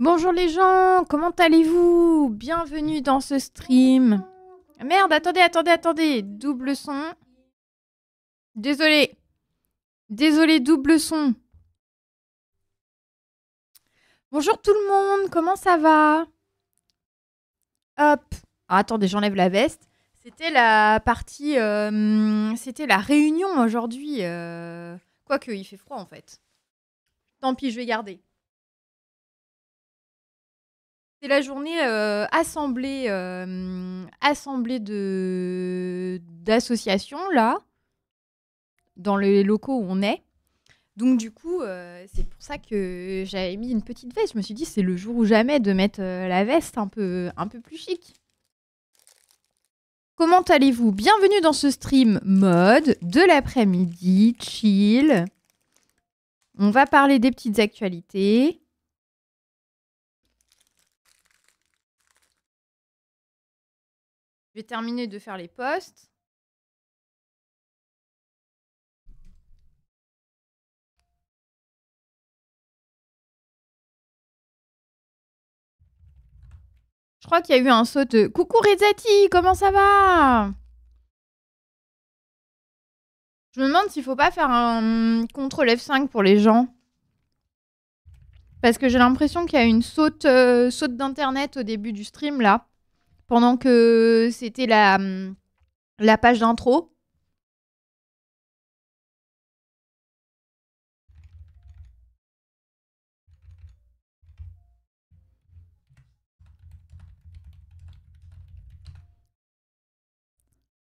Bonjour les gens, comment allez-vous Bienvenue dans ce stream. Merde, attendez, attendez, attendez. Double son. Désolé. Désolé, double son. Bonjour tout le monde, comment ça va Hop. Ah, attendez, j'enlève la veste. C'était la partie. Euh, c'était la réunion aujourd'hui. Euh, quoique, il fait froid en fait. Tant pis, je vais garder. C'est la journée euh, assemblée, euh, assemblée de d'associations là, dans les locaux où on est. Donc du coup, euh, c'est pour ça que j'avais mis une petite veste. Je me suis dit c'est le jour ou jamais de mettre la veste un peu un peu plus chic. Comment allez-vous Bienvenue dans ce stream mode de l'après-midi, chill. On va parler des petites actualités. vais terminer de faire les posts. Je crois qu'il y a eu un saut de Coucou Rezati, comment ça va Je me demande s'il faut pas faire un hum, contrôle F5 pour les gens. Parce que j'ai l'impression qu'il y a une saute, euh, saute d'internet au début du stream là pendant que c'était la, hum, la page d'intro.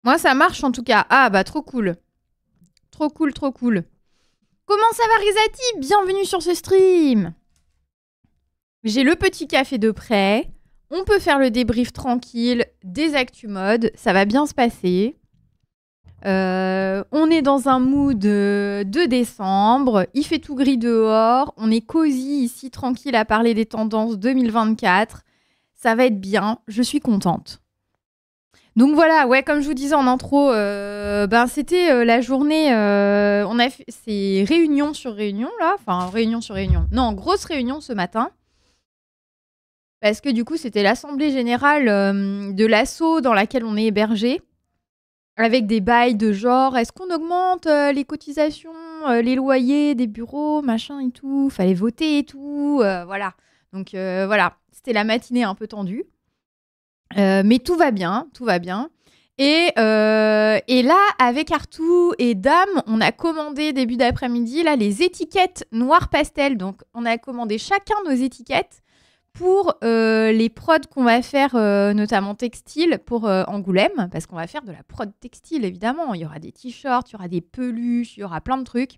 Moi, ça marche en tout cas. Ah, bah, trop cool. Trop cool, trop cool. Comment ça va, Rizati Bienvenue sur ce stream. J'ai le petit café de près. On peut faire le débrief tranquille des actus mode, ça va bien se passer. Euh, on est dans un mood euh, de décembre, il fait tout gris dehors, on est cosy ici tranquille à parler des tendances 2024, ça va être bien, je suis contente. Donc voilà, ouais, comme je vous disais en intro, euh, ben c'était la journée, on a fait ces réunions sur réunion là, enfin réunion sur réunion, non grosse réunion ce matin parce que du coup, c'était l'assemblée générale de l'assaut dans laquelle on est hébergé, avec des bails de genre, est-ce qu'on augmente les cotisations, les loyers des bureaux, machin et tout, fallait voter et tout, euh, voilà. Donc euh, voilà, c'était la matinée un peu tendue. Euh, mais tout va bien, tout va bien. Et, et, là, avec Artou et Dame, on a commandé début d'après-midi là les étiquettes noir pastel. Donc, on a commandé chacun nos étiquettes pour euh, les prods qu'on va faire, euh, notamment textile, pour euh, Angoulême, parce qu'on va faire de la prod textile, évidemment. Il y aura des t-shirts, il y aura des peluches, il y aura plein de trucs.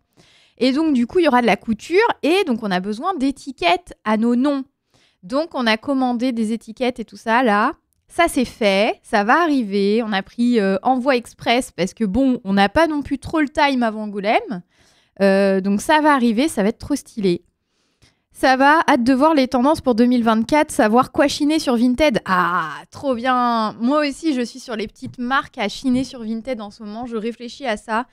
Et donc, du coup, il y aura de la couture, et donc on a besoin d'étiquettes à nos noms. Donc, on a commandé des étiquettes et tout ça, là. Ça, c'est fait, ça va arriver. On a pris envoi express, parce que bon, on n'a pas non plus trop le time avant Angoulême. donc, ça va arriver, ça va être trop stylé. Ça va, hâte de voir les tendances pour 2024, savoir quoi chiner sur Vinted. Ah, trop bien Moi aussi, je suis sur les petites marques à chiner sur Vinted en ce moment, je réfléchis à ça.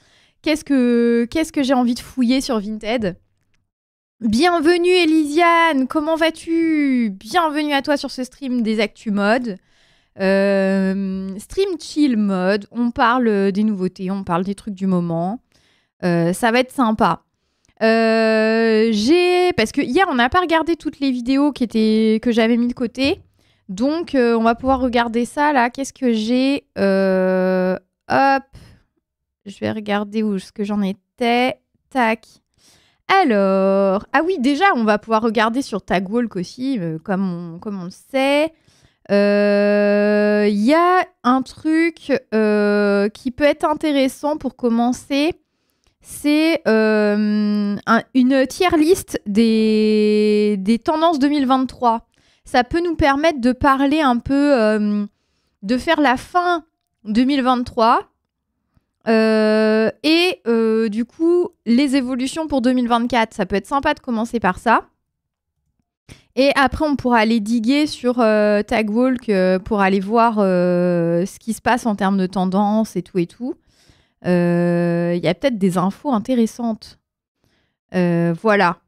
Qu'est-ce que, qu'est-ce que j'ai envie de fouiller sur Vinted Bienvenue Elisiane, comment vas-tu Bienvenue à toi sur ce stream des Actu Mode. Euh, stream chill mode, on parle des nouveautés, on parle des trucs du moment. Euh, ça va être sympa. Euh, j'ai parce que hier on n'a pas regardé toutes les vidéos qui étaient que j'avais mis de côté, donc euh, on va pouvoir regarder ça là. Qu'est-ce que j'ai euh, Hop, je vais regarder où ce que j'en étais. Tac. Alors, ah oui, déjà on va pouvoir regarder sur Tagwalk aussi, comme on, comme on le sait. Il y a un truc qui peut être intéressant pour commencer c'est euh, une tier liste des, tendances 2023. Ça peut nous permettre de parler un peu, euh, de faire la fin 2023 euh, et du coup les évolutions pour 2024. Ça peut être sympa de commencer par ça. Et après, on pourra aller diguer sur Tagwalk pour aller voir ce qui se passe en termes de tendances et tout et tout. Euh, il y a peut-être des infos intéressantes. Euh, voilà.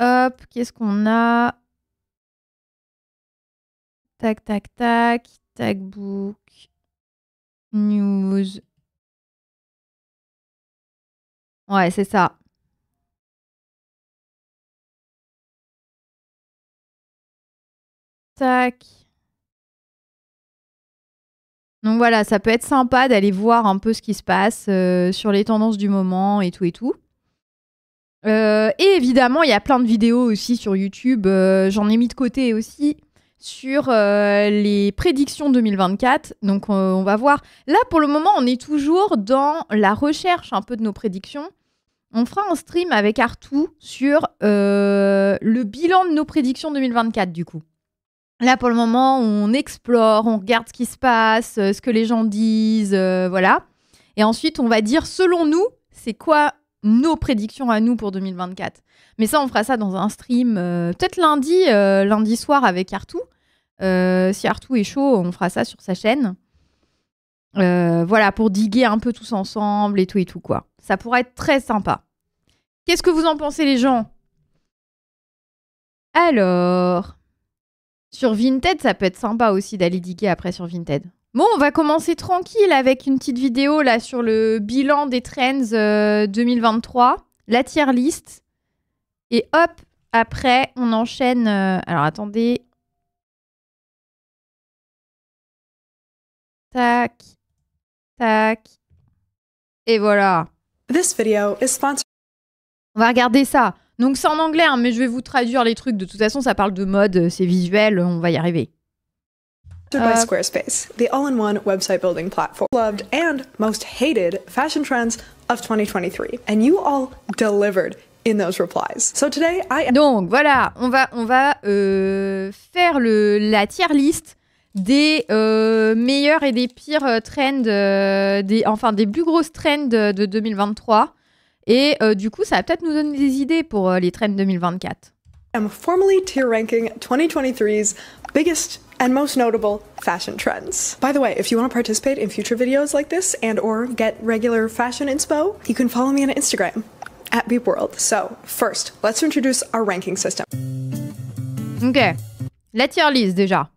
Hop, qu'est-ce qu'on a Tac, tac, tac. book. News. Ouais, c'est ça. Tac. Donc voilà, ça peut être sympa d'aller voir un peu ce qui se passe euh, sur les tendances du moment et tout et tout. Euh, et évidemment, il y a plein de vidéos aussi sur YouTube, euh, j'en ai mis de côté aussi, sur les prédictions 2024. Donc on va voir. Là, pour le moment, on est toujours dans la recherche un peu de nos prédictions. On fera un stream avec Artou sur le bilan de nos prédictions 2024 du coup. Là, pour le moment, on explore, on regarde ce qui se passe, euh, ce que les gens disent, euh, voilà. Et ensuite, on va dire, selon nous, c'est quoi nos prédictions à nous pour 2024. Mais ça, on fera ça dans un stream, euh, peut-être lundi, lundi soir avec Artou. si Artou est chaud, on fera ça sur sa chaîne. voilà, pour diguer un peu tous ensemble et tout et tout, quoi. Ça pourrait être très sympa. Qu'est-ce que vous en pensez, les gens Alors... Sur Vinted, ça peut être sympa aussi d'aller diguer après sur Vinted. Bon, on va commencer tranquille avec une petite vidéo là sur le bilan des trends 2023, euh, la tier list. Et hop, après, on enchaîne. Euh, alors attendez. Tac. Tac. Et voilà. This video is sponsored. On va regarder ça. Donc c'est en anglais, hein, mais je vais vous traduire les trucs. De toute façon, ça parle de mode, euh, c'est visuel, on va y arriver. Donc voilà, on va on va euh, faire le la tier list des euh, meilleurs et des pires trends des enfin des plus grosses trends de 2023. Et euh, du coup, ça va peut-être nous donner des idées pour euh, les trends 2024. I'm formally tier ranking 2023's biggest and most notable fashion trends. By the way, if you want to participate in future videos like this and or get regular fashion inspo, you can follow me on Instagram at BeepWorld. So, first, let's introduce our ranking system. OK. La tier list déjà.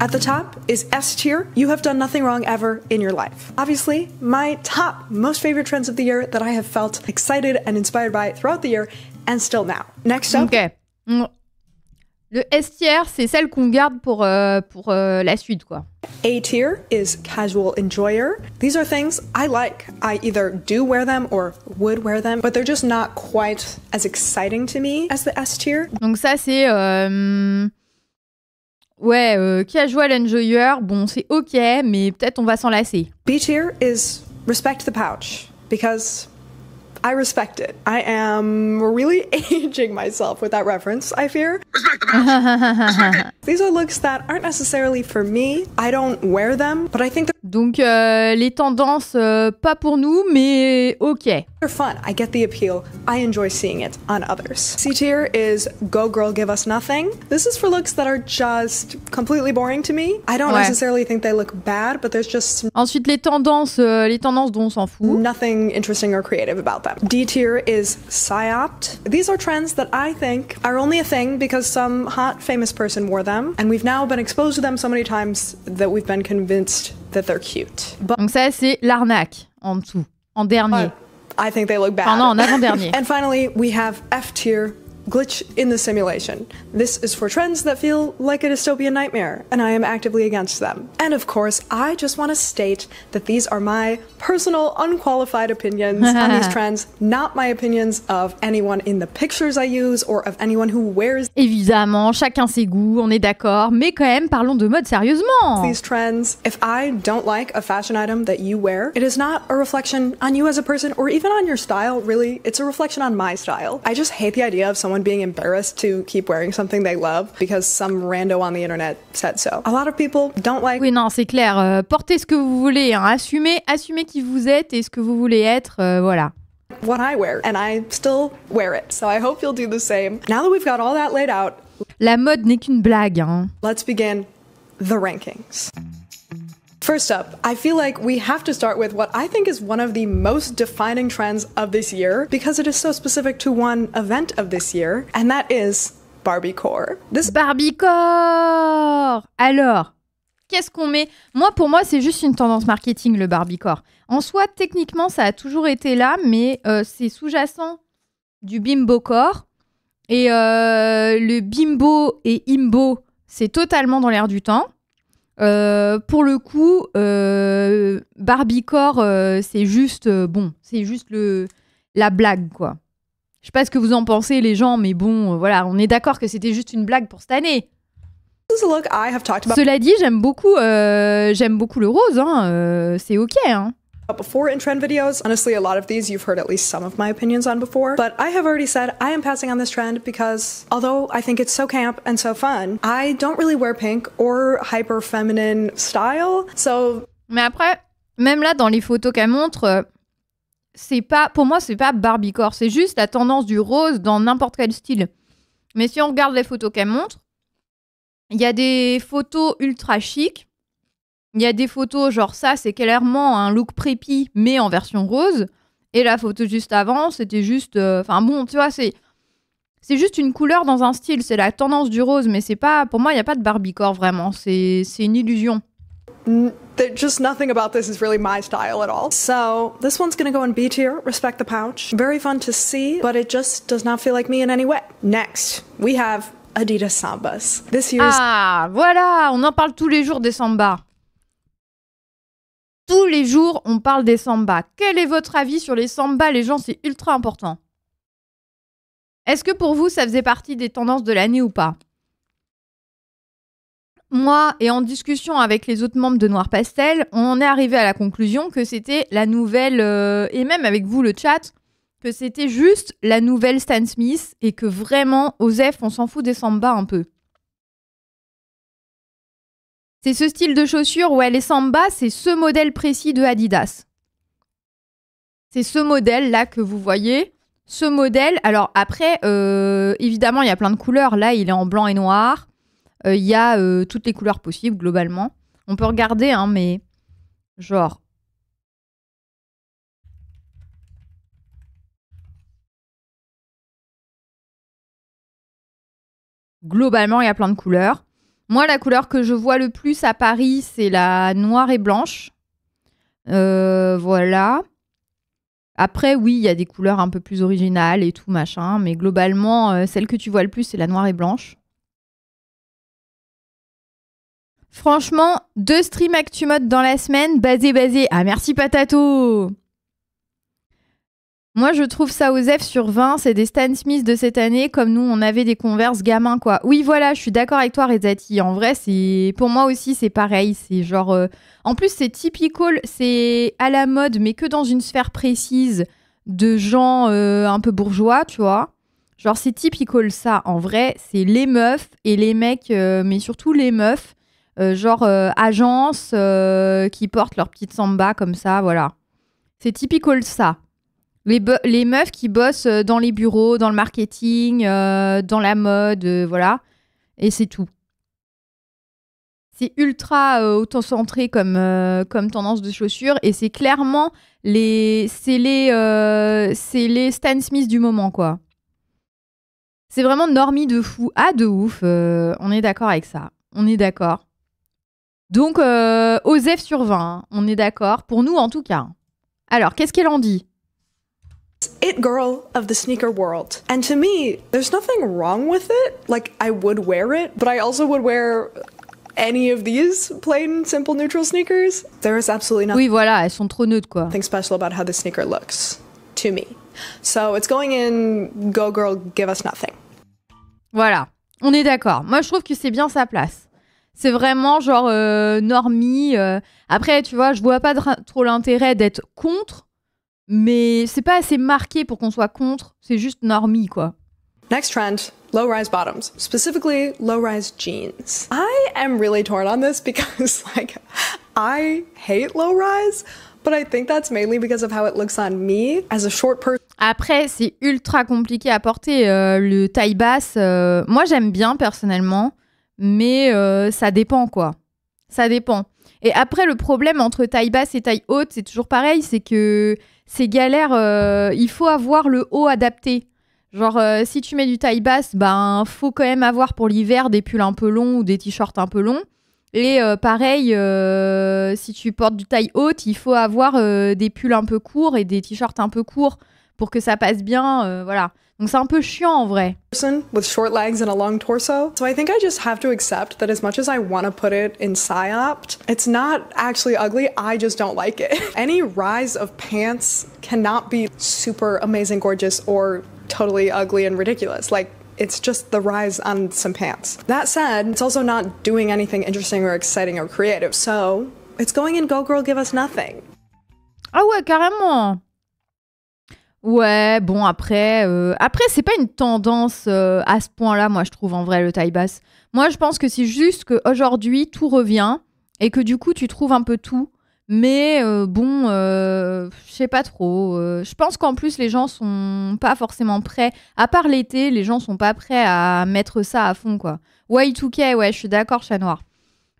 At the top is S tier. You have done nothing wrong ever in your life. Obviously, my top most favorite trends of the year that I have felt excited and inspired by throughout the year and still now. Next up. Okay. Le S tier, c'est celle qu'on garde pour, euh, pour euh, la suite, quoi. A tier is casual enjoyer. These are things I like. I either do wear them or would wear them, but they're just not quite as exciting to me as the S tier. Donc ça, c'est... Euh... Ouais, euh, qui a joué bon, c'est ok, mais peut-être on va s'en lasser. Beach here is respect the pouch, because I respect it. I am really aging myself with that reference, I fear. Respect the match. These are looks that aren't necessarily for me. I don't wear them, but I think Donc euh, les tendances euh, pas pour nous mais OK. They're fun. I get the appeal. I enjoy seeing it on others. C tier is go girl give us nothing. This is for looks that are just completely boring to me. I don't ouais. necessarily think they look bad, but there's just Ensuite les tendances euh, les tendances dont on s'en fout. Nothing interesting or creative about them. D tier is psyopt. These are trends that I think are only a thing because some hot famous person wore them, and we've now been exposed to them so many times that we've been convinced that they're cute. But Donc ça c'est l'arnaque en dessous, en dernier. I think they look bad. Enfin, non, en avant-dernier. and finally, we have F tier Glitch in the simulation. This is for trends that feel like a dystopian nightmare, and I am actively against them. And of course, I just want to state that these are my personal, unqualified opinions on these trends, not my opinions of anyone in the pictures I use or of anyone who wears. Évidemment, chacun ses goûts, on est d'accord, mais quand même, parlons de mode sérieusement. These trends. If I don't like a fashion item that you wear, it is not a reflection on you as a person or even on your style, really. It's a reflection on my style. I just hate the idea of someone someone being embarrassed to keep wearing something they love because some rando on the internet said so. A lot of people don't like. Oui, non, c'est clair. Euh, portez ce que vous voulez, hein. assumez, assumez qui vous êtes et ce que vous voulez être, euh, voilà. What I wear, and I still wear it. So I hope you'll do the same. Now that we've got all that laid out, la mode n'est qu'une blague. Hein. Let's begin the rankings. First up, I feel like we have to start with what I think is one of the most defining trends of this year because it is so specific to one event of this year, and that is Barbiecore. This Barbiecore Alors, qu'est-ce qu'on met Moi, pour moi, c'est juste une tendance marketing, le Barbiecore. En soi, techniquement, ça a toujours été là, mais euh, c'est sous-jacent du bimbo Et euh, le bimbo et imbo, c'est totalement dans l'air du temps. Euh, pour le coup, euh, Barbicore, euh, c'est juste bon, c'est juste le la blague quoi. Je sais pas ce que vous en pensez les gens, mais bon, voilà, on est d'accord que c'était juste une blague pour cette année. Cela dit, j'aime beaucoup, j'aime beaucoup le rose, hein, c'est ok. Hein. But Before in trend videos, honestly, a lot of these you've heard at least some of my opinions on before, but I have already said I am passing on this trend because although I think it's so camp and so fun, I don't really wear pink or hyper feminine style. So. Mais après, même là, dans les photos qu'elle montre, c'est pas, pour moi, c'est pas Barbiecore, c'est juste la tendance du rose dans n'importe quel style. Mais si on regarde les photos qu'elle montre, il y a des photos ultra chic il y a des photos, genre ça, c'est clairement un look prépi, mais en version rose. Et la photo juste avant, c'était juste. Euh, enfin bon, tu vois, c'est. C'est juste une couleur dans un style, c'est la tendance du rose, mais c'est pas. Pour moi, il n'y a pas de Barbiecore vraiment, c'est une illusion. Mm, There's just nothing about this is really my style at all. So this one's gonna go in B tier, respect the pouch. Very fun to see, but it just does not feel like me in any way. Next, we have Adidas Sambas. This year's... Ah, voilà, on en parle tous les jours des Sambas. Tous les jours, on parle des Samba. Quel est votre avis sur les Samba, les gens C'est ultra important. Est-ce que pour vous, ça faisait partie des tendances de l'année ou pas Moi, et en discussion avec les autres membres de Noir Pastel, on est arrivé à la conclusion que c'était la nouvelle, euh, et même avec vous, le chat, que c'était juste la nouvelle Stan Smith et que vraiment, Osef, on s'en fout des sambas un peu. C'est ce style de chaussure où elle est samba, c'est ce modèle précis de Adidas. C'est ce modèle là que vous voyez. Ce modèle, alors après, euh, évidemment, il y a plein de couleurs. Là, il est en blanc et noir. Euh, il y a euh, toutes les couleurs possibles, globalement. On peut regarder, hein, mais genre. Globalement, il y a plein de couleurs. Moi, la couleur que je vois le plus à Paris, c'est la noire et blanche. Euh, voilà. Après, oui, il y a des couleurs un peu plus originales et tout, machin, mais globalement, euh, celle que tu vois le plus, c'est la noire et blanche. Franchement, deux streams mode dans la semaine, basé, basé. Ah, merci Patato moi, je trouve ça aux F sur 20, c'est des Stan Smith de cette année, comme nous, on avait des converses gamins, quoi. Oui, voilà, je suis d'accord avec toi, Rezati. En vrai, c'est pour moi aussi, c'est pareil. C'est genre. Euh, en plus, c'est typical, c'est à la mode, mais que dans une sphère précise de gens euh, un peu bourgeois, tu vois. Genre, c'est typical ça. En vrai, c'est les meufs et les mecs, euh, mais surtout les meufs, genre agences qui portent leurs petites samba comme ça, voilà. C'est typical ça les, meufs qui bossent euh, dans les bureaux, dans le marketing, euh, dans la mode, euh, voilà. Et c'est tout. C'est ultra auto-centré comme, comme tendance de chaussures et c'est clairement les, c'est les, c'est les Stan Smith du moment, quoi. C'est vraiment normie de fou. Ah, de ouf. on est d'accord avec ça. On est d'accord. Donc, F sur 20, hein. on est d'accord. Pour nous, en tout cas. Alors, qu'est-ce qu'elle en dit it girl of the sneaker world. And to me, there's nothing wrong with it. Like, I would wear it, but I also would wear any of these plain, simple, neutral sneakers. There is absolutely nothing. Oui, voilà, elles sont trop neutres, quoi. Nothing special about how the sneaker looks to me. So it's going in, go girl, give us nothing. Voilà, on est d'accord. Moi, je trouve que c'est bien sa place. C'est vraiment genre euh, normie. Euh. Après, tu vois, je vois pas trop l'intérêt d'être contre mais c'est pas assez marqué pour qu'on soit contre, c'est juste normie, quoi. Next trend, low rise bottoms, specifically low rise jeans. I am really torn on this because, like, I hate low rise, but I think that's mainly because of how it looks on me as a short person. Après, c'est ultra compliqué à porter euh, le taille basse. Euh, moi, j'aime bien personnellement, mais euh, ça dépend quoi. Ça dépend. Et après, le problème entre taille basse et taille haute, c'est toujours pareil, c'est que c'est galère. Euh, il faut avoir le haut adapté. Genre, euh, si tu mets du taille basse, ben, faut quand même avoir pour l'hiver des pulls un peu longs ou des t-shirts un peu longs. Et euh, pareil, si tu portes du taille haute, il faut avoir des pulls un peu courts et des t-shirts un peu courts pour que ça passe bien. voilà. Donc c'est un peu chiant en vrai. with short legs and a long torso. So I think I just have to accept that as much as I want to put it in psyopt, it's not actually ugly. I just don't like it. Any rise of pants cannot be super amazing gorgeous or totally ugly and ridiculous. Like It's just the rise on some pants. That said, it's also not doing anything interesting or exciting or creative. So, it's going in Go Girl Give Us Nothing. Ah ouais, carrément. Ouais, bon, après, euh, après c'est pas une tendance euh, à ce point-là, moi, je trouve, en vrai, le taille basse. Moi, je pense que c'est juste qu'aujourd'hui, tout revient et que du coup, tu trouves un peu tout. Mais euh, bon, je sais pas trop. je pense qu'en plus, les gens sont pas forcément prêts. À part l'été, les gens sont pas prêts à mettre ça à fond, quoi. Ouais, 2 k ouais, je suis d'accord, chat noir.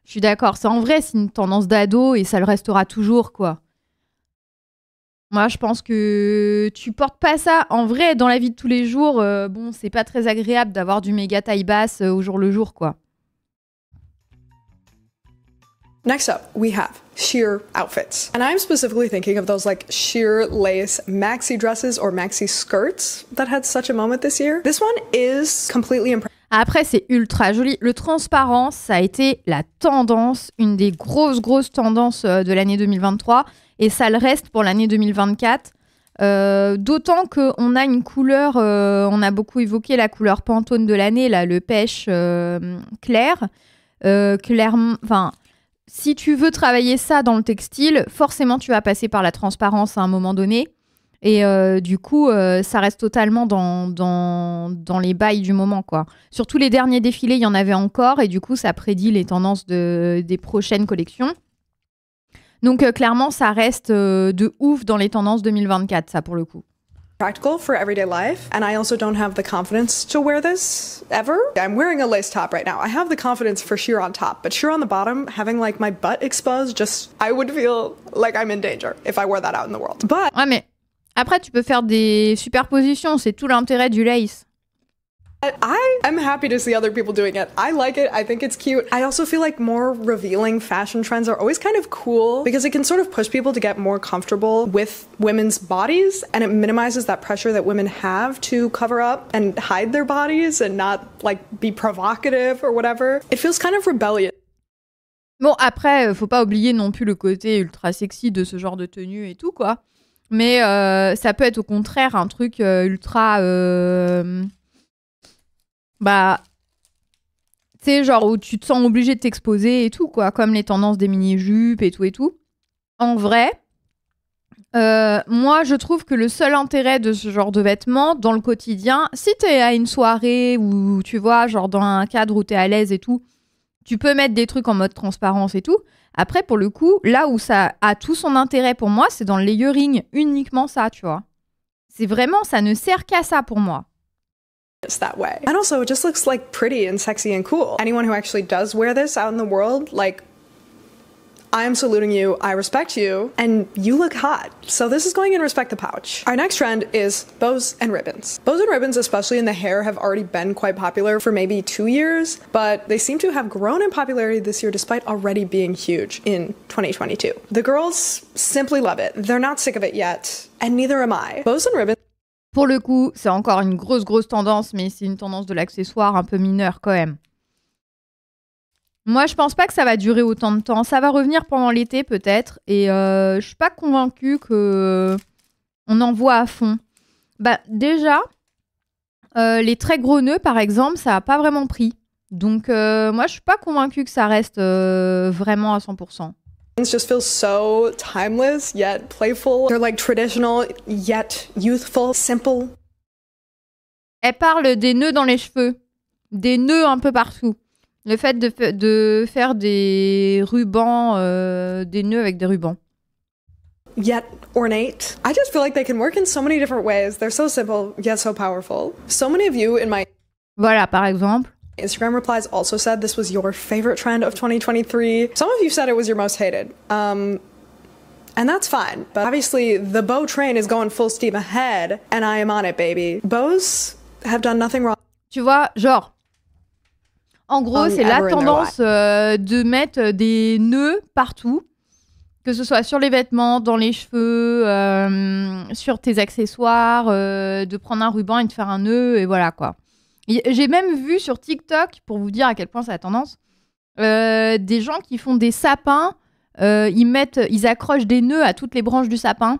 Je suis d'accord. C'est en vrai, c'est une tendance d'ado et ça le restera toujours, quoi. Moi, je pense que tu portes pas ça. En vrai, dans la vie de tous les jours, euh, bon, c'est pas très agréable d'avoir du méga taille basse euh, au jour le jour, quoi. Après, c'est ultra joli. Le transparent, ça a été la tendance, une des grosses, grosses tendances euh, de l'année 2023 et ça le reste pour l'année 2024. Euh, d'autant qu'on a une couleur, euh, on a beaucoup évoqué la couleur pantone de l'année, là, le pêche euh, clair. si tu veux travailler ça dans le textile, forcément tu vas passer par la transparence à un moment donné. Et du coup, ça reste totalement dans, dans, dans, les bails du moment, quoi. Surtout les derniers défilés, il y en avait encore, et du coup, ça prédit les tendances des prochaines collections. Donc euh, clairement, ça reste euh, de ouf dans les tendances 2024, ça pour le coup. practical for everyday life. And I also don't have the confidence to wear this ever. I'm wearing a lace top right now. I have the confidence for sheer on top, but sheer on the bottom, having like my butt exposed, just I would feel like I'm in danger if I wore that out in the world. But. Ouais, mais après, tu peux faire des superpositions, c'est tout l'intérêt du lace. I am happy to see other people doing it. I like it. I think it's cute. I also feel like more revealing fashion trends are always kind of cool because it can sort of push people to get more comfortable with women's bodies and it minimizes that pressure that women have to cover up and hide their bodies and not like be provocative or whatever. It feels kind of rebellious. Bon, après, euh, faut pas oublier non plus le côté ultra sexy de ce genre de tenue et tout, quoi. Mais euh, ça peut être au contraire un truc euh, ultra. Euh Bah, tu sais, genre où tu te sens obligé de t'exposer et tout, quoi, comme les tendances des mini-jupes et tout et tout. En vrai, euh, moi, je trouve que le seul intérêt de ce genre de vêtements dans le quotidien, si es à une soirée ou tu vois, genre dans un cadre où tu es à l'aise et tout, tu peux mettre des trucs en mode transparence et tout. Après, pour le coup, là où ça a tout son intérêt pour moi, c'est dans le layering, uniquement ça, tu vois. C'est vraiment, ça ne sert qu'à ça pour moi. that way. And also, it just looks like pretty and sexy and cool. Anyone who actually does wear this out in the world, like, I am saluting you, I respect you, and you look hot. So this is going in Respect the Pouch. Our next trend is bows and ribbons. Bows and ribbons, especially in the hair, have already been quite popular for maybe two years, but they seem to have grown in popularity this year despite already being huge in 2022. The girls simply love it. They're not sick of it yet, and neither am I. Bows and ribbons Pour le coup, c'est encore une grosse, grosse tendance, mais c'est une tendance de l'accessoire un peu mineure quand même. Moi, je pense pas que ça va durer autant de temps. Ça va revenir pendant l'été peut-être, et je euh, je suis pas convaincue que on en voit à fond. Bah déjà, euh, les très gros nœuds, par exemple, ça n'a pas vraiment pris. Donc euh, moi, je suis pas convaincue que ça reste vraiment à 100%. It just feels so timeless yet playful. They're like traditional yet youthful, simple. Elle parle des nœuds dans les cheveux, des nœuds un peu partout. Le fait de, de faire des rubans, euh, des nœuds avec des rubans. yet ornate. I just feel like they can work in so many different ways. They're so simple, yet so powerful. So many of you in my. Voilà, par exemple. Instagram replies also said this was your favorite trend of 2023. Some of you said it was your most hated. Um, and that's fine. But obviously, the bow train is going full steam ahead, and I am on it, baby. Bows have done nothing wrong. Tu vois, genre, en gros, c'est la tendance euh, de mettre euh, des nœuds partout, que ce soit sur les vêtements, dans les cheveux, euh, sur tes accessoires, euh, de prendre un ruban et de faire un nœud, et voilà quoi. J'ai même vu sur TikTok, pour vous dire à quel point ça a tendance, euh, des gens qui font des sapins, euh, ils, mettent, ils accrochent des nœuds à toutes les branches du sapin,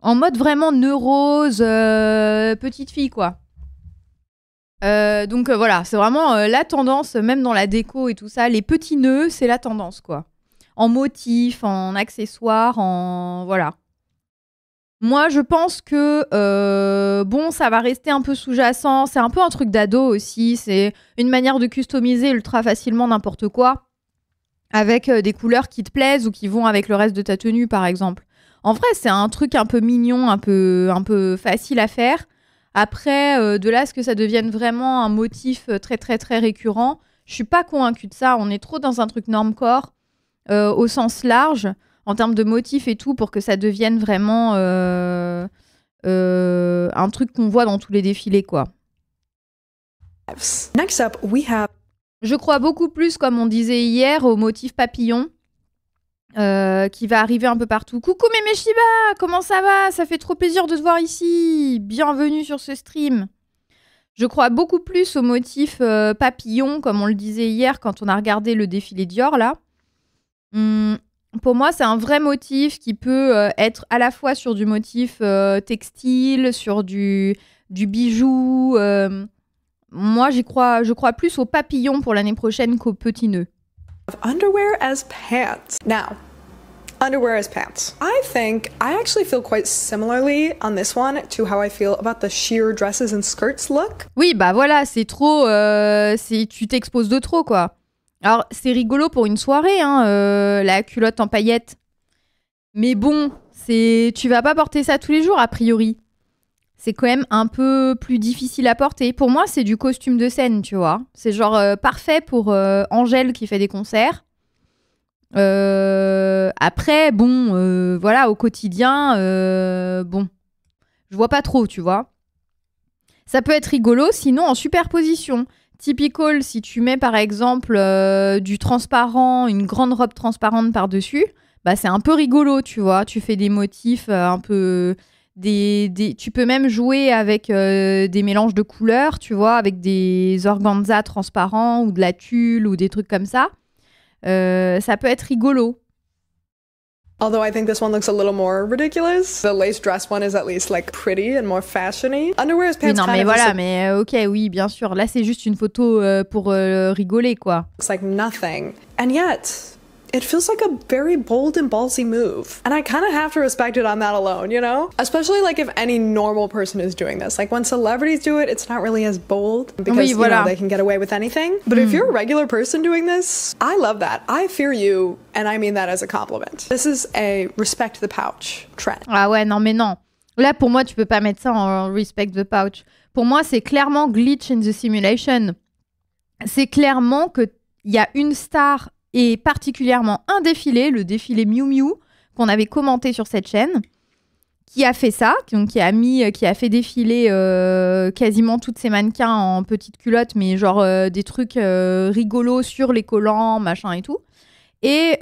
en mode vraiment neurose, euh, petite fille, quoi. donc voilà, c'est vraiment la tendance, même dans la déco et tout ça, les petits nœuds, c'est la tendance, quoi. En motif, en accessoires, en... Voilà. Moi, je pense que euh, bon, ça va rester un peu sous-jacent. C'est un peu un truc d'ado aussi. C'est une manière de customiser ultra facilement n'importe quoi avec euh, des couleurs qui te plaisent ou qui vont avec le reste de ta tenue, par exemple. En vrai, c'est un truc un peu mignon, un peu, un peu facile à faire. Après, euh, de là à ce que ça devienne vraiment un motif très très très récurrent, je suis pas convaincue de ça. On est trop dans un truc normcore au sens large en termes de motifs et tout, pour que ça devienne vraiment euh, euh, un truc qu'on voit dans tous les défilés, quoi. Next up, we have... Je crois beaucoup plus, comme on disait hier, au motif papillon. Euh, qui va arriver un peu partout. Coucou Shiba, comment ça va Ça fait trop plaisir de te voir ici. Bienvenue sur ce stream. Je crois beaucoup plus au motif papillon, comme on le disait hier quand on a regardé le défilé Dior là. Hum, pour moi, c'est un vrai motif qui peut euh, être à la fois sur du motif euh, textile, sur du, du bijou. Euh. moi, j'y crois, je crois plus aux papillons pour l'année prochaine qu'aux petits nœuds. Underwear as pants. Now, underwear as pants. I think I actually feel quite similarly on this one to how I feel about the sheer dresses and skirts look. Oui, bah voilà, c'est trop, c'est tu t'exposes de trop quoi. Alors, c'est rigolo pour une soirée, hein, euh, la culotte en paillettes. Mais bon, c'est tu vas pas porter ça tous les jours, a priori. C'est quand même un peu plus difficile à porter. Pour moi, c'est du costume de scène, tu vois. C'est genre euh, parfait pour euh, Angèle qui fait des concerts. après, bon, voilà, au quotidien, bon, je vois pas trop, tu vois. Ça peut être rigolo, sinon en superposition. Typical, si tu mets par exemple euh, du transparent, une grande robe transparente par-dessus, bah, c'est un peu rigolo, tu vois. Tu fais des motifs euh, un peu. Des, tu peux même jouer avec euh, des mélanges de couleurs, tu vois, avec des organzas transparents ou de la tulle ou des trucs comme ça. ça peut être rigolo. Although I think this one looks a little more ridiculous. The lace dress one is at least like pretty and more fashiony. Underwear is pants. Oui, non, mais voilà, mais ok, oui, bien sûr. Là, c'est juste une photo euh, pour euh, rigoler, quoi. It's like nothing. And yet, it feels like a very bold and ballsy move. And I kind of have to respect it on that alone, you know? Especially like if any normal person is doing this. Like when celebrities do it, it's not really as bold because you know, uh, they can get away with anything. But mm. if hmm. you're a regular person doing this, I love that. I fear you, and I mean that as a compliment. This is a respect the pouch trend. Ah ouais, non mais non. Là, pour moi, tu peux pas mettre ça en respect the pouch. Pour moi, c'est clairement glitch in the simulation. C'est clairement que il y a une star et particulièrement un défilé, le défilé Miu Miu, qu'on avait commenté sur cette chaîne, qui a fait ça, donc qui a, mis, qui a fait défiler euh, quasiment toutes ces mannequins en petites culottes, mais genre euh, des trucs euh, rigolos sur les collants, machin et tout. Et,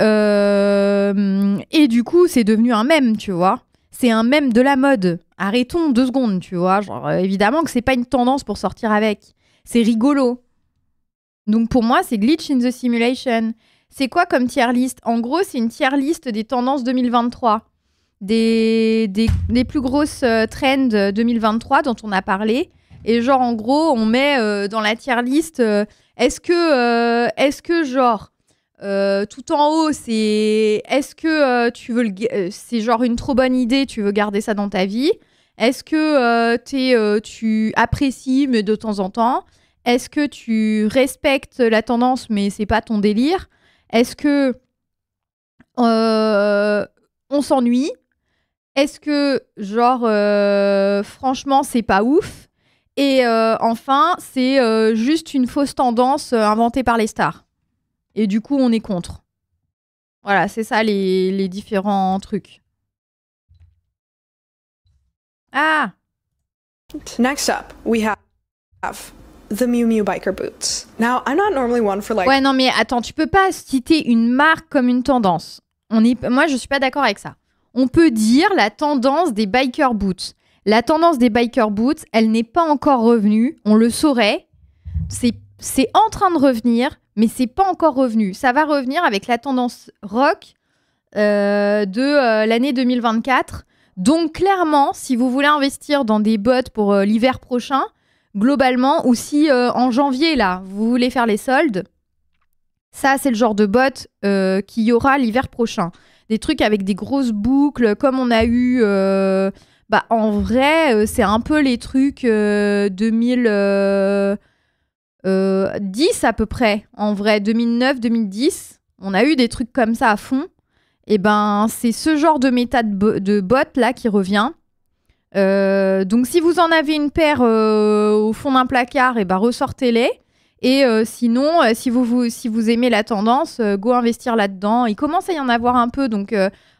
et du coup, c'est devenu un mème, tu vois. C'est un mème de la mode. Arrêtons deux secondes, tu vois. Genre, évidemment que c'est pas une tendance pour sortir avec. C'est rigolo. Donc pour moi, c'est glitch in the simulation. C'est quoi comme tier list En gros, c'est une tier list des tendances 2023, des, des, plus grosses euh, trends 2023 dont on a parlé. Et genre, en gros, on met euh, dans la tier list, euh, est-ce que, est-ce que genre, tout en haut, c'est est-ce que tu veux c'est genre une trop bonne idée, tu veux garder ça dans ta vie Est-ce que tu apprécies, mais de temps en temps Est-ce que tu respectes la tendance, mais c'est pas ton délire est-ce que euh, on s'ennuie Est-ce que, genre, euh, franchement, c'est pas ouf Et euh, enfin, c'est juste une fausse tendance inventée par les stars. Et du coup, on est contre. Voilà, c'est ça les, les différents trucs. Ah Next up, we have the Miu biker boots. Now, I'm not normally one for like. Ouais, non, mais attends, tu peux pas citer une marque comme une tendance. On Moi, je suis pas d'accord avec ça. On peut dire la tendance des biker boots. La tendance des biker boots, elle n'est pas encore revenue. On le saurait. C'est en train de revenir, mais c'est pas encore revenu. Ça va revenir avec la tendance rock euh, de euh, l'année 2024. Donc clairement, si vous voulez investir dans des bottes pour euh, l'hiver prochain, globalement, ou si euh, en janvier, là, vous voulez faire les soldes, ça, c'est le genre de bottes euh, qu'il y aura l'hiver prochain. Des trucs avec des grosses boucles, comme on a eu. Euh, bah, en vrai, euh, c'est un peu les trucs 2010 à peu près. En vrai, 2009-2010, on a eu des trucs comme ça à fond. Et ben, c'est ce genre de méta de, de bottes là qui revient. Euh, donc si vous en avez une paire euh, au fond d'un placard, et eh ben ressortez-les. Et euh, sinon, si vous, si, vous, aimez la tendance, go investir là-dedans. Il commence à y en avoir un peu, donc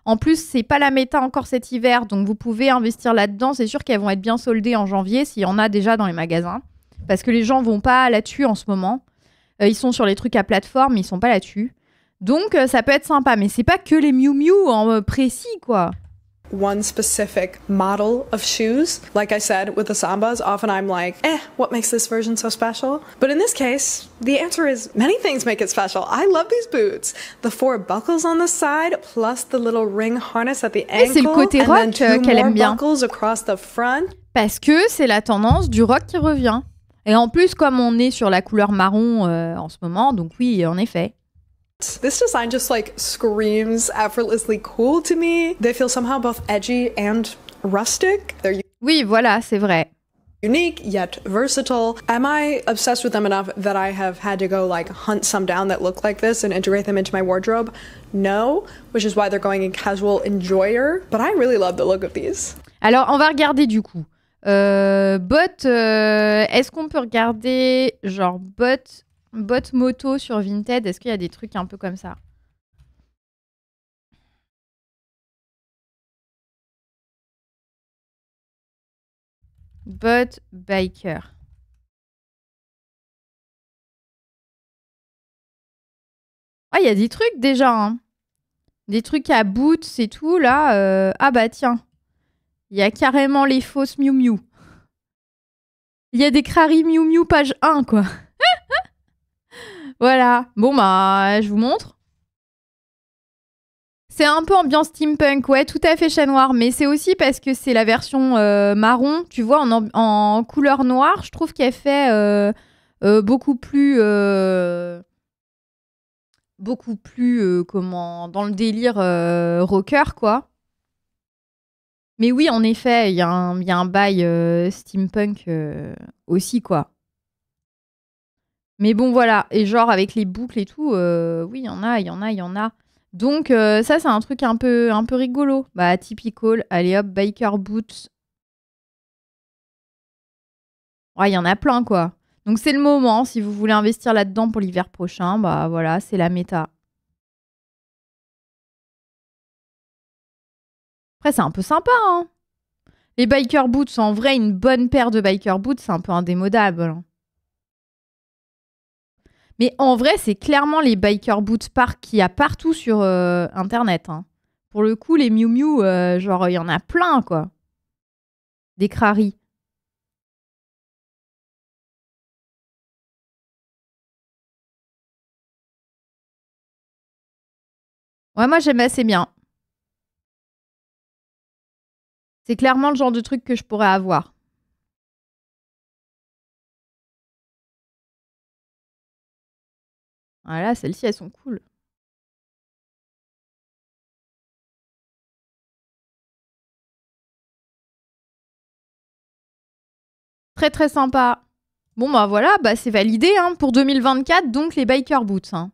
en plus c'est pas la méta encore cet hiver, donc vous pouvez investir là-dedans. C'est sûr qu'elles vont être bien soldées en janvier s'il y en a déjà dans les magasins, parce que les gens vont pas là-dessus en ce moment. ils sont sur les trucs à plateforme, ils sont pas là-dessus. Donc ça peut être sympa, mais c'est pas que les Miu en précis quoi. one specific model of shoes. Like I said, with the Sambas, often I'm like, eh, what makes this version so special? But in this case, the answer is many things make it special. I love these boots. The four buckles on the side, plus the little ring harness at the ankle, le côté rock and then two more buckles across the front. Parce que c'est la tendance du rock qui revient. Et en plus, comme on est sur la couleur marron euh, en ce moment, donc oui, en effet. This design just like screams effortlessly cool to me. They feel somehow both edgy and rustic. They're oui, voilà, c'est vrai. unique yet versatile. Am I obsessed with them enough that I have had to go like hunt some down that look like this and integrate them into my wardrobe? No, which is why they're going in casual enjoyer, but I really love the look of these. Alors, on va regarder du coup. Euh, bot, euh, est-ce qu'on peut regarder genre bottes Bot moto sur Vinted, est-ce qu'il y a des trucs un peu comme ça Bot biker. Ah, il y a des trucs déjà. Hein. Des trucs à boots c'est tout. Là, euh, ah bah tiens. Il y a carrément les fausses Miu Miu. Il y a des Crari Miu Miu page 1, quoi. Voilà. Bon, bah, je vous montre. C'est un peu ambiance steampunk, ouais, tout à fait chat noir, mais c'est aussi parce que c'est la version euh, marron, tu vois, en, couleur noire, je trouve qu'elle fait euh, euh, beaucoup plus. beaucoup plus. comment. dans le délire rocker, quoi. Mais oui, en effet, il y, y, a un bail steampunk aussi, quoi. Mais bon, voilà. Et genre, avec les boucles et tout, euh, oui, il y en a, il y en a, il y en a. Donc, euh, ça, c'est un truc un peu, un peu rigolo. Bah, typical. Allez hop, biker boots. Ouais, il y en a plein, quoi. Donc, c'est le moment. Si vous voulez investir là-dedans pour l'hiver prochain, bah voilà, c'est la méta. Après, c'est un peu sympa, hein. Les biker boots, en vrai, une bonne paire de biker boots, c'est un peu indémodable. Hein. Mais en vrai, c'est clairement les biker boots park qu'il y a partout sur euh, Internet. Hein. Pour le coup, les mew mew, euh, genre, il y en a plein, quoi. Des crari. Ouais, moi, j'aime assez bien. C'est clairement le genre de truc que je pourrais avoir. Voilà, ah celles-ci, elles sont cool. Très très sympa. Bon bah voilà, bah c'est validé hein, pour 2024 donc les biker boots. Hein.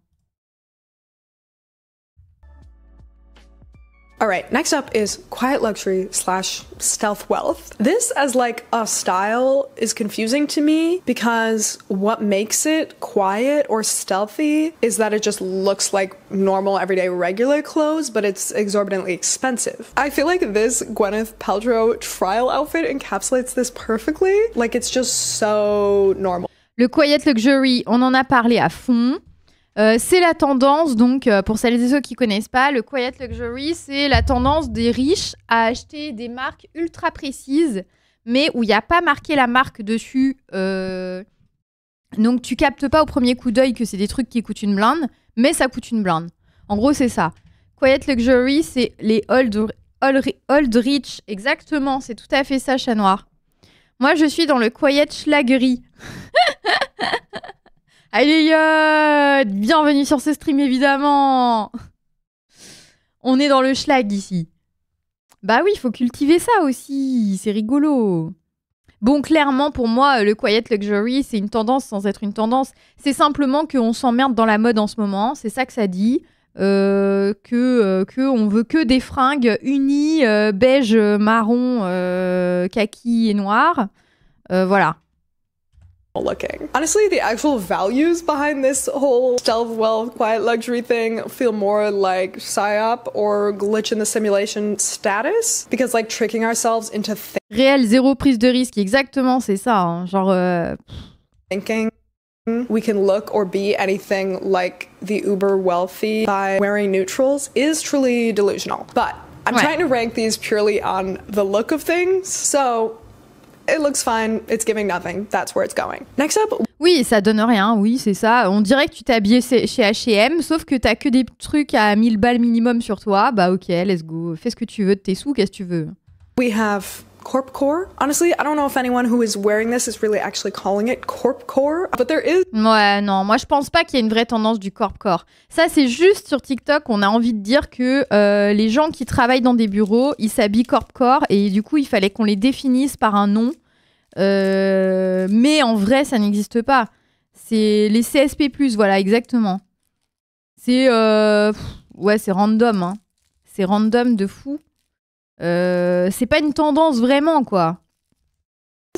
All right, next up is quiet luxury slash stealth wealth. This, as like a style, is confusing to me because what makes it quiet or stealthy is that it just looks like normal, everyday, regular clothes, but it's exorbitantly expensive. I feel like this Gwyneth Paltrow trial outfit encapsulates this perfectly. Like, it's just so normal. Le quiet luxury, on en a parlé à fond. Euh, c'est la tendance, donc, euh, pour celles et ceux qui connaissent pas, le quiet luxury, c'est la tendance des riches à acheter des marques ultra précises, mais où il n'y a pas marqué la marque dessus. Euh, donc, tu captes pas au premier coup d'œil que c'est des trucs qui coûtent une blinde, mais ça coûte une blinde. En gros, c'est ça. Quiet luxury, c'est les old, rich. Exactement, c'est tout à fait ça, chat noir. Moi, je suis dans le quiet schlagerie. Allez, bienvenue sur ce stream évidemment. On est dans le schlag ici. Bah oui, il faut cultiver ça aussi, c'est rigolo. Bon, clairement, pour moi, le quiet luxury, c'est une tendance sans être une tendance. C'est simplement qu'on s'emmerde dans la mode en ce moment, c'est ça que ça dit. Euh, que, euh, que on veut que des fringues unies, euh, beige, marron, kaki et noir. voilà. looking. Honestly, the actual values behind this whole stealth wealth quiet luxury thing feel more like psyop or glitch in the simulation status because like tricking ourselves into réel zéro prise de risque exactement, c'est ça, hein. genre euh... thinking we can look or be anything like the uber wealthy by wearing neutrals is truly delusional. But I'm ouais. trying to rank these purely on the look of things. So Oui, ça donne rien, oui, c'est ça. On dirait que tu t'es habillé chez HM, sauf que t'as que des trucs à 1000 balles minimum sur toi. Bah ok, let's go, fais ce que tu veux de tes sous, qu'est-ce que tu veux. We have corpcore. Honestly, I don't know if anyone who is wearing this is really actually calling it but there is. Ouais, non, moi je pense pas qu'il y ait une vraie tendance du corpcore. Ça, c'est juste sur TikTok, on a envie de dire que euh, les gens qui travaillent dans des bureaux, ils s'habillent corpcore et du coup, il fallait qu'on les définisse par un nom euh, mais en vrai, ça n'existe pas. C'est les CSP+, voilà, exactement. C'est... Euh, ouais, c'est random. Hein. C'est random de fou. Euh, c'est pas une tendance vraiment, quoi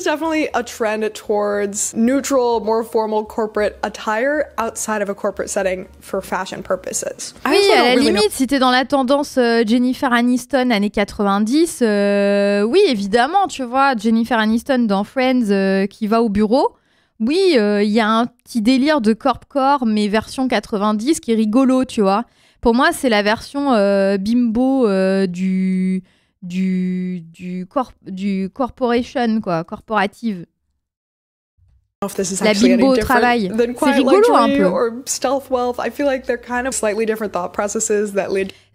definitely a trend towards neutral, more formal corporate attire outside of a corporate setting for fashion purposes. Ah oui, à la limite, si t'es dans la tendance euh, Jennifer Aniston années 90, euh, oui, évidemment, tu vois, Jennifer Aniston dans Friends euh, qui va au bureau. Oui, il y a un petit délire de corp-corps, mais version 90 qui est rigolo, tu vois. Pour moi, c'est la version bimbo du du, du, corp, du corporation, quoi, corporative. La bimbo au travail. C'est rigolo un peu.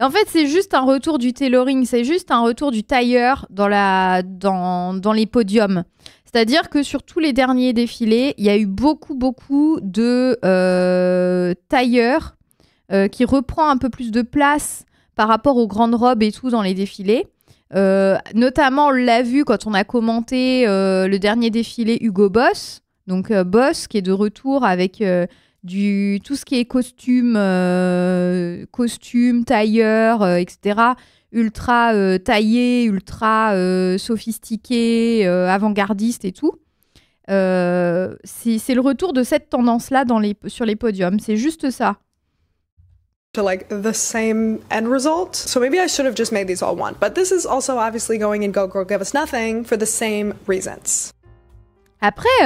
En fait, c'est juste un retour du tailoring, c'est juste un retour du tailleur dans, la, dans, dans les podiums. C'est-à-dire que sur tous les derniers défilés, il y a eu beaucoup, beaucoup de euh, tailleurs euh, qui reprend un peu plus de place par rapport aux grandes robes et tout dans les défilés. Euh, notamment, on l'a vu quand on a commenté euh, le dernier défilé Hugo Boss. Donc euh, Boss qui est de retour avec du tout ce qui est costume, costume, tailleur, etc. Ultra taillé, ultra sophistiqué, avant-gardiste et tout. c'est le retour de cette tendance-là sur les podiums. C'est juste ça the Après,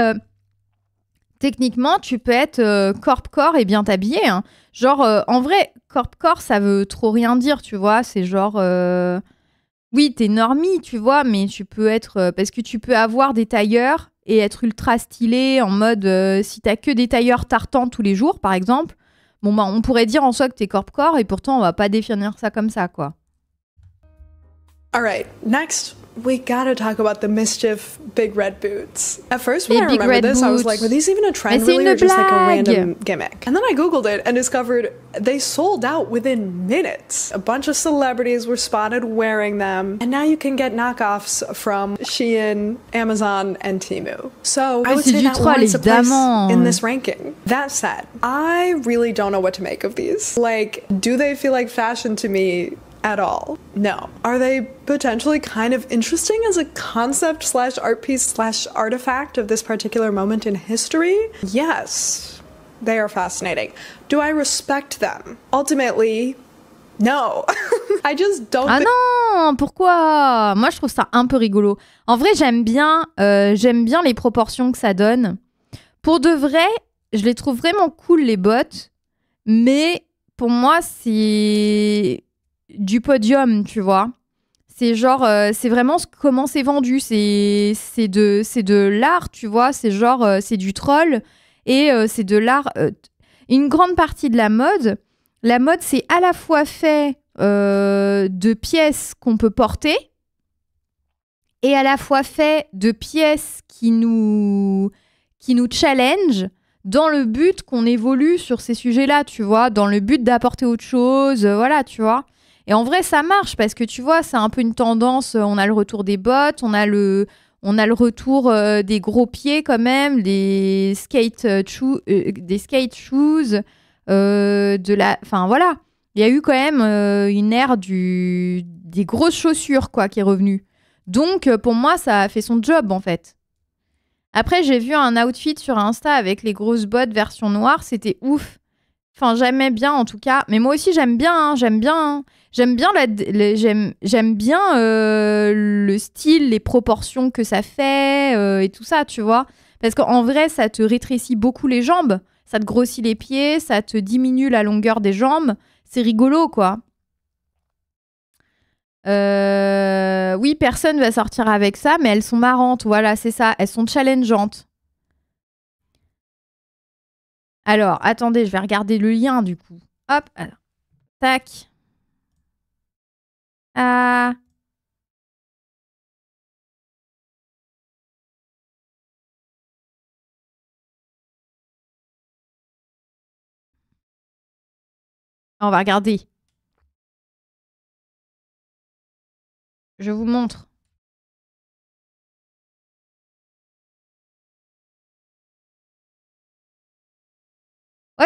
techniquement, tu peux être euh, corp-corps et bien t'habiller. Hein. Genre, euh, en vrai, corp-corps, ça veut trop rien dire, tu vois. C'est genre. Euh, oui, t'es normie, tu vois, mais tu peux être. parce que tu peux avoir des tailleurs et être ultra stylé en mode. si t'as que des tailleurs tartans tous les jours, par exemple, Bon, bah, on pourrait dire en soi que t'es corp-corps et pourtant on va pas définir ça comme ça, quoi. All right, next. we gotta talk about the mischief big red boots. At first, when I remember this, boots. I was like, were these even a trend really or just like a random gimmick? And then I Googled it and discovered they sold out within minutes. A bunch of celebrities were spotted wearing them. And now you can get knockoffs from Shein, Amazon, and Timu. So I ah, would say that warrants a place in this ranking. That said, I really don't know what to make of these. Like, do they feel like fashion to me at all. No. Are they potentially kind of interesting as a concept slash art piece slash artifact of this particular moment in history? Yes, they are fascinating. Do I respect them? Ultimately, no. I just don't ah non, pourquoi Moi, je trouve ça un peu rigolo. En vrai, j'aime bien, euh, j'aime bien les proportions que ça donne. Pour de vrai, je les trouve vraiment cool les bottes, mais pour moi, c'est du podium, tu vois. C'est genre, euh, c'est vraiment comment c'est vendu. C'est de, c'est de l'art, tu vois. C'est genre, euh, c'est du troll et euh, c'est de l'art. une grande partie de la mode, la mode, c'est à la fois fait de pièces qu'on peut porter et à la fois fait de pièces qui nous, qui nous challenge dans le but qu'on évolue sur ces sujets-là, tu vois, dans le but d'apporter autre chose, voilà, tu vois. Et en vrai, ça marche parce que tu vois, c'est un peu une tendance. Euh, on a le retour des bottes, on a le, on a le retour euh, des gros pieds quand même, des skate, euh, des skate shoes, de la, enfin voilà. Il y a eu quand même une ère des grosses chaussures quoi qui est revenue. Donc pour moi, ça a fait son job en fait. Après, j'ai vu un outfit sur Insta avec les grosses bottes version noire, c'était ouf. Enfin, j'aimais bien en tout cas. Mais moi aussi, j'aime bien. Hein, j'aime bien. Hein. J'aime bien, j'aime, bien euh, le style, les proportions que ça fait euh, et tout ça, tu vois. Parce qu'en vrai, ça te rétrécit beaucoup les jambes. Ça te grossit les pieds. Ça te diminue la longueur des jambes. C'est rigolo, quoi. Euh, oui, personne va sortir avec ça, mais elles sont marrantes. Voilà, c'est ça. Elles sont challengeantes. Alors, attendez, je vais regarder le lien du coup. Hop, alors. tac. Ah. On va regarder. Je vous montre.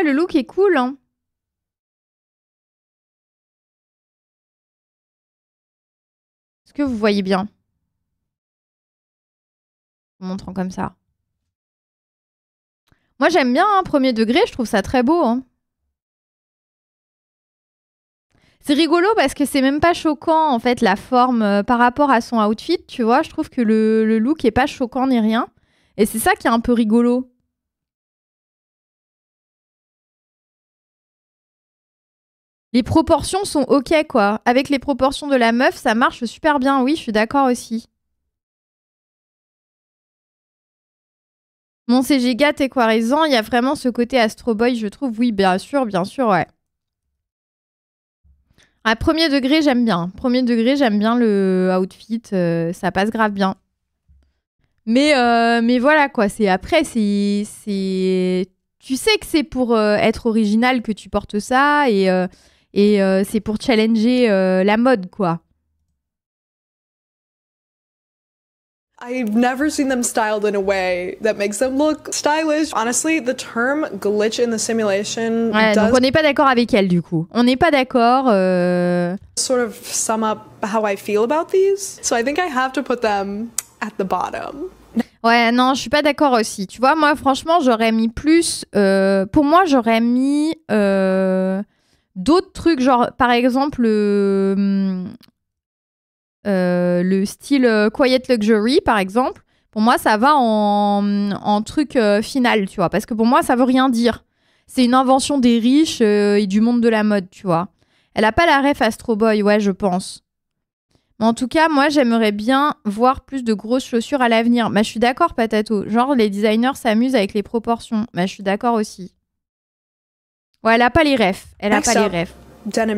le look est cool, hein. Est-ce que vous voyez bien montrant comme ça. Moi, j'aime bien, un hein, premier degré, je trouve ça très beau. Hein. C'est rigolo parce que c'est même pas choquant, en fait, la forme euh, par rapport à son outfit, tu vois. Je trouve que le, le look est pas choquant ni rien. Et c'est ça qui est un peu rigolo. les proportions sont ok quoi. Avec les proportions de la meuf, ça marche super bien. Oui, je suis d'accord aussi. Mon t'es quoi, raison il y a vraiment ce côté Astro Boy, je trouve. Oui, bien sûr, bien sûr, ouais. À premier degré, j'aime bien. Premier degré, j'aime bien le outfit, euh, ça passe grave bien. Mais, euh, mais voilà, quoi. C'est après, c'est, Tu sais que c'est pour euh, être original que tu portes ça et et euh, c'est pour challenger euh, la mode, quoi. I've never seen them styled in a way that makes them look stylish. Honestly, the term glitch in the simulation. Ouais, does donc on n'est pas d'accord avec elle du coup. On n'est pas d'accord. Euh... Sort of sum up how I feel about these. So I think I have to put them at the bottom. Ouais, non, je suis pas d'accord aussi. Tu vois, moi, franchement, j'aurais mis plus. Euh, pour moi, j'aurais mis. Euh D'autres trucs, genre par exemple euh, euh, le style euh, Quiet Luxury, par exemple, pour moi ça va en, en truc final, tu vois, parce que pour moi ça veut rien dire. C'est une invention des riches et du monde de la mode, tu vois. Elle a pas la ref Astro Boy, ouais, je pense. Mais en tout cas, moi, j'aimerais bien voir plus de grosses chaussures à l'avenir. mais bah, je suis d'accord, Patato. Genre, les designers s'amusent avec les proportions. mais bah, je suis d'accord aussi. Ouais, elle a pas les rêves. Elle a pas les rêves.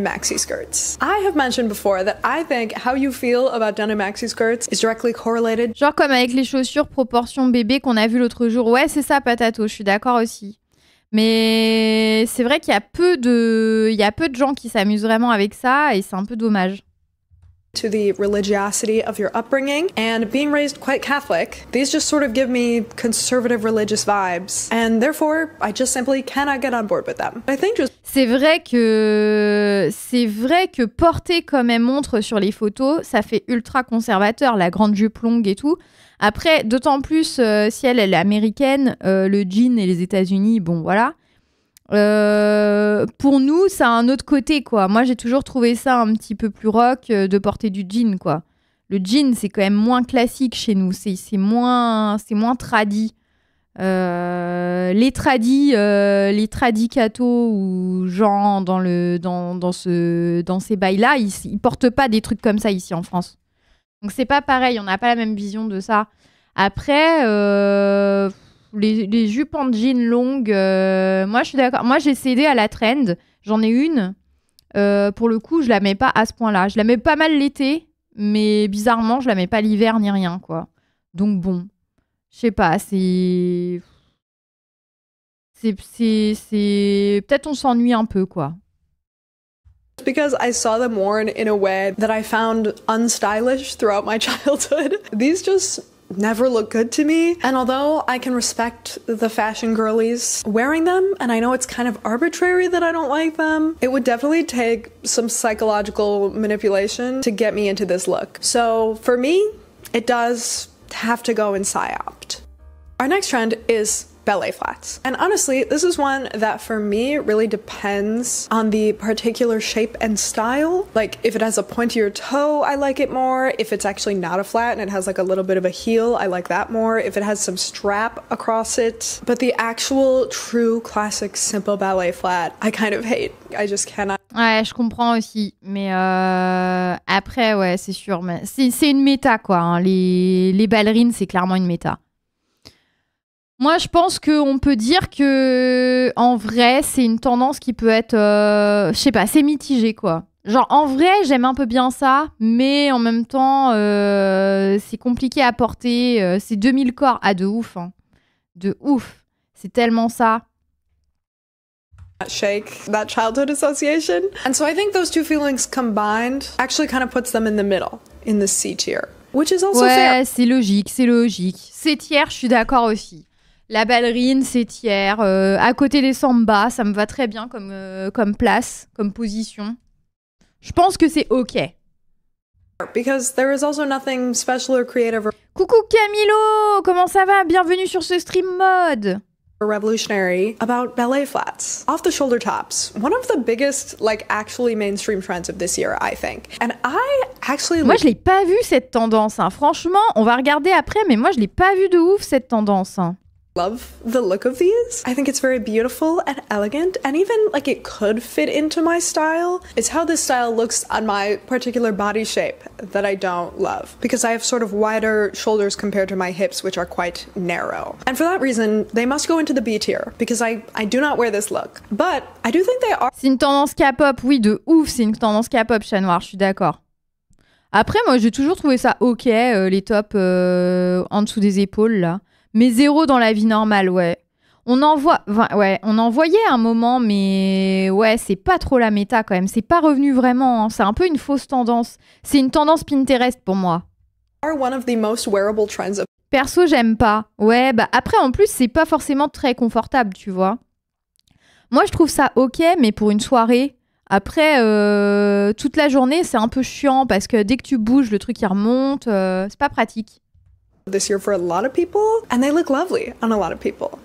maxi skirts. I have mentioned before that I think how you feel about maxi skirts is directly correlated. Genre comme avec les chaussures proportion bébé qu'on a vu l'autre jour. Ouais, c'est ça, patato. Je suis d'accord aussi. Mais c'est vrai qu'il y a peu de, il y a peu de gens qui s'amusent vraiment avec ça et c'est un peu dommage to the religiosity of your upbringing and being raised quite Catholic. These just sort of give me conservative religious vibes and therefore I just simply cannot get on board with them. I think just C'est vrai que c'est vrai que porter comme elle montre sur les photos, ça fait ultra conservateur la grande jupe longue et tout. Après d'autant plus euh, si elle, elle est américaine, euh, le jean et les États-Unis, bon voilà. Euh, pour nous, ça a un autre côté, quoi. Moi, j'ai toujours trouvé ça un petit peu plus rock euh, de porter du jean, quoi. Le jean, c'est quand même moins classique chez nous. C'est moins, c'est moins tradit. Euh, les tradis, les tradis ou genre dans le dans, dans ce dans ces bails là, ils, ils, portent pas des trucs comme ça ici en France. Donc c'est pas pareil. On n'a pas la même vision de ça. Après les, les jupes en jean longues. Euh, moi, je suis d'accord. Moi, j'ai cédé à la trend. J'en ai une. Euh, pour le coup, je la mets pas à ce point-là. Je la mets pas mal l'été, mais bizarrement, je la mets pas l'hiver ni rien, quoi. Donc bon, je sais pas. C'est c'est c'est peut-être on s'ennuie un peu, quoi. because I saw them worn in a way that I found unstylish throughout my childhood. These just never look good to me. And although I can respect the fashion girlies wearing them, and I know it's kind of arbitrary that I don't like them, it would definitely take some psychological manipulation to get me into this look. So for me, it does have to go in psyopt. Our next trend is ballet flats. And honestly, this is one that for me really depends on the particular shape and style. Like if it has a pointier toe, I like it more. If it's actually not a flat and it has like a little bit of a heel, I like that more. If it has some strap across it. But the actual true classic simple ballet flat, I kind of hate. I just cannot. Ouais, je comprends aussi. Mais euh... après, ouais, c'est sûr. Mais c'est une méta, quoi. Hein. Les... les ballerines, c'est clairement une méta. Moi, je pense qu'on peut dire que, en vrai, c'est une tendance qui peut être, euh, je sais pas, c'est mitigé, quoi. Genre, en vrai, j'aime un peu bien ça, mais en même temps, euh, c'est compliqué à porter. Euh, c'est 2000 corps. Ah, de ouf. Hein. De ouf. C'est tellement ça. that childhood association. And so I think those two feelings combined actually kind of puts them in the middle, in the tier, which is also fair. Ouais, c'est logique, c'est logique. C'est tier, je suis d'accord aussi. La ballerine, c'est tiers. Euh, à côté des sambas, ça me va très bien comme, euh, comme place, comme position. Je pense que c'est OK. Coucou Camilo, comment ça va Bienvenue sur ce stream mode. moi je l'ai pas vu cette tendance hein. franchement on va regarder après mais moi je l'ai pas vu de ouf cette tendance hein. love the look of these. I think it's very beautiful and elegant and even like it could fit into my style. It's how this style looks on my particular body shape that I don't love because I have sort of wider shoulders compared to my hips which are quite narrow. And for that reason, they must go into the B tier because I, I do not wear this look. But I do think they are... C'est une tendance K-pop, oui, de ouf, c'est une tendance K-pop, Chat Noir, je suis d'accord. Après, moi, j'ai toujours trouvé ça ok, euh, les tops euh, en dessous des épaules, là. Mais zéro dans la vie normale, ouais. On en ouais, on en voyait un moment, mais ouais, c'est pas trop la méta quand même. C'est pas revenu vraiment. Hein. C'est un peu une fausse tendance. C'est une tendance Pinterest pour moi. Perso, j'aime pas. Ouais, bah après, en plus, c'est pas forcément très confortable, tu vois. Moi, je trouve ça ok, mais pour une soirée. Après, euh, toute la journée, c'est un peu chiant parce que dès que tu bouges, le truc il remonte. Euh, c'est pas pratique this year for a lot of people, and they look lovely on a lot of people.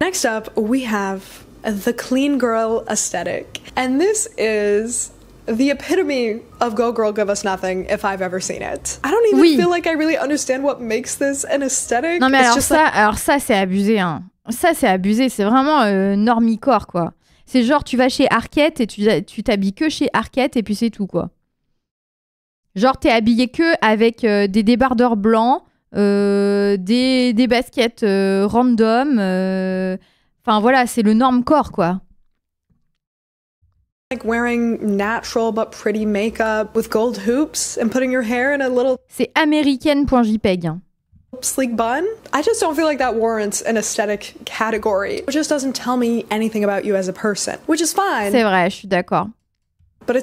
Next up, we have the clean girl aesthetic. And this is the epitome of Go Girl Give Us Nothing if I've ever seen it. I don't even feel like I really understand what makes this an aesthetic. Non mais It's alors, ça, alors ça c'est abusé hein. Ça c'est abusé, c'est vraiment euh, normicore quoi. C'est genre tu vas chez Arquette et tu t'habilles que chez Arquette et puis c'est tout quoi. Genre, t'es habillé que avec euh, des débardeurs blancs, euh, des, des, baskets euh, random. Euh, enfin, voilà, c'est le norme corps, quoi. C'est américaine.jpeg. Hein. sleek bun. I just don't feel like that warrants an aesthetic category. It just doesn't tell me anything about you as a person, which is fine. C'est vrai, je suis d'accord. Pour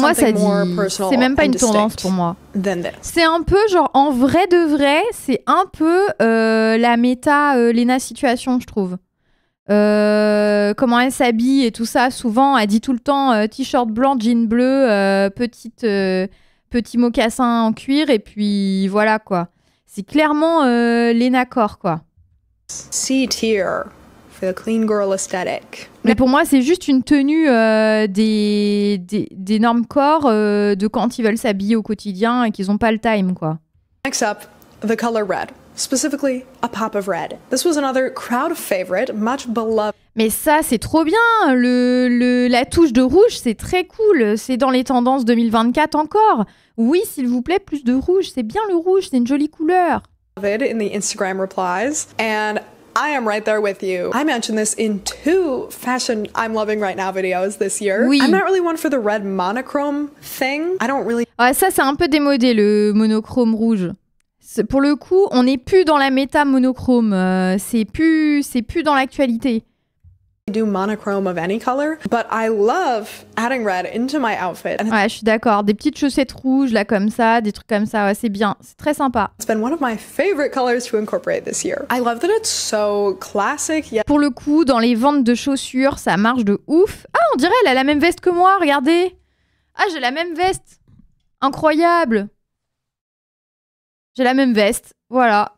moi, ça dit, c'est même pas une tendance pour moi. C'est un peu genre en vrai de vrai, c'est un peu euh, la méta euh, Lena situation, je trouve. Euh, comment elle s'habille et tout ça. Souvent, elle dit tout le temps t-shirt blanc, jean bleu, petite petit mocassin en cuir et puis voilà quoi. C'est clairement Lena Core, quoi. C tier clean girl aesthetic. Mais pour moi, c'est juste une tenue euh, des, des, normes corps euh, de quand ils veulent s'habiller au quotidien et qu'ils n'ont pas le time, quoi. the color red. Specifically, a pop of red. This was another crowd favorite, much beloved. Mais ça, c'est trop bien. Le, le, la touche de rouge, c'est très cool. C'est dans les tendances 2024 encore. Oui, s'il vous plaît, plus de rouge. C'est bien le rouge. C'est une jolie couleur. In the Instagram replies, and I am right there with you. I mentioned this in two fashion I'm loving right now videos this year. I'm not really one for the red monochrome thing. I don't really. Ah, ça c'est un peu démodé le monochrome rouge. Pour le coup, on n'est plus dans la méta monochrome. Euh, c'est plus, c'est plus dans l'actualité monochrome Ouais, je suis d'accord. Des petites chaussettes rouges, là, comme ça, des trucs comme ça, ouais, c'est bien. C'est très sympa. Pour le coup, dans les ventes de chaussures, ça marche de ouf. Ah, on dirait, elle a la même veste que moi, regardez. Ah, j'ai la même veste. Incroyable. J'ai la même veste. Voilà.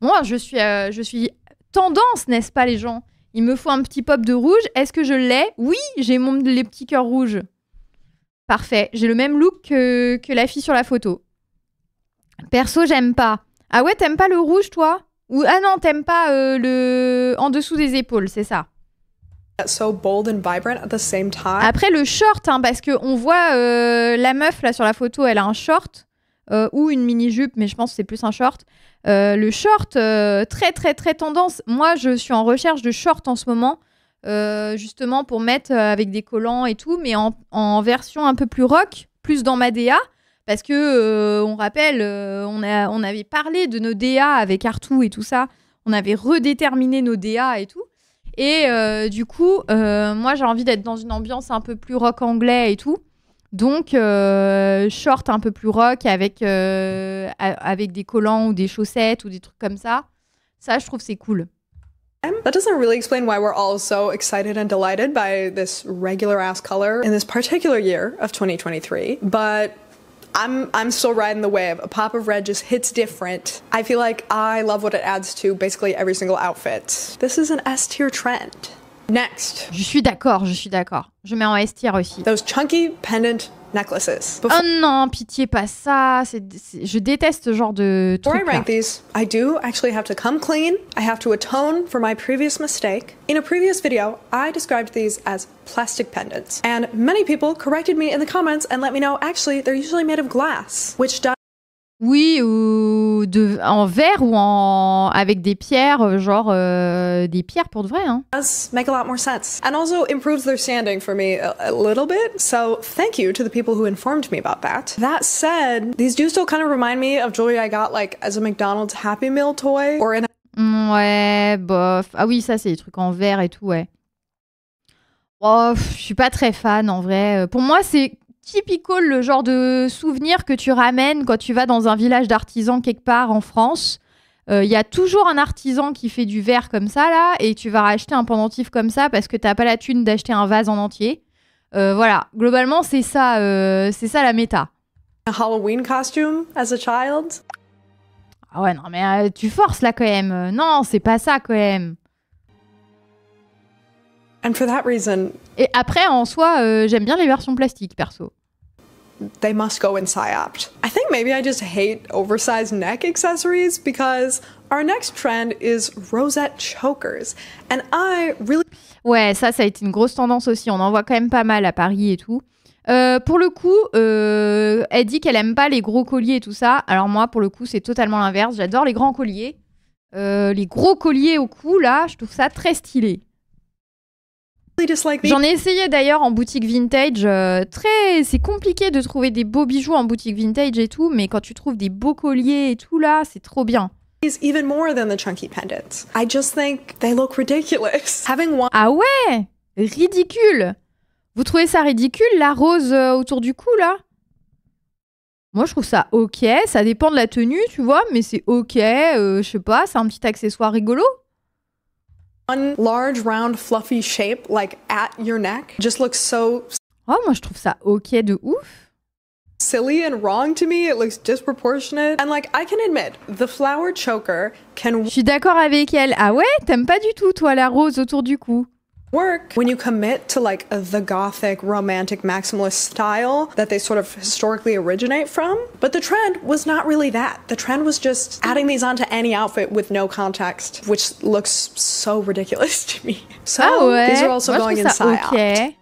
Moi, je suis, euh, je suis tendance, n'est-ce pas, les gens il me faut un petit pop de rouge. Est-ce que je l'ai Oui, j'ai mon... les petits cœurs rouges. Parfait. J'ai le même look que, que la fille sur la photo. Perso, j'aime pas. Ah ouais, t'aimes pas le rouge, toi Ou ah non, t'aimes pas euh, le en dessous des épaules, c'est ça. Après le short, hein, parce que on voit euh, la meuf là sur la photo, elle a un short euh, ou une mini jupe, mais je pense que c'est plus un short. Euh, le short, euh, très très très tendance. Moi, je suis en recherche de short en ce moment, euh, justement pour mettre avec des collants et tout, mais en, version un peu plus rock, plus dans ma DA. Parce que, on rappelle, on, on avait parlé de nos DA avec Artou et tout ça. On avait redéterminé nos DA et tout. Et du coup, moi, j'ai envie d'être dans une ambiance un peu plus rock anglais et tout. Donc, euh, short un peu plus rock avec, euh, avec des collants ou des chaussettes ou des trucs comme ça. Ça, je trouve c'est cool. Um, that doesn't really explain why we're all so excited and delighted by this regular ass color in this particular year of 2023. But I'm I'm still riding the wave. A pop of red just hits different. I feel like I love what it adds to basically every single outfit. This is an S tier trend. Next. Je suis d'accord, je suis d'accord. Je mets en S aussi. Those chunky pendant necklaces. Bef oh non, pitié pas ça. C est, c est, je déteste ce genre de truc. I rank these, I do actually have to come clean. I have to atone for my previous mistake. In a previous video, I described these as plastic pendants, and many people corrected me in the comments and let me know actually they're usually made of glass, which does Oui, ou de, en verre ou en, avec des pierres, euh, genre euh, des pierres pour de vrai. Hein. Does make a lot more sense. And also improves their standing for me a, little bit. So thank you to the people who informed me about that. That said, these do still kind of remind me of jewelry I got like as a McDonald's Happy Meal toy or in a... Mm, ouais, bof. Ah oui, ça c'est des trucs en verre et tout, ouais. Oh, je suis pas très fan en vrai. Pour moi, c'est Typical, le genre de souvenir que tu ramènes quand tu vas dans un village d'artisans quelque part en France. Il euh, y a toujours un artisan qui fait du verre comme ça, là, et tu vas racheter un pendentif comme ça parce que t'as pas la thune d'acheter un vase en entier. Euh, voilà, globalement, c'est ça, euh, c'est ça la méta. Halloween costume as a child? Ah ouais, non, mais tu forces là quand même. Non, c'est pas ça quand même. Et après, en soi, euh, j'aime bien les versions plastiques, perso. I think maybe I just hate oversized neck accessories because our next trend is rosette chokers, and I really. Ouais, ça, ça a été une grosse tendance aussi. On en voit quand même pas mal à Paris et tout. Euh, pour le coup, elle euh, dit qu'elle aime pas les gros colliers et tout ça. Alors moi, pour le coup, c'est totalement l'inverse. J'adore les grands colliers. les gros colliers au cou, là, je trouve ça très stylé. J'en ai essayé d'ailleurs en boutique vintage. Euh, très, c'est compliqué de trouver des beaux bijoux en boutique vintage et tout, mais quand tu trouves des beaux colliers et tout là, c'est trop bien. Ah ouais, ridicule. Vous trouvez ça ridicule la rose euh, autour du cou là Moi, je trouve ça ok. Ça dépend de la tenue, tu vois, mais c'est ok. Euh, je sais pas, c'est un petit accessoire rigolo. One large, round, fluffy shape, like at your neck, just looks so. Oh, moi je trouve ça ok de ouf. Silly and wrong to me, it looks disproportionate. And like, I can admit, the flower choker can. Je suis d'accord avec elle. Ah ouais, t'aimes pas du tout, toi, la rose autour du cou. work when you commit to like the gothic romantic maximalist style that they sort of historically originate from but the trend was not really that the trend was just adding these onto any outfit with no context which looks so ridiculous to me so oh, these are eh? also going inside okay.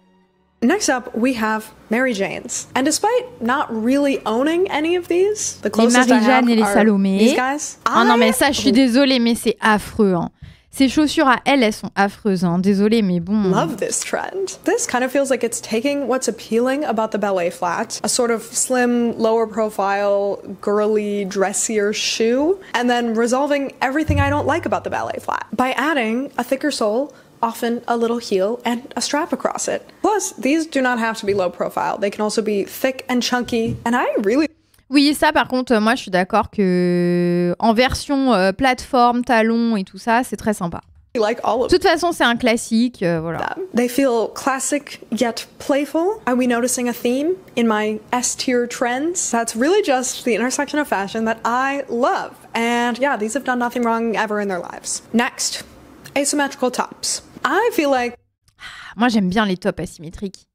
Next up, we have Mary Jane's. And despite not really owning any of these, the closest les Marie-Jeanne et les These guys, ah I... non, mais ça, je suis désolée, mais c'est affreux. Hein. Ses chaussures à elle, elles sont affreuses, hein. désolée, mais bon. Love this trend. This kind of feels like it's taking what's appealing about the ballet flat, a sort of slim, lower profile, girly, dressier shoe, and then resolving everything I don't like about the ballet flat by adding a thicker sole, often a little heel and a strap across it. Plus, these do not have to be low profile. They can also be thick and chunky, and I really Oui, ça par contre, euh, moi je suis d'accord que euh, en version euh, plateforme, talon et tout ça, c'est très sympa. de toute façon, c'est un classique, voilà. They feel classic yet playful. Are we noticing a theme in my S-tier trends? That's really just the intersection of fashion that I love. And yeah, these have done nothing wrong ever in their lives. Next, asymmetrical tops. I feel like ah, Moi, j'aime bien les tops asymétriques.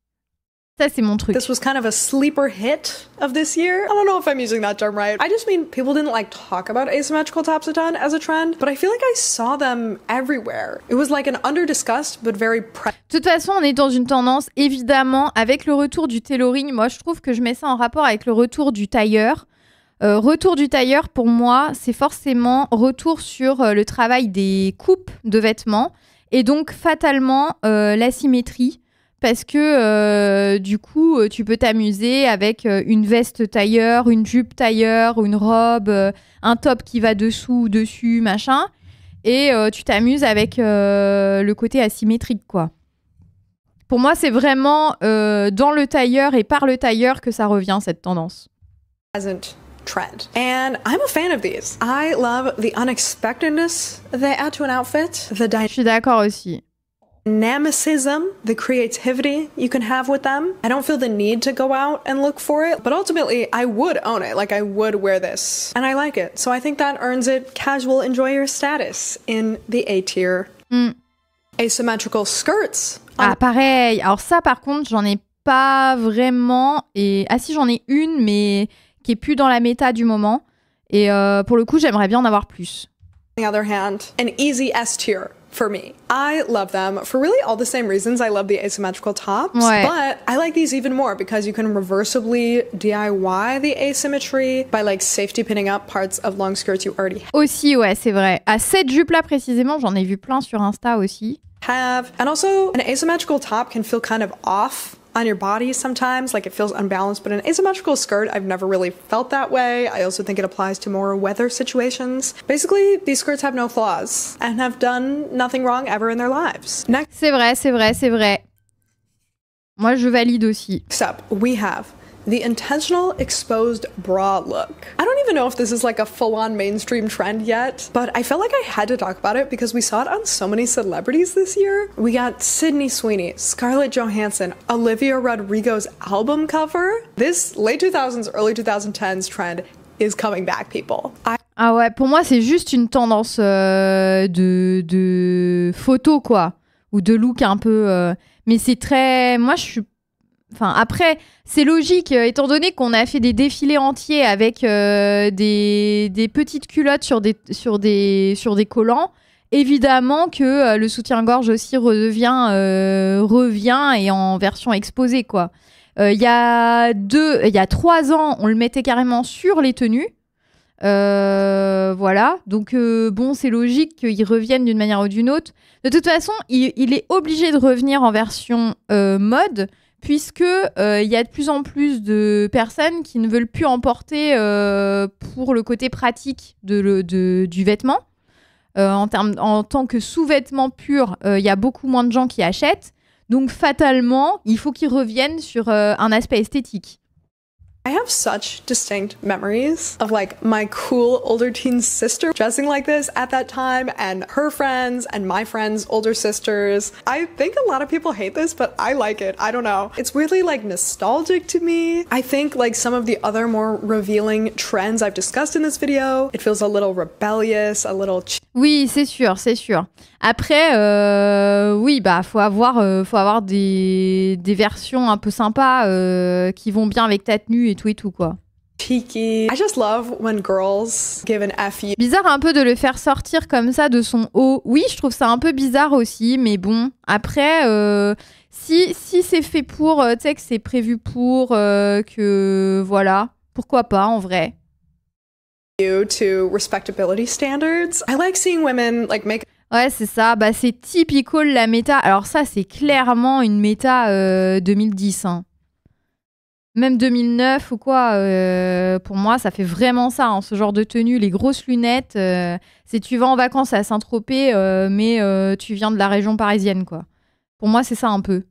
Ça, c'est mon truc. This was kind of a sleeper hit of this year. I don't know if I'm using that term right. I just mean people didn't like talk about asymmetrical tops a ton as a trend, but I feel like I saw them everywhere. It was like an underdiscussed but very De toute façon, on est dans une tendance, évidemment, avec le retour du tailoring. Moi, je trouve que je mets ça en rapport avec le retour du tailleur. Euh, retour du tailleur, pour moi, c'est forcément retour sur euh, le travail des coupes de vêtements et donc fatalement euh, l'asymétrie parce que euh, du coup, euh, tu peux t'amuser avec euh, une veste tailleur, une jupe tailleur, une robe, un top qui va dessous dessus, machin. Et tu t'amuses avec le côté asymétrique, quoi. Pour moi, c'est vraiment dans le tailleur et par le tailleur que ça revient, cette tendance. Je suis d'accord aussi. dynamicism, the creativity you can have with them. I don't feel the need to go out and look for it, but ultimately I would own it. Like I would wear this and I like it. So I think that earns it casual enjoyer status in the A tier. Mm. Asymmetrical skirts. Ah, pareil. Alors ça, par contre, j'en ai pas vraiment. Et ah si, j'en ai une, mais qui est plus dans la méta du moment. Et euh, pour le coup, j'aimerais bien en avoir plus. On the other hand, an easy S tier for me. I love them for really all the same reasons I love the asymmetrical tops, but I like these even more because you can reversibly DIY the asymmetry by like safety pinning up parts of long skirts you already have. Aussi, ouais, c'est vrai. À cette jupe-là précisément, j'en ai vu plein sur Insta aussi. Have. And also, an asymmetrical top can feel kind of off on your body sometimes, like it feels unbalanced, but an asymmetrical skirt, I've never really felt that way. I also think it applies to more weather situations. Basically, these skirts have no flaws and have done nothing wrong ever in their lives. Next. C'est vrai, c'est vrai, c'est vrai. Moi, je valide aussi. Stop. We have the intentional exposed bra look. I don't even know if this is like a full on mainstream trend yet, but I felt like I had to talk about it because we saw it on so many celebrities this year. We got Sydney Sweeney, Scarlett Johansson, Olivia Rodrigo's album cover. This late 2000s, early 2010s trend is coming back, people. I ah ouais, pour moi, c'est juste une tendance euh, de, de photo, quoi, ou de look un peu. Euh, mais c'est très. Moi, je suis Enfin, après, c'est logique, euh, étant donné qu'on a fait des défilés entiers avec euh, des, petites culottes sur des, sur des, sur des collants, évidemment que euh, le soutien-gorge aussi revient et en version exposée, quoi. Il y a deux, il y a trois ans, on le mettait carrément sur les tenues. voilà, donc bon, c'est logique qu'il revienne d'une manière ou d'une autre. De toute façon, il, est obligé de revenir en version mode puisque euh, il y a de plus en plus de personnes qui ne veulent plus emporter euh, pour le côté pratique du vêtement. Euh, en, en tant que sous-vêtement pur, il y a beaucoup moins de gens qui achètent. Donc fatalement, il faut qu'ils reviennent sur un aspect esthétique. I have such distinct memories of like my cool older teen sister dressing like this at that time and her friends and my friends' older sisters. I think a lot of people hate this, but I like it. I don't know. It's weirdly like nostalgic to me. I think like some of the other more revealing trends I've discussed in this video, it feels a little rebellious, a little Oui, c'est sûr, c'est sûr. Après, euh, oui, bah, faut avoir, euh, faut avoir des, des versions un peu sympas euh, qui vont bien avec ta tenue et tout ou tout, quoi. Bizarre un peu de le faire sortir comme ça de son haut. Oui, je trouve ça un peu bizarre aussi, mais bon. Après, euh, si, si c'est fait pour, euh, tu sais, que c'est prévu pour, euh, que voilà, pourquoi pas en vrai. Ouais, c'est ça. Bah, c'est typique la méta. Alors ça, c'est clairement une méta 2010. Hein même 2009 ou quoi, euh, pour moi, ça fait vraiment ça, hein, ce genre de tenue, les grosses lunettes. Euh, c'est tu vas en vacances à Saint-Tropez, euh, mais tu viens de la région parisienne, quoi. Pour moi, c'est ça un peu.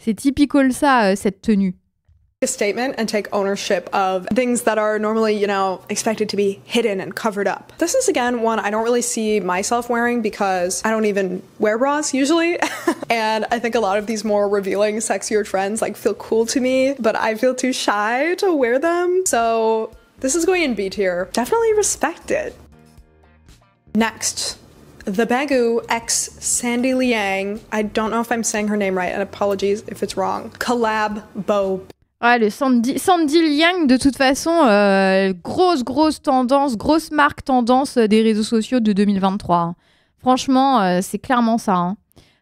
C'est typical ça, cette tenue. a statement and take ownership of things that are normally, you know, expected to be hidden and covered up. This is again one I don't really see myself wearing because I don't even wear bras usually. and I think a lot of these more revealing, sexier trends like feel cool to me, but I feel too shy to wear them. So this is going in B tier. Definitely respect it. Next, the Bagu X Sandy Liang, I don't know if I'm saying her name right, and apologies if it's wrong, collab Bo Ouais, le Sandy, Liang, de toute façon, euh, grosse, grosse tendance, grosse marque tendance des réseaux sociaux de 2023. Hein. Franchement, euh, c'est clairement ça. Hein.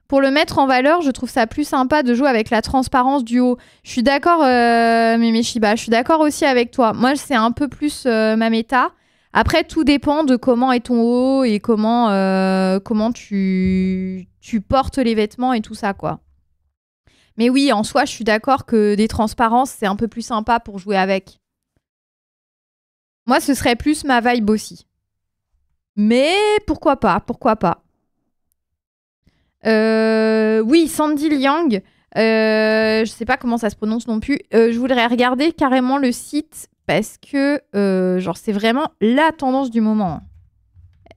Pour le mettre en valeur, je trouve ça plus sympa de jouer avec la transparence du haut. Je suis d'accord, euh, je suis d'accord aussi avec toi. Moi, c'est un peu plus euh, ma méta. Après, tout dépend de comment est ton haut et comment, comment tu, tu portes les vêtements et tout ça, quoi. Mais oui, en soi, je suis d'accord que des transparences, c'est un peu plus sympa pour jouer avec. Moi, ce serait plus ma vibe aussi. Mais pourquoi pas, pourquoi pas. Euh, oui, Sandy Liang, je euh, je sais pas comment ça se prononce non plus. Euh, je voudrais regarder carrément le site parce que genre c'est vraiment la tendance du moment.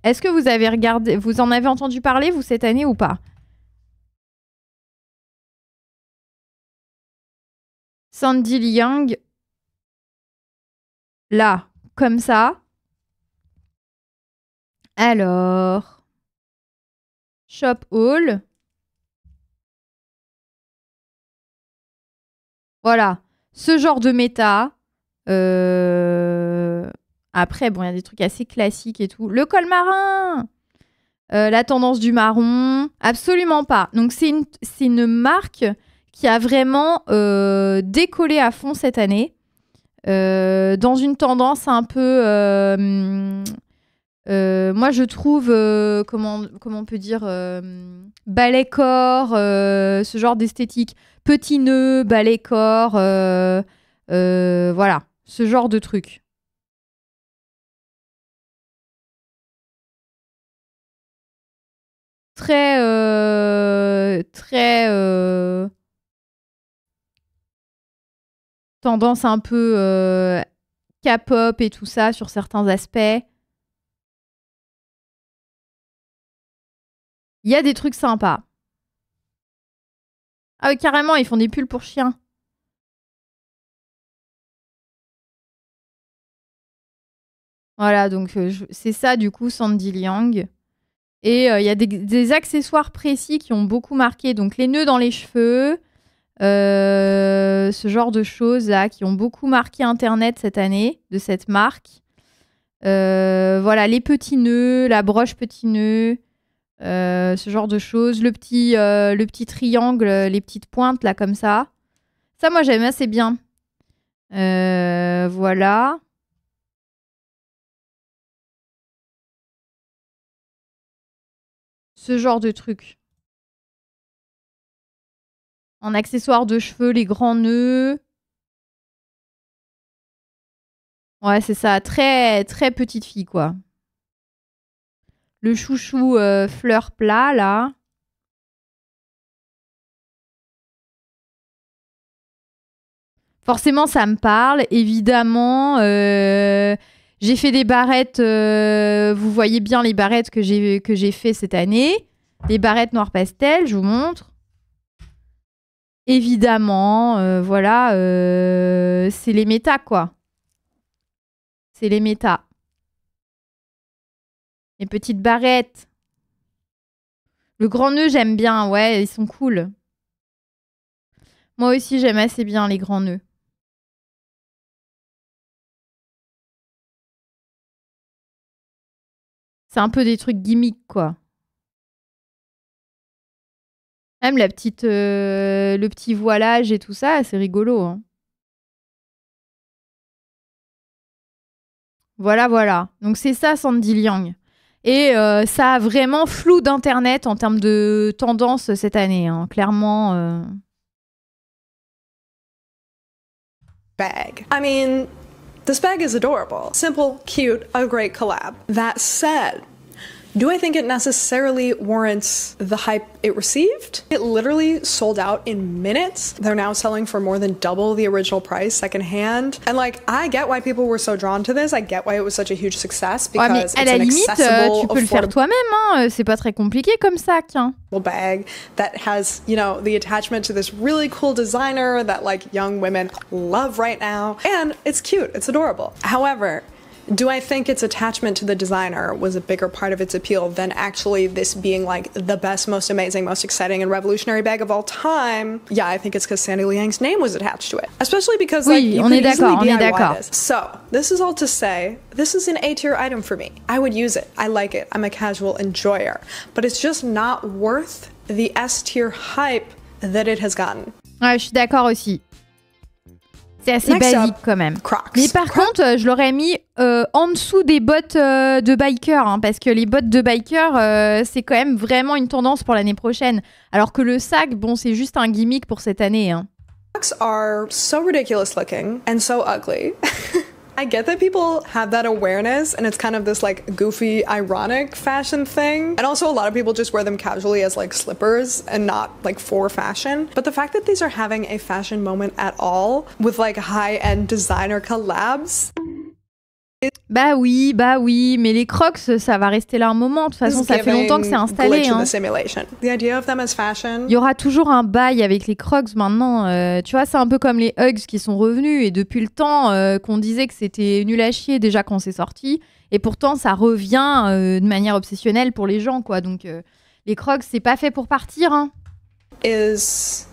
Est-ce que vous avez regardé, vous en avez entendu parler vous cette année ou pas Sandy Liang, là, comme ça. Alors, Shop Hall. Voilà, ce genre de méta. Euh, après, bon, il y a des trucs assez classiques et tout. Le col marin euh, La tendance du marron Absolument pas. Donc, c'est une marque qui a vraiment euh, décollé à fond cette année, euh, dans une tendance un peu... Euh, moi, je trouve, comment, comment on peut dire, ballet-corps, ce genre d'esthétique. Petit nœud, ballet-corps, voilà, ce genre de truc. très très tendance un peu euh, K-pop et tout ça sur certains aspects. Il y a des trucs sympas. Ah carrément, ils font des pulls pour chiens. Voilà, donc euh, c'est ça du coup, Sandy Liang. Et euh, il y a des, des, accessoires précis qui ont beaucoup marqué. Donc les nœuds dans les cheveux, euh, ce genre de choses là qui ont beaucoup marqué Internet cette année de cette marque. Euh, voilà, les petits nœuds, la broche petit nœud, euh, ce genre de choses, le petit, le petit triangle, les petites pointes là comme ça. Ça, moi, j'aime assez bien. voilà. Ce genre de truc. En accessoire de cheveux, les grands nœuds. Ouais, c'est ça. Très, très petite fille, quoi. Le chouchou euh, fleur plat, là. Forcément, ça me parle. Évidemment, euh, j'ai fait des barrettes. Euh, vous voyez bien les barrettes que j'ai fait cette année. Des barrettes noires pastel, je vous montre évidemment, euh, voilà, euh, c'est les méta, quoi. C'est les méta. Les petites barrettes. Le grand nœud, j'aime bien, ouais, ils sont cool. Moi aussi, j'aime assez bien les grands nœuds. C'est un peu des trucs gimmicks, quoi. Même la petite, euh, le petit voilage et tout ça, c'est rigolo. Hein. Voilà, voilà. Donc c'est ça Sandy Liang. Et euh, ça a vraiment flou d'Internet en termes de tendance cette année. Hein. Clairement. Euh. Bag. I mean, this bag is adorable. Simple, cute, a great collab. That said, Do I think it necessarily warrants the hype it received? It literally sold out in minutes. They're now selling for more than double the original price secondhand. And like, I get why people were so drawn to this. I get why it was such a huge success because ouais, it's an limite, accessible, tu peux affordable... le faire toi-même. Euh, c'est pas très compliqué comme ça, tiens. bag that has, you know, the attachment to this really cool designer that like young women love right now, and it's cute. It's adorable. However, do I think its attachment to the designer was a bigger part of its appeal than actually this being like the best, most amazing, most exciting, and revolutionary bag of all time? Yeah, I think it's because Sandy Liang's name was attached to it, especially because like oui, you on est d'accord, on DIY This. So this is all to say, this is an A tier item for me. I would use it. I like it. I'm a casual enjoyer, but it's just not worth the S tier hype that it has gotten. Ouais, je suis d'accord aussi. C'est assez basique quand même. Mais par contre, euh, je l'aurais mis euh, en dessous des bottes euh, de biker, hein, parce que les bottes de biker, c'est quand même vraiment une tendance pour l'année prochaine. Alors que le sac, bon, c'est juste un gimmick pour cette année. I get that people have that awareness and it's kind of this like goofy, ironic fashion thing. And also, a lot of people just wear them casually as like slippers and not like for fashion. But the fact that these are having a fashion moment at all with like high end designer collabs. Bah oui, bah oui, mais les crocs, ça va rester là un moment. De toute façon, ça fait longtemps que c'est installé. Hein. Il y aura toujours un bail avec les crocs maintenant. Euh, tu vois, c'est un peu comme les hugs qui sont revenus. Et depuis le temps euh, qu'on disait que c'était nul à chier déjà qu'on s'est sorti. Et pourtant, ça revient euh, de manière obsessionnelle pour les gens, quoi. Donc, les crocs, c'est pas fait pour partir. Hein. Is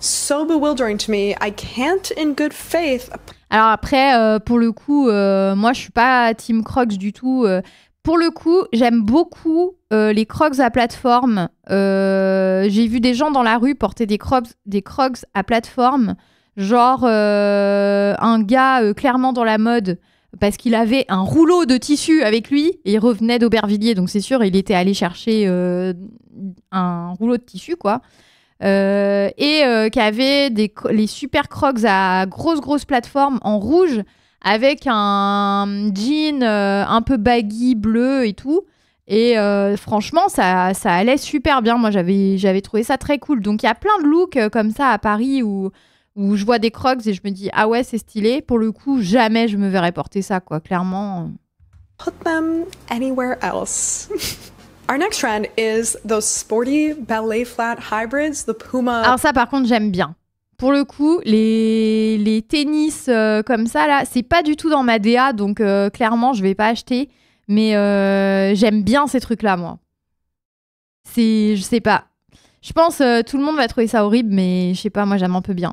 so bewildering to me. I can't in good faith... Alors après, euh, pour le coup, euh, moi, je suis pas Team Crocs du tout. Euh. pour le coup, j'aime beaucoup les Crocs à plateforme. J'ai vu des gens dans la rue porter des Crocs, des crocs à plateforme, genre un gars clairement dans la mode parce qu'il avait un rouleau de tissu avec lui et il revenait d'Aubervilliers, donc c'est sûr, il était allé chercher un rouleau de tissu, quoi. Euh, et euh, qui avait les super crocs à grosse grosse plateforme en rouge avec un jean euh, un peu baggy bleu et tout. Et franchement, ça, allait super bien. Moi, j'avais, j'avais trouvé ça très cool. Donc, il y a plein de looks comme ça à Paris où, je vois des crocs et je me dis, ah ouais, c'est stylé. Pour le coup, jamais je me verrais porter ça, quoi. Clairement. Put them anywhere else. Our next trend is those sporty ballet flat hybrids, the Puma. Alors ça par contre j'aime bien. Pour le coup, les, les tennis euh, comme ça là, c'est pas du tout dans ma DA, donc euh, clairement je vais pas acheter. Mais euh, j'aime bien ces trucs là moi. C'est, je sais pas. Je pense tout le monde va trouver ça horrible, mais je sais pas, moi j'aime un peu bien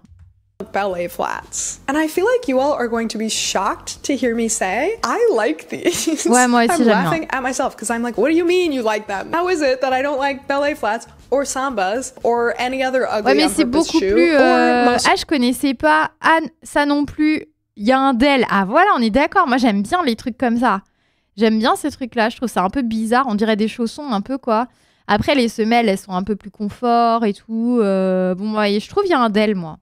ballet flats. And I feel like you all are going to be shocked to hear me say, I like these. Ouais, moi aussi, I'm laughing at myself because I'm like, what do you mean you like them? How is it that I don't like ballet flats or sambas or any other ugly ouais, mais c'est beaucoup plus euh... ah, je connaissais pas Anne, ça non plus. Il y a un del. Ah voilà, on est d'accord. Moi, j'aime bien les trucs comme ça. J'aime bien ces trucs-là. Je trouve ça un peu bizarre. On dirait des chaussons un peu quoi. Après, les semelles, elles sont un peu plus confort et tout. Euh... bon, voyez, je trouve il y a un del, moi.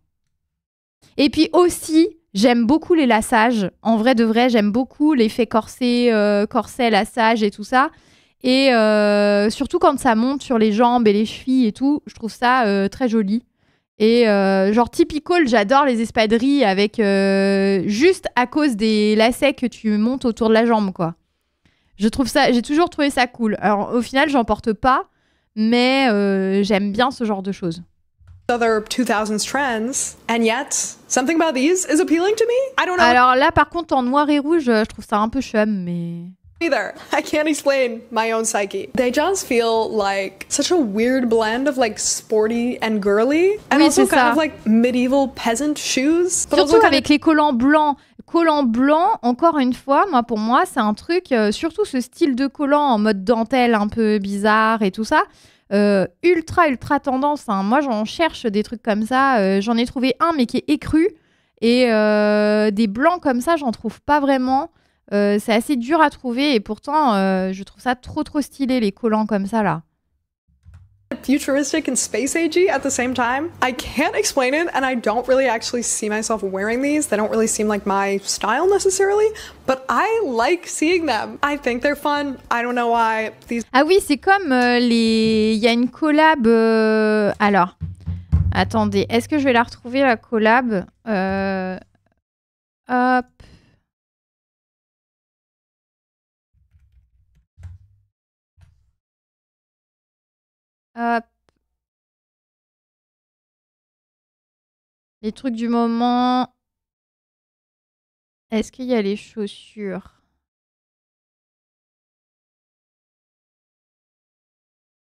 Et puis aussi, j'aime beaucoup les lassages. En vrai de vrai, j'aime beaucoup l'effet corset, euh, corset, lassage et tout ça. Et euh, surtout quand ça monte sur les jambes et les chevilles et tout, je trouve ça euh, très joli. Et genre typical, j'adore les espadrilles avec juste à cause des lacets que tu montes autour de la jambe, quoi. Je trouve ça, j'ai toujours trouvé ça cool. Alors au final, j'en porte pas, mais j'aime bien ce genre de choses other 2000s trends, and yet something about these is appealing to me. I don't know. Alors là, par contre, en noir et rouge, je trouve ça un peu chum, mais. either. I can't explain my own psyche. They just feel like such a weird blend of like sporty and girly and oui, also kind ça. of like medieval peasant shoes. But surtout avec of... les collants blancs. Collants blancs, encore une fois, moi pour moi, c'est un truc, euh, surtout ce style de collant en mode dentelle un peu bizarre et tout ça. Euh, ultra, ultra tendance. Hein. Moi, j'en cherche des trucs comme ça. Euh, j'en ai trouvé un, mais qui est écru. Et euh, des blancs comme ça, j'en trouve pas vraiment. c'est assez dur à trouver. Et pourtant, je trouve ça trop, trop stylé, les collants comme ça, là futuristic and space agey at the same time. I can't explain it, and I don't really actually see myself wearing these. They don't really seem like my style necessarily, but I like seeing them. I think they're fun. I don't know why. These ah oui, c'est comme euh, les. Il y a une collab. Euh... Alors, attendez, est-ce que je vais la retrouver la collab euh... Hop. Les trucs du moment. Est-ce qu'il y a les chaussures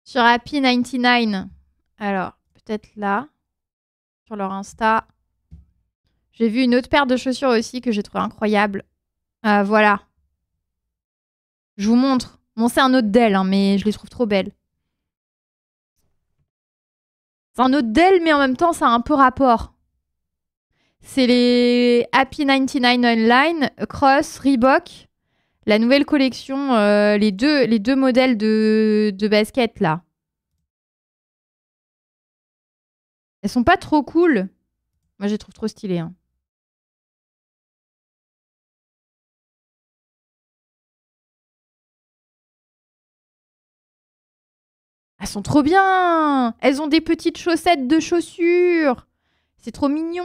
Sur Happy99. Alors, peut-être là. Sur leur Insta. J'ai vu une autre paire de chaussures aussi que j'ai trouvé incroyable. Euh, voilà. Je vous montre. Bon, c'est un autre d'elle, hein, mais je les trouve trop belles. C'est un autre Dell, mais en même temps, ça a un peu rapport. C'est les Happy 99 Online, Cross, Reebok, la nouvelle collection, euh, les, deux, les deux modèles de, de basket là. Elles sont pas trop cool. Moi, je les trouve trop stylées. Hein. Elles sont trop bien Elles ont des petites chaussettes de chaussures C'est trop mignon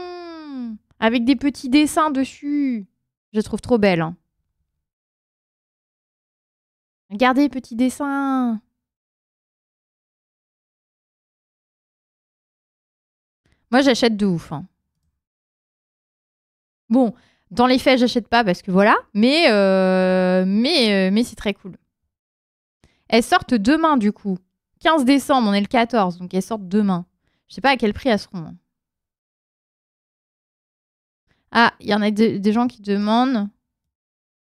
Avec des petits dessins dessus Je trouve trop belles. Hein. Regardez, petits dessins Moi, j'achète de ouf. Hein. Bon, dans les faits, j'achète pas parce que voilà, mais, euh, mais, euh, mais c'est très cool. Elles sortent demain, du coup. 15 décembre, on est le 14, donc elles sortent demain. Je sais pas à quel prix elles seront. Ah, il y en a des gens qui demandent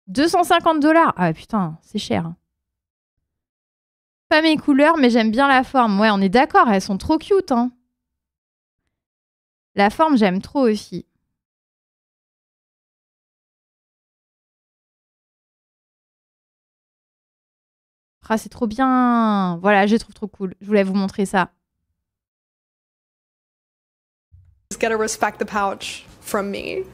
250 dollars. Ah putain, c'est cher. Pas mes couleurs, mais j'aime bien la forme. Ouais, on est d'accord, elles sont trop cute. Hein. La forme, j'aime trop aussi. Ah, c'est trop bien. Voilà, je trouve trop cool. Je voulais vous montrer ça. Just gotta respect the pouch from me.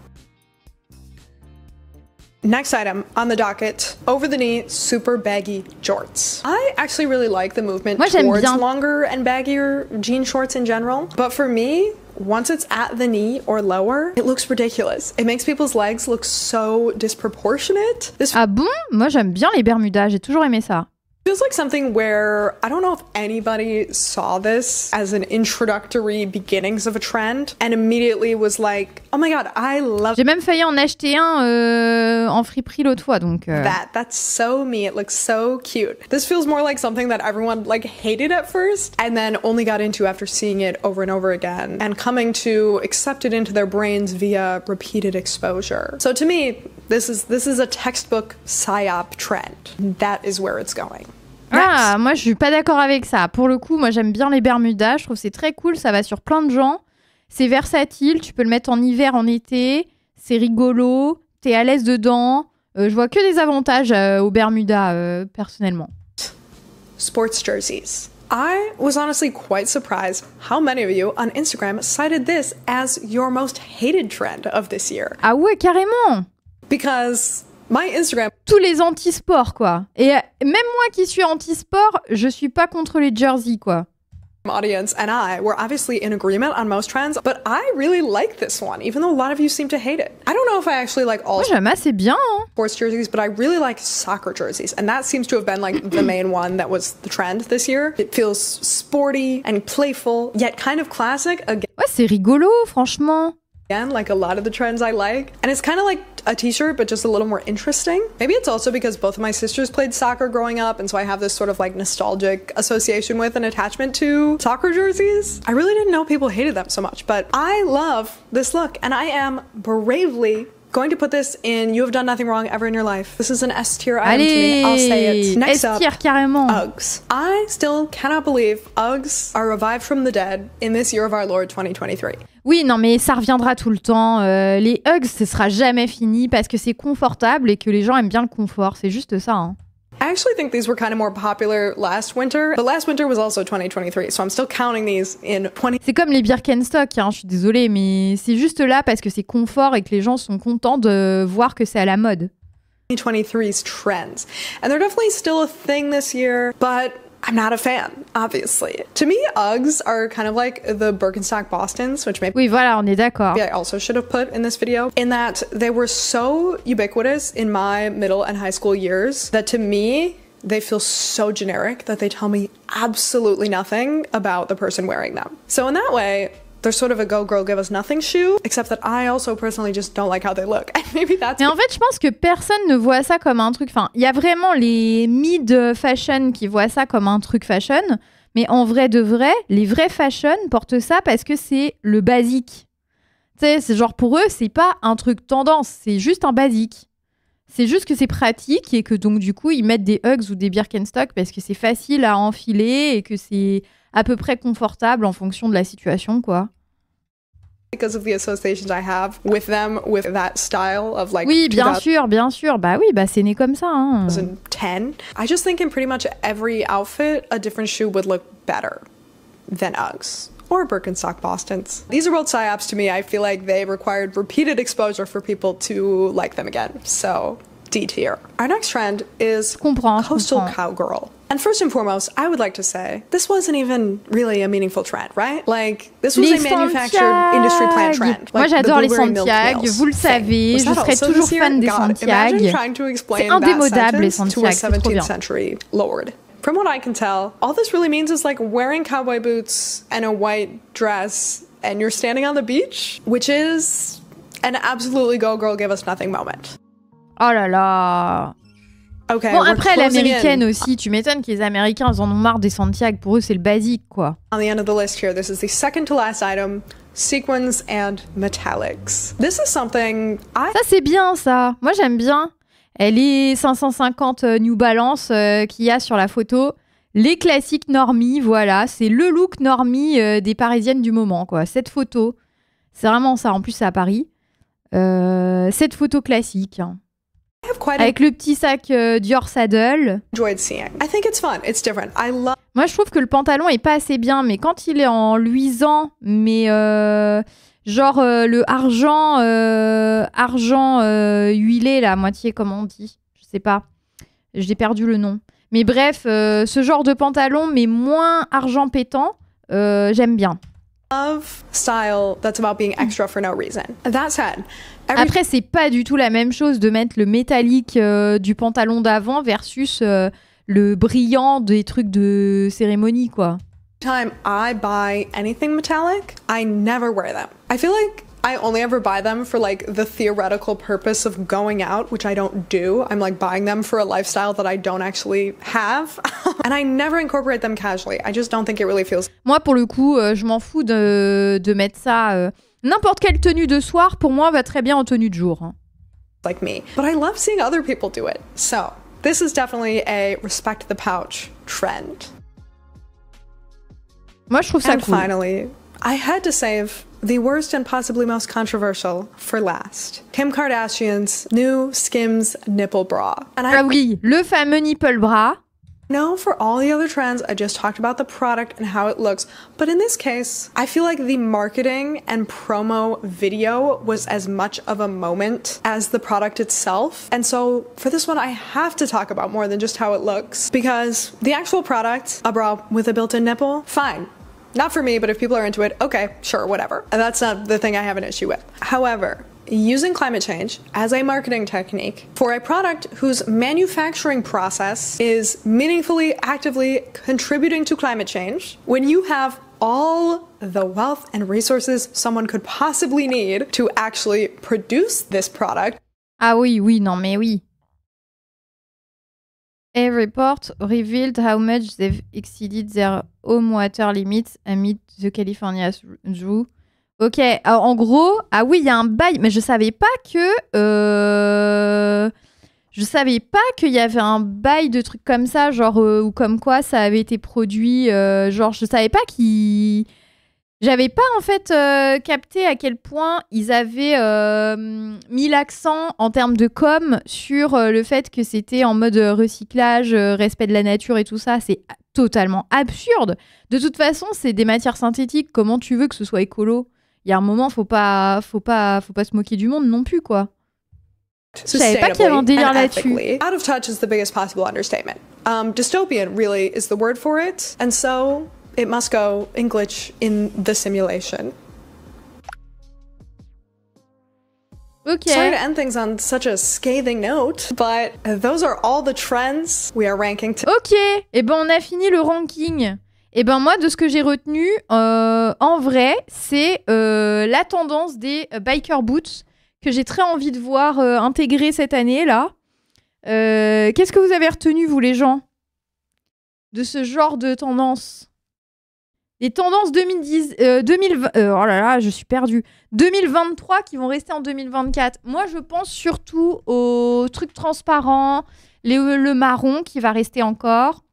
Next item on the docket, over the knee, super baggy shorts. I actually really like the movement Moi, towards longer and baggier jean shorts in general, but for me, once it's at the knee or lower, it looks ridiculous. It makes people's legs look so disproportionate. This... Ah bon Moi j'aime bien les Bermudas, j'ai toujours aimé ça. Feels like something where I don't know if anybody saw this as an introductory beginnings of a trend and immediately was like, oh my god, I love. J'ai même failli en acheter un euh, en friperie l'autre fois, donc. Euh... That that's so me. It looks so cute. This feels more like something that everyone like hated at first and then only got into after seeing it over and over again and coming to accept it into their brains via repeated exposure. So to me, this is this is a textbook psyop trend. That is where it's going. Ah, moi je suis pas d'accord avec ça. Pour le coup, moi j'aime bien les Bermudas, je trouve c'est très cool, ça va sur plein de gens. C'est versatile, tu peux le mettre en hiver, en été, c'est rigolo, t'es à l'aise dedans. Euh, je vois que des avantages euh, aux Bermudas euh, personnellement. Sports jerseys. I was honestly quite surprised how many of you on Instagram cited this as your most hated trend of this year. Ah ouais, carrément. Because My Instagram. Tous les anti-sports, quoi. Et euh, même moi qui suis anti-sport, je suis pas contre les jerseys, quoi. audience and I were obviously in agreement on most trends, but I really like this one, even though a lot of you seem to hate it. I don't know if I actually like all assez bien, hein? sports jerseys, but I really like soccer jerseys, and that seems to have been like the main one that was the trend this year. It feels sporty and playful, yet kind of classic. Again. Ouais, c'est rigolo, franchement. again, like a lot of the trends I like. And it's kind of like a t-shirt, but just a little more interesting. Maybe it's also because both of my sisters played soccer growing up, and so I have this sort of like nostalgic association with and attachment to soccer jerseys. I really didn't know people hated them so much, but I love this look, and I am bravely going to put this in You Have Done Nothing Wrong Ever in Your Life. This is an S tier item Allez, to me. I'll say it. Next S tier, up, carrément. Uggs. I still cannot believe Ugs are revived from the dead in this year of our Lord 2023. Oui, non, mais ça reviendra tout le temps. Euh, les Ugs, ce sera jamais fini parce que c'est confortable et que les gens aiment bien le confort. C'est juste ça. Hein. I actually think these were kind of more popular last winter, but last winter was also 2023, so I'm still counting these in 20. C'est comme les Birkenstock, hein, je suis désolée, mais c'est juste là parce que c'est confort et que les gens sont contents de voir que c'est à la mode. 2023's trends, and they're definitely still a thing this year, but I'm not a fan, obviously. To me, Uggs are kind of like the Birkenstock Bostons, which maybe oui, voilà, on est d'accord. I also should have put in this video, in that they were so ubiquitous in my middle and high school years that to me, they feel so generic that they tell me absolutely nothing about the person wearing them. So in that way, They're sort of a go girl give us nothing shoe, except that I also personally just don't like how they look. And maybe that's. Mais en fait, je pense que personne ne voit ça comme un truc. Enfin, il y a vraiment les mid fashion qui voient ça comme un truc fashion, mais en vrai de vrai, les vrais fashion portent ça parce que c'est le basique. Tu sais, c'est genre pour eux, c'est pas un truc tendance, c'est juste un basique. C'est juste que c'est pratique et que donc du coup ils mettent des Hugs ou des Birkenstock parce que c'est facile à enfiler et que c'est à peu près confortable en fonction de la situation, quoi. Oui, bien sûr, bien sûr. Bah oui, bah c'est né comme ça. Hein. 2010. I just think in pretty much every outfit, a different shoe would look better than Uggs. or Birkenstock Bostons. These are both psyops to me. I feel like they required repeated exposure for people to like them again. So, D tier. Our next trend is comprends, coastal comprends. cowgirl. And first and foremost, I would like to say this wasn't even really a meaningful trend, right? Like this was les a manufactured industry plan trend. Moi like j'adore les Santiago, vous le savez, je serai toujours fan des Santiago. C'est indémodable les Santiago, c'est trop Century lord. From what I can tell, all this really means is like wearing cowboy boots and a white dress and you're standing on the beach, which is an absolutely go girl give us nothing moment. Oh là là bon, après, l'américaine aussi, tu m'étonnes que les Américains en ont marre des Santiago. Pour eux, c'est le basique, quoi. the here, this is the second to last item. Sequins and metallics. This is something Ça, c'est bien, ça. Moi, j'aime bien. Elle est 550 euh, New Balance euh, qu'il y a sur la photo. Les classiques normies, voilà. C'est le look normie euh, des Parisiennes du moment, quoi. Cette photo, c'est vraiment ça. En plus, c'est à Paris. cette photo classique. Hein avec le petit sac euh, Dior Saddle. Moi, je trouve que le pantalon est pas assez bien, mais quand il est en luisant, mais euh, genre euh, le argent, argent huilé, la moitié, comme on dit, je sais pas, j'ai perdu le nom. Mais bref, ce genre de pantalon, mais moins argent pétant, j'aime bien. Après, c'est pas du tout la même chose de mettre le métallique euh, du pantalon d'avant versus euh, le brillant des trucs de cérémonie, quoi. Time I only ever buy them for like the theoretical purpose of going out, which I don't do. I'm like buying them for a lifestyle that I don't actually have. and I never incorporate them casually. I just don't think it really feels. Moi, pour le coup, euh, je m'en fous de, de mettre ça. Euh, N'importe quelle tenue de soir, pour moi, va très bien en tenue de jour. Hein. Like me. But I love seeing other people do it. So, this is definitely a respect the pouch trend. Moi, je trouve ça And cool. finally, I had to save the worst and possibly most controversial for last. Kim Kardashian's new Skims nipple bra. And I ah oui, le fameux nipple bra. No, for all the other trends, I just talked about the product and how it looks. But in this case, I feel like the marketing and promo video was as much of a moment as the product itself. And so for this one, I have to talk about more than just how it looks because the actual product, a bra with a built in nipple, fine. Not for me, but if people are into it, okay, sure, whatever. And that's not the thing I have an issue with. However, using climate change as a marketing technique for a product whose manufacturing process is meaningfully, actively contributing to climate change, when you have all the wealth and resources someone could possibly need to actually produce this product. Ah oui, oui, non, mais oui. report revealed how much they've exceeded their home water limits amid the California zoo. Ok, en gros, ah oui, il y a un bail, mais je savais pas que. Euh, je savais pas qu'il y avait un bail de trucs comme ça, genre, euh, ou comme quoi ça avait été produit. Euh, genre, je savais pas qu'il j'avais pas en fait euh, capté à quel point ils avaient euh, mis l'accent en termes de com sur euh, le fait que c'était en mode recyclage, respect de la nature et tout ça. C'est totalement absurde. De toute façon, c'est des matières synthétiques. Comment tu veux que ce soit écolo Il y a un moment, faut pas, faut pas, faut pas se moquer du monde non plus, quoi. Je savais pas qu'il y avait un délire là-dessus. Out of touch is the biggest possible understatement. Um, dystopian really is the word for it, and so it must go in glitch in the simulation. Okay. Sorry to on such a scathing note, but those are all the trends we are ranking Ok, et eh ben on a fini le ranking. Et eh ben moi, de ce que j'ai retenu, euh, en vrai, c'est euh, la tendance des euh, biker boots que j'ai très envie de voir intégrer intégrée cette année là. Qu'est-ce que vous avez retenu vous les gens de ce genre de tendance les tendances 2010, 2020, euh, euh, oh là là, je suis perdue. 2023 qui vont rester en 2024. Moi, je pense surtout aux trucs transparents, euh, le marron qui va rester encore,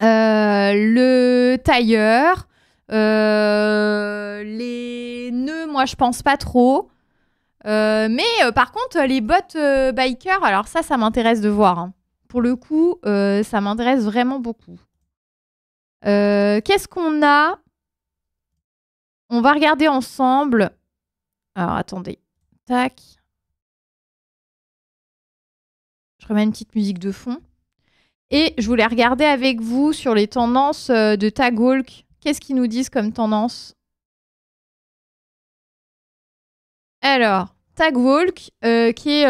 le tailleur, les nœuds, moi, je pense pas trop. mais par contre, les bottes bikers, alors ça, ça m'intéresse de voir. Hein. Pour le coup, ça m'intéresse vraiment beaucoup. Euh, qu'est-ce qu'on a On va regarder ensemble. Alors, attendez. Tac. Je remets une petite musique de fond. Et je voulais regarder avec vous sur les tendances euh, de Tagwalk. Qu'est-ce qu'ils nous disent comme tendance Alors, Tagwalk, euh, qui est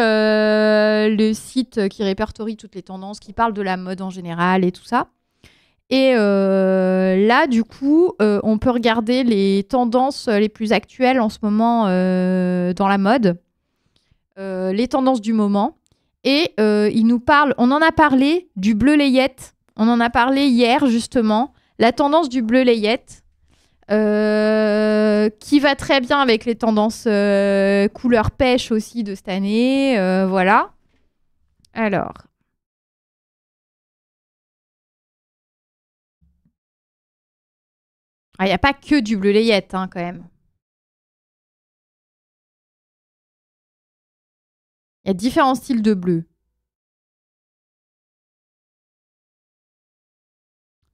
le site qui répertorie toutes les tendances, qui parle de la mode en général et tout ça. Et euh, là, du coup, euh, on peut regarder les tendances euh, les plus actuelles en ce moment dans la mode, les tendances du moment. Et il nous parle, on en a parlé du bleu layette, on en a parlé hier justement, la tendance du bleu layette, qui va très bien avec les tendances couleur pêche aussi de cette année, voilà. Alors, Il ah, n'y a pas que du bleu layette, hein, quand même. Il y a différents styles de bleu.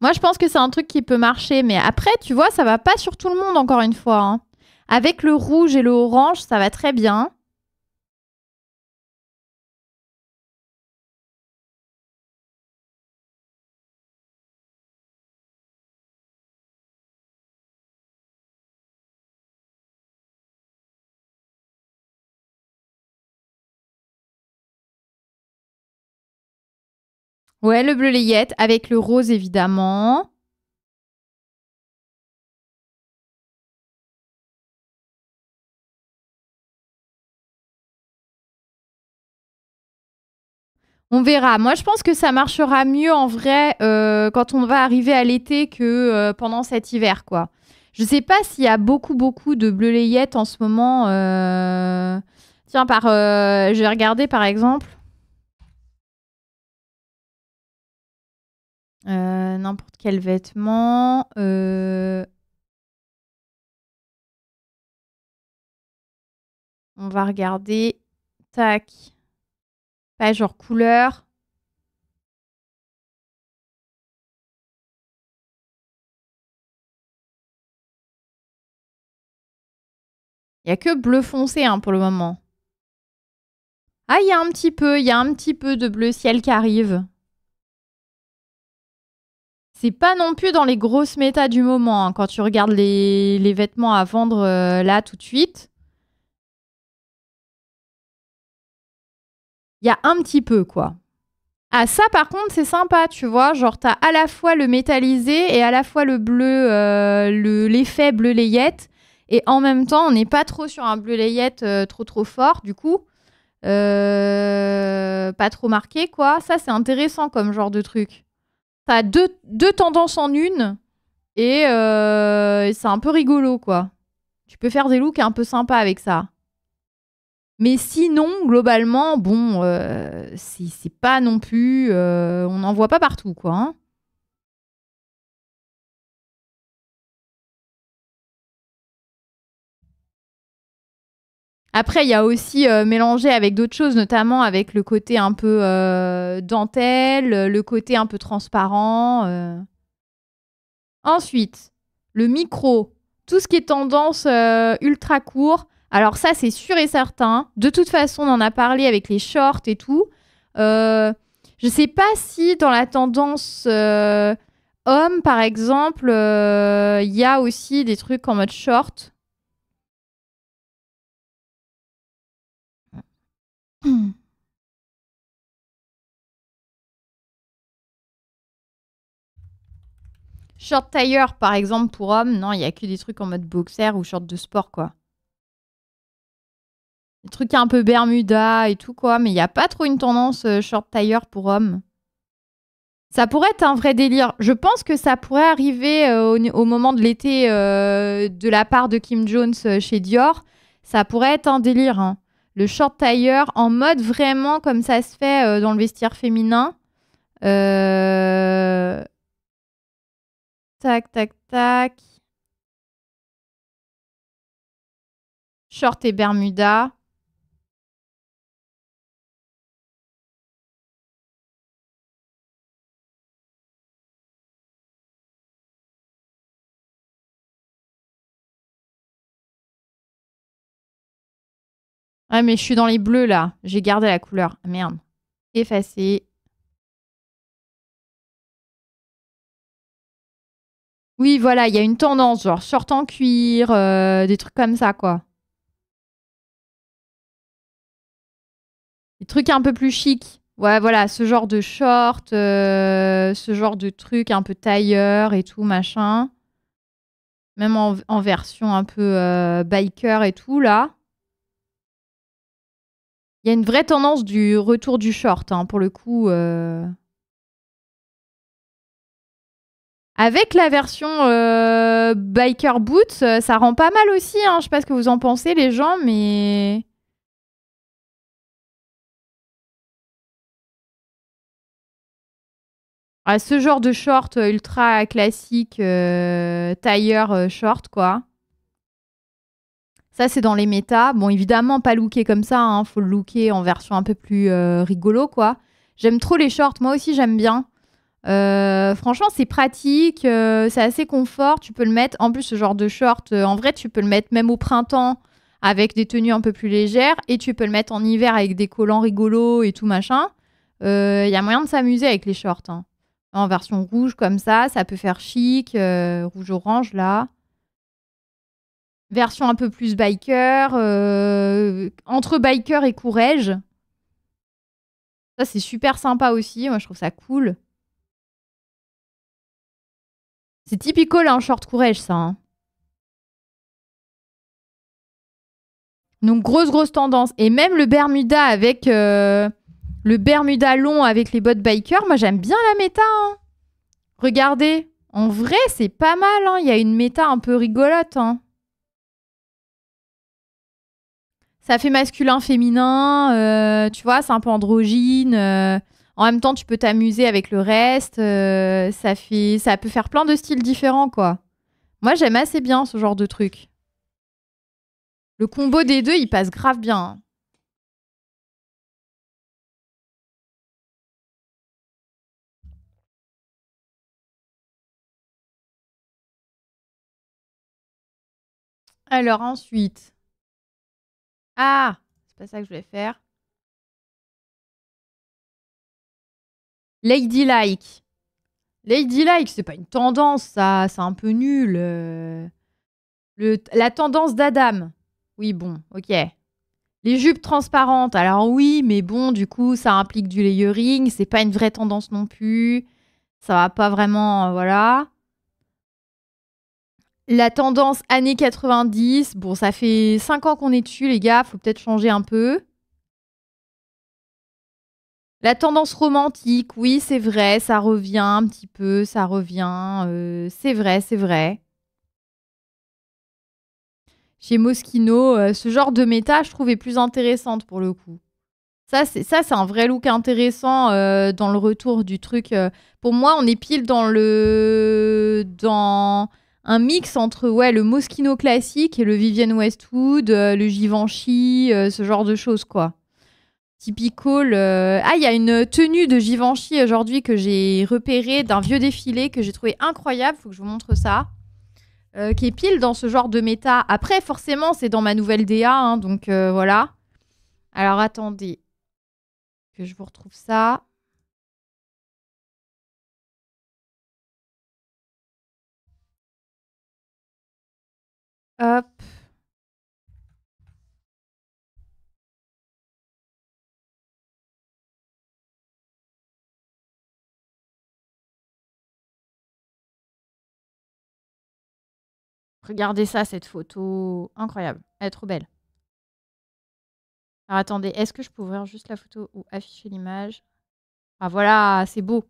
Moi, je pense que c'est un truc qui peut marcher, mais après, tu vois, ça va pas sur tout le monde, encore une fois. Hein. Avec le rouge et le orange, ça va très bien. Ouais, le bleu layette avec le rose évidemment. On verra. Moi, je pense que ça marchera mieux en vrai euh, quand on va arriver à l'été que euh, pendant cet hiver, quoi. Je sais pas s'il y a beaucoup, beaucoup de bleu layette en ce moment. Euh, tiens, par, vais regarder par exemple. Euh, n'importe quel vêtement. Euh, on va regarder. Tac. Pas genre couleur. Il n'y a que bleu foncé hein, pour le moment. Ah, il y a un petit peu, il y a un petit peu de bleu ciel qui arrive. C'est pas non plus dans les grosses métas du moment. Hein, quand tu regardes les, vêtements à vendre euh, là tout de suite, il y a un petit peu quoi. Ah ça par contre c'est sympa, tu vois, genre t'as à la fois le métallisé et à la fois le bleu, euh, l'effet bleu layette, et en même temps on n'est pas trop sur un bleu layette euh, trop trop fort du coup, pas trop marqué quoi, ça c'est intéressant comme genre de truc deux, deux tendances en une euh, et c'est un peu rigolo, quoi. Tu peux faire des looks un peu sympas avec ça. Mais sinon, globalement, bon, euh, c'est pas non plus. Euh, on n'en voit pas partout, quoi. Hein. Après, il y a aussi euh, mélangé avec d'autres choses, notamment avec le côté un peu euh, dentelle, le côté un peu transparent. Euh. Ensuite, le micro, tout ce qui est tendance ultra court. Alors ça, c'est sûr et certain. De toute façon, on en a parlé avec les shorts et tout. je ne sais pas si dans la tendance homme, par exemple, il y a aussi des trucs en mode short. Hmm. Short tailleur, par exemple, pour hommes, non, il n'y a que des trucs en mode boxer ou short de sport, quoi. Des trucs un peu Bermuda et tout, quoi, mais il n'y a pas trop une tendance euh, short tailleur pour homme. Ça pourrait être un vrai délire. Je pense que ça pourrait arriver euh, au, moment de l'été euh, de la part de Kim Jones chez Dior. Ça pourrait être un délire. Hein le short tailleur en mode vraiment comme ça se fait euh, dans le vestiaire féminin. Euh, tac, tac, tac. Short et Bermuda. Ah, mais je suis dans les bleus là. J'ai gardé la couleur. Ah, merde. Effacer. Oui, voilà, il y a une tendance, genre short en cuir, euh, des trucs comme ça, quoi. Des trucs un peu plus chic. Ouais, voilà, ce genre de short, euh, ce genre de truc un peu tailleur et tout, machin. Même en, version un peu euh, biker et tout, là. Il y a une vraie tendance du retour du short, hein, pour le coup. Euh. Avec la version euh, Biker Boots, euh, ça rend pas mal aussi. Hein. Je sais pas ce que vous en pensez, les gens, mais. Ah, ce genre de short ultra classique, euh, short, quoi c'est dans les méta. Bon, évidemment, pas looké comme ça. Hein. Faut le looker en version un peu plus euh, rigolo, quoi. J'aime trop les shorts. Moi aussi, j'aime bien. Euh, franchement, c'est pratique. Euh, c'est assez confort. Tu peux le mettre. En plus, ce genre de short, en vrai, tu peux le mettre même au printemps avec des tenues un peu plus légères. Et tu peux le mettre en hiver avec des collants rigolos et tout machin. Il y a moyen de s'amuser avec les shorts. Hein. En version rouge comme ça, ça peut faire chic. Rouge-orange, là version un peu plus biker, euh, entre biker et courage. Ça, c'est super sympa aussi. Moi, je trouve ça cool. C'est typique là, en hein, short courage, ça. Hein. Donc, grosse, grosse tendance. Et même le Bermuda avec. Euh, le Bermuda long avec les bottes biker, moi, j'aime bien la méta. Hein. Regardez. En vrai, c'est pas mal. Il y a une méta un peu rigolote. Hein. ça fait masculin, féminin, euh, tu vois, c'est un peu androgyne. Euh. en même temps, tu peux t'amuser avec le reste. Euh, ça fait, ça peut faire plein de styles différents, quoi. Moi, j'aime assez bien ce genre de truc. Le combo des deux, il passe grave bien. Hein. Alors ensuite, ah! C'est pas ça que je voulais faire. Ladylike. Ladylike, c'est pas une tendance, ça. C'est un peu nul. Euh. la tendance d'Adam. Oui, bon, ok. Les jupes transparentes, alors oui, mais bon, du coup, ça implique du layering. C'est pas une vraie tendance non plus. Ça va pas vraiment, euh, voilà la tendance années 90, bon, ça fait 5 ans qu'on est dessus, les gars, faut peut-être changer un peu. La tendance romantique, oui, c'est vrai, ça revient un petit peu, ça revient, euh, c'est vrai, c'est vrai. Chez Moschino, euh, ce genre de méta, je trouvais plus intéressante pour le coup. Ça, c'est ça, c'est un vrai look intéressant euh, dans le retour du truc. pour moi, on est pile dans le dans un mix entre ouais, le Moschino classique et le Vivienne Westwood, euh, le Givenchy, euh, ce genre de choses, quoi. Typical. Euh, ah, il y a une tenue de Givenchy aujourd'hui que j'ai repérée d'un vieux défilé que j'ai trouvé incroyable, faut que je vous montre ça, qui est pile dans ce genre de méta. Après, forcément, c'est dans ma nouvelle DA, hein, donc voilà. Alors, attendez que je vous retrouve ça. Regardez ça, cette photo. Incroyable. Elle est trop belle. Alors attendez, est-ce que je peux ouvrir juste la photo ou afficher l'image Ah voilà, c'est beau.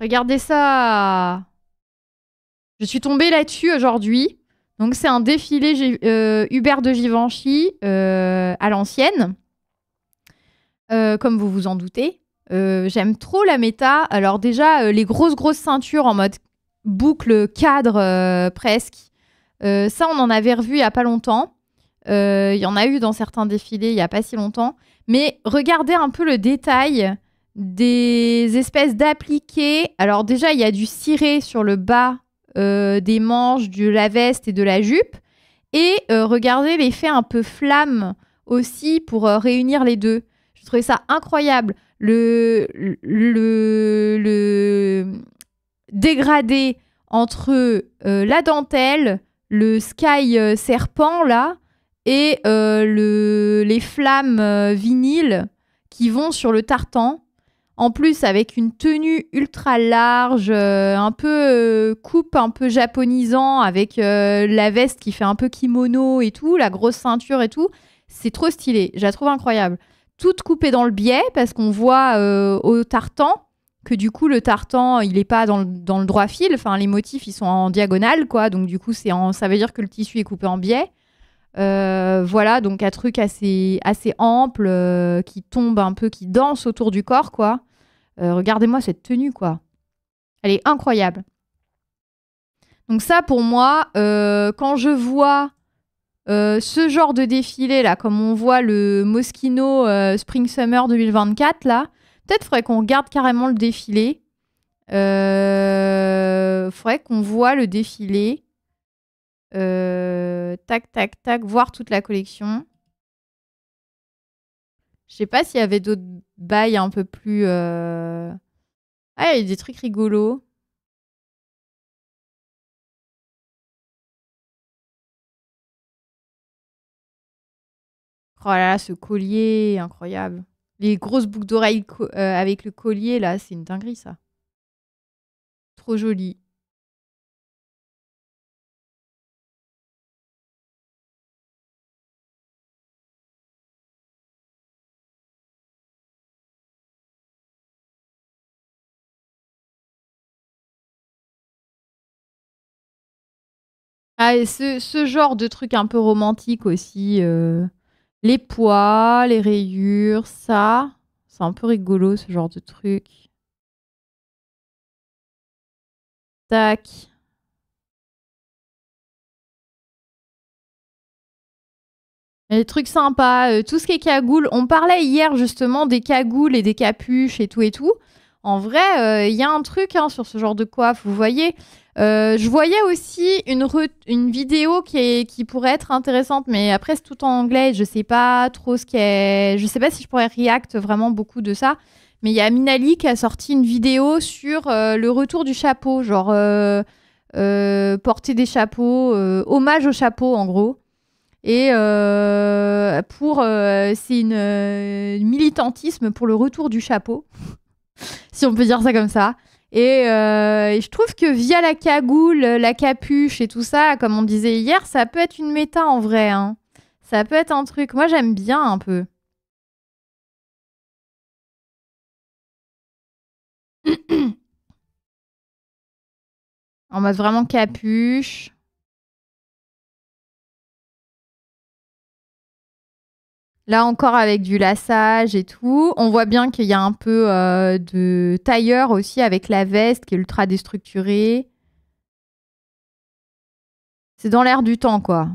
Regardez ça je suis tombée là-dessus aujourd'hui. Donc, c'est un défilé euh, Hubert de Givenchy euh, à l'ancienne. Euh, comme vous vous en doutez, j'aime trop la méta. Alors, déjà, les grosses, grosses ceintures en mode boucle, cadre presque. ça, on en avait revu il n'y a pas longtemps. Il y en a eu dans certains défilés il n'y a pas si longtemps. Mais regardez un peu le détail des espèces d'appliqués. Alors déjà, il y a du ciré sur le bas euh, des manches, de la veste et de la jupe. Et euh, regardez l'effet un peu flamme aussi pour euh, réunir les deux. Je trouvais ça incroyable. Le, dégradé entre la dentelle, le sky serpent là, et les flammes vinyles qui vont sur le tartan. En plus, avec une tenue ultra large, euh, un peu euh, coupe, un peu japonisant, avec euh, la veste qui fait un peu kimono et tout, la grosse ceinture et tout, c'est trop stylé. Je la trouve incroyable. Toute coupée dans le biais, parce qu'on voit au tartan que du coup, le tartan, il n'est pas dans le, droit fil. Enfin, les motifs, ils sont en diagonale, quoi. Donc, du coup, c'est ça veut dire que le tissu est coupé en biais. Euh, voilà, donc un truc assez, assez ample euh, qui tombe un peu, qui danse autour du corps, quoi. Euh, regardez-moi cette tenue, quoi. Elle est incroyable. Donc ça, pour moi, quand je vois ce genre de défilé, là, comme on voit le Moschino Spring Summer 2024, là, peut-être faudrait qu'on regarde carrément le défilé. faudrait qu'on voit le défilé. Euh, tac, tac, tac, voir toute la collection. Je sais pas s'il y avait d'autres bails un peu plus. Euh, ah, il y a des trucs rigolos. Oh là ce collier, incroyable. Les grosses boucles d'oreilles euh, avec le collier, là, c'est une dinguerie, ça. Trop joli. Ah, ce, genre de truc un peu romantique aussi. Euh, les poids, les rayures, ça. C'est un peu rigolo ce genre de truc. Tac. Les trucs sympas, euh, tout ce qui est cagoule. On parlait hier justement des cagoules et des capuches et tout et tout. En vrai, il euh, y a un truc hein, sur ce genre de coiffe, vous voyez. Euh, je voyais aussi une, une vidéo qui, qui pourrait être intéressante, mais après c'est tout en anglais, je sais pas trop ce Je sais pas si je pourrais react vraiment beaucoup de ça. Mais il y a Minali qui a sorti une vidéo sur euh, le retour du chapeau, genre porter des chapeaux, hommage au chapeau en gros. Et pour c'est une militantisme pour le retour du chapeau si on peut dire ça comme ça. Euh, et, je trouve que via la cagoule, la capuche et tout ça, comme on disait hier, ça peut être une méta en vrai. Hein. Ça peut être un truc. Moi, j'aime bien un peu. en mode vraiment capuche. Là encore avec du lassage et tout, on voit bien qu'il y a un peu euh, de tailleur aussi avec la veste qui est ultra déstructurée. C'est dans l'air du temps quoi.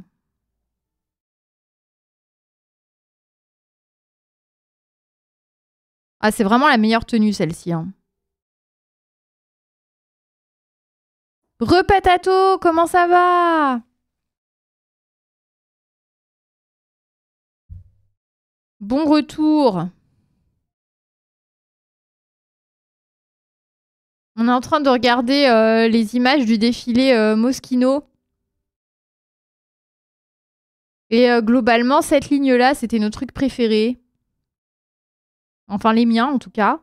Ah c'est vraiment la meilleure tenue celle-ci. Hein. Repatato, comment ça va Bon retour. On est en train de regarder euh, les images du défilé euh, Moschino. Et euh, globalement, cette ligne-là, c'était nos trucs préférés. Enfin, les miens, en tout cas.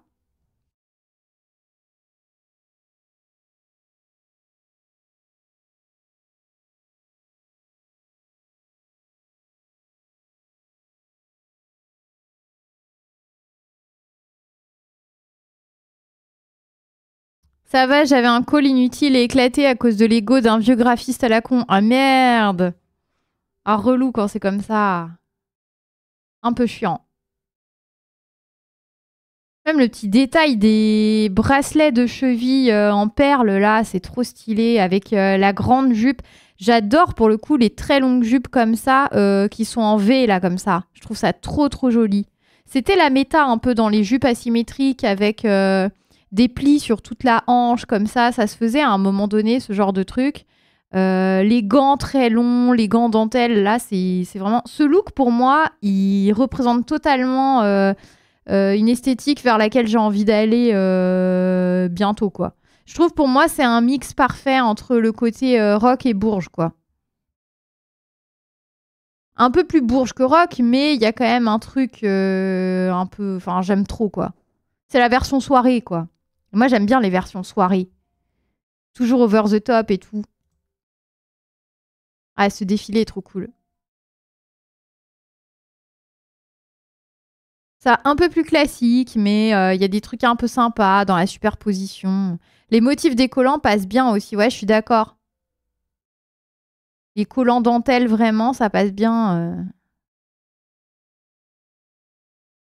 Ça va, j'avais un call inutile et éclaté à cause de l'ego d'un vieux graphiste à la con. Ah merde Ah relou quand c'est comme ça. Un peu chiant. Même le petit détail des bracelets de cheville euh, en perles, là, c'est trop stylé avec euh, la grande jupe. J'adore pour le coup les très longues jupes comme ça, euh, qui sont en V, là, comme ça. Je trouve ça trop, trop joli. C'était la méta un peu dans les jupes asymétriques avec des plis sur toute la hanche, comme ça, ça se faisait à un moment donné, ce genre de truc. Euh, les gants très longs, les gants dentelles, là, c'est vraiment. Ce look, pour moi, il représente totalement euh, euh, une esthétique vers laquelle j'ai envie d'aller bientôt, quoi. Je trouve pour moi, c'est un mix parfait entre le côté rock et bourge, quoi. Un peu plus bourge que rock, mais il y a quand même un truc un peu. Enfin, j'aime trop, quoi. C'est la version soirée, quoi. Moi, j'aime bien les versions soirée. Toujours over the top et tout. Ah, ce défilé est trop cool. Ça, un peu plus classique, mais euh, il y a des trucs un peu sympas dans la superposition. Les motifs des collants passent bien aussi, ouais, je suis d'accord. Les collants dentelle, vraiment, ça passe bien. Euh.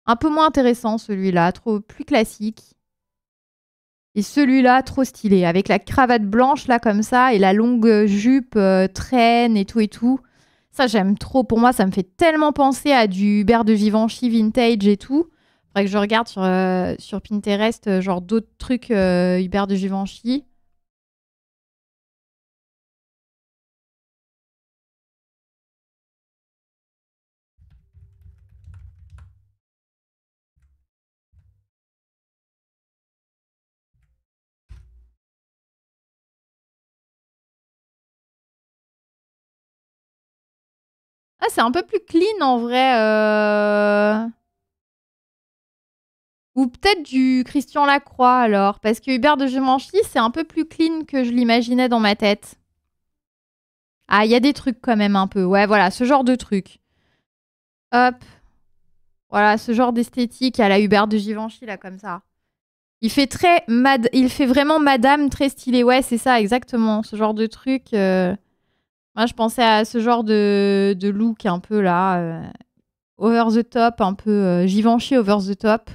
Un peu moins intéressant celui-là, trop plus classique. Et celui-là, trop stylé, avec la cravate blanche là comme ça et la longue jupe euh, traîne et tout et tout. Ça, j'aime trop. Pour moi, ça me fait tellement penser à du Hubert de Givenchy vintage et tout. Faudrait que je regarde sur, euh, sur Pinterest, euh, genre d'autres trucs Hubert de Givenchy. Ah, c'est un peu plus clean en vrai. Euh. Ou peut-être du Christian Lacroix alors, parce que Hubert de Givenchy, c'est un peu plus clean que je l'imaginais dans ma tête. Ah, il y a des trucs quand même un peu. Ouais, voilà, ce genre de truc. Hop. Voilà, ce genre d'esthétique à la Hubert de Givenchy, là, comme ça. Il fait très... Mad... Il fait vraiment madame très stylé. Ouais, c'est ça, exactement. Ce genre de truc... Euh. Moi, je pensais à ce genre de, look un peu là, euh, over the top, un peu euh, Givenchy over the top.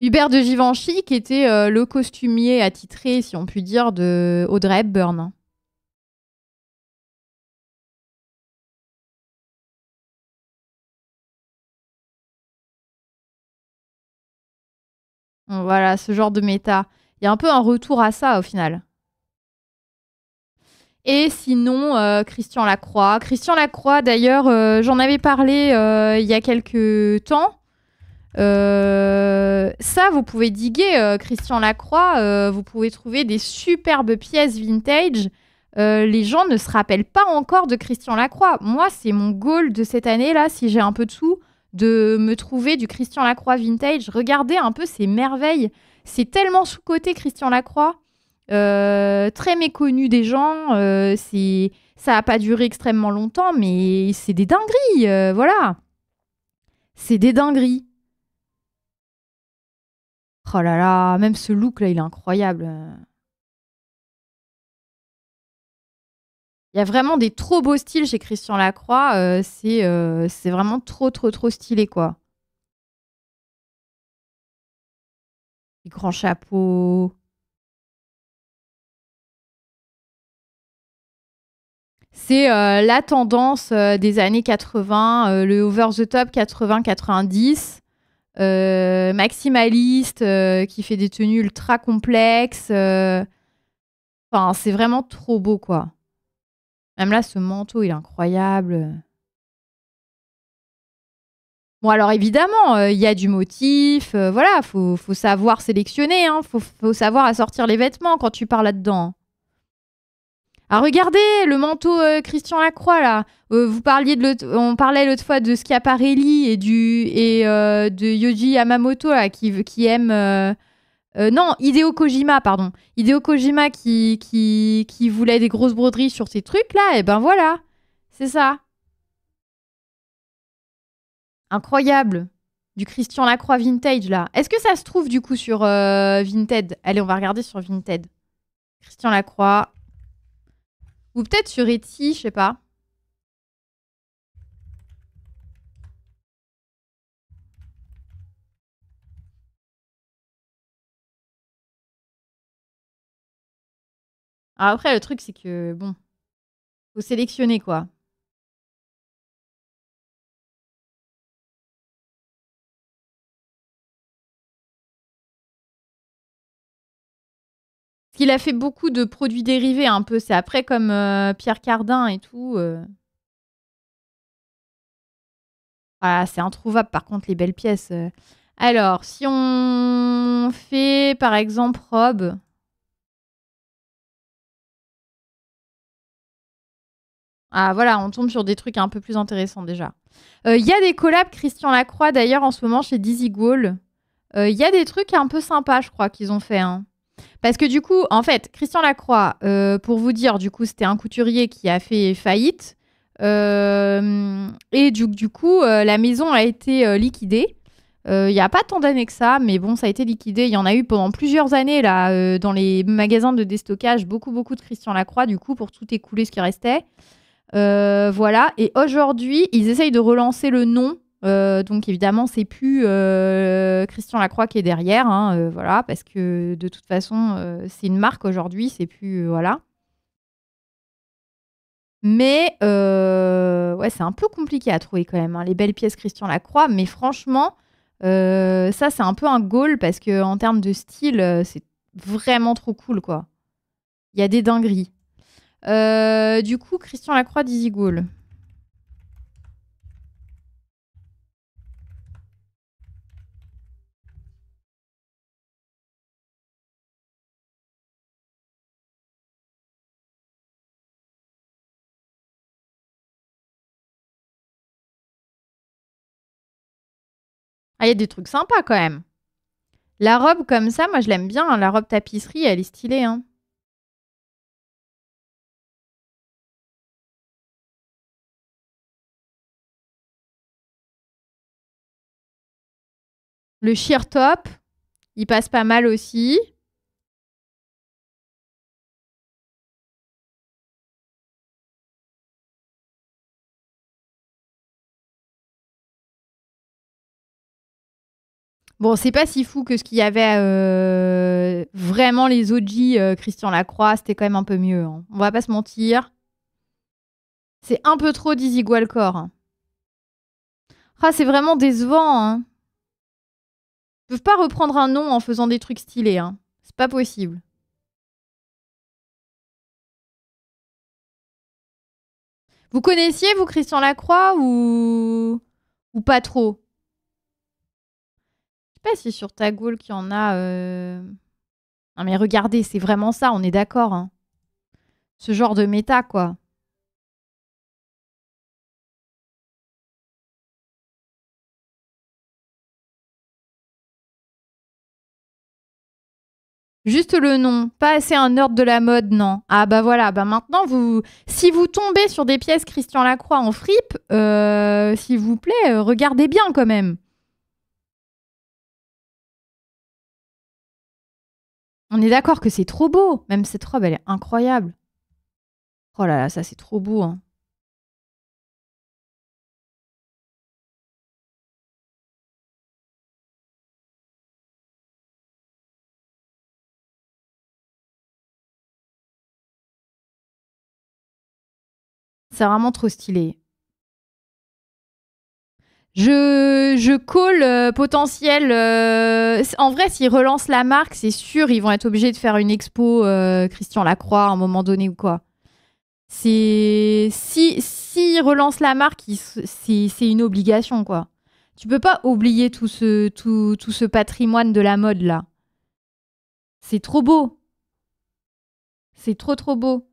Hubert de Givenchy, qui était euh, le costumier attitré, si on peut dire, de Audrey Hepburn. Voilà, ce genre de méta y a un peu un retour à ça au final. Et sinon, euh, Christian Lacroix. Christian Lacroix, d'ailleurs, euh, j'en avais parlé euh, il y a quelques temps. ça, vous pouvez diguer Christian Lacroix. vous pouvez trouver des superbes pièces vintage. les gens ne se rappellent pas encore de Christian Lacroix. Moi, c'est mon goal de cette année-là, si j'ai un peu de sous de me trouver du Christian Lacroix vintage. Regardez un peu ces merveilles. C'est tellement sous-côté Christian Lacroix, euh, très méconnu des gens. Euh, c'est ça a pas duré extrêmement longtemps, mais c'est des dingueries, euh, voilà. C'est des dingueries. Oh là là, même ce look là, il est incroyable. Il y a vraiment des trop beaux styles chez Christian Lacroix. Euh, euh, c'est, vraiment trop, trop, trop stylé, quoi. Les grands chapeaux. C'est euh, la tendance des années 80, le over the top 80-90, maximaliste qui fait des tenues ultra complexes. Enfin, c'est vraiment trop beau, quoi. Même là, ce manteau, il est incroyable. Bon, alors évidemment, euh, il y a du motif, euh, voilà, faut, faut, savoir sélectionner, hein, faut, savoir assortir les vêtements quand tu pars là-dedans. Ah, regardez le manteau euh, Christian Lacroix, là. vous parliez de on parlait l'autre fois de Schiaparelli et, du, et de Yoji Yamamoto, là, qui, qui aime euh, non, Hideo Kojima, pardon. Hideo Kojima qui, qui, qui voulait des grosses broderies sur ces trucs-là, et ben voilà, c'est ça. Incroyable. Du Christian Lacroix Vintage, là. Est-ce que ça se trouve, du coup, sur euh, Vinted Allez, on va regarder sur Vinted. Christian Lacroix. Ou peut-être sur Etsy, je sais pas. Alors ah, après, le truc, c'est que, bon, faut sélectionner, quoi. Parce qu'il a fait beaucoup de produits dérivés, un peu. C'est après, comme euh, Pierre Cardin et tout. Euh. Ah, c'est introuvable, par contre, les belles pièces. Euh. Alors, si on fait, par exemple, robe. Ah voilà, on tombe sur des trucs un peu plus intéressants déjà. Il euh, y a des collabs Christian Lacroix d'ailleurs en ce moment chez Dizzy Gaulle Il euh, y a des trucs un peu sympas, je crois, qu'ils ont fait. Hein. Parce que du coup, en fait, Christian Lacroix, euh, pour vous dire, du coup, c'était un couturier qui a fait faillite. et du, du coup, la maison a été liquidée. Il n'y a pas tant d'années que ça, mais bon, ça a été liquidé. Il y en a eu pendant plusieurs années, là, dans les magasins de déstockage, beaucoup, beaucoup de Christian Lacroix, du coup, pour tout écouler ce qui restait. Euh, voilà. Et aujourd'hui, ils essayent de relancer le nom. Euh, donc évidemment, c'est plus euh, Christian Lacroix qui est derrière, hein, voilà, parce que de toute façon, c'est une marque aujourd'hui, c'est plus voilà. Mais ouais, c'est un peu compliqué à trouver quand même hein, les belles pièces Christian Lacroix. Mais franchement, ça c'est un peu un goal parce que en termes de style, c'est vraiment trop cool quoi. Il y a des dingueries. Euh, du coup, Christian Lacroix d'Easy Ah, il y a des trucs sympas quand même. La robe comme ça, moi je l'aime bien. Hein. La robe tapisserie, elle est stylée. Hein. Le sheer top, il passe pas mal aussi. Bon, c'est pas si fou que ce qu'il y avait euh, vraiment les OG euh, Christian Lacroix, c'était quand même un peu mieux. Hein. On va pas se mentir. C'est un peu trop Dizzy Gualcor. Hein. Ah, c'est vraiment décevant. Hein peuvent pas reprendre un nom en faisant des trucs stylés. Hein. C'est pas possible. Vous connaissiez, vous, Christian Lacroix ou, ou pas trop Je sais pas si sur ta gueule qu'il y en a. Euh... Non, mais regardez, c'est vraiment ça, on est d'accord. Hein. Ce genre de méta, quoi. Juste le nom, pas assez un ordre de la mode, non. Ah bah voilà, bah maintenant vous, si vous tombez sur des pièces Christian Lacroix en fripe, euh, s'il vous plaît, euh, regardez bien quand même. On est d'accord que c'est trop beau, même cette robe, elle est incroyable. Oh là là, ça c'est trop beau. Hein. C'est vraiment trop stylé. Je, je euh, potentiel. Euh, en vrai, s'ils relancent la marque, c'est sûr, ils vont être obligés de faire une expo euh, Christian Lacroix à un moment donné ou quoi. C'est si s'ils relancent la marque, c'est une obligation quoi. Tu peux pas oublier tout ce tout ce patrimoine de la mode là. C'est trop beau. C'est trop trop beau.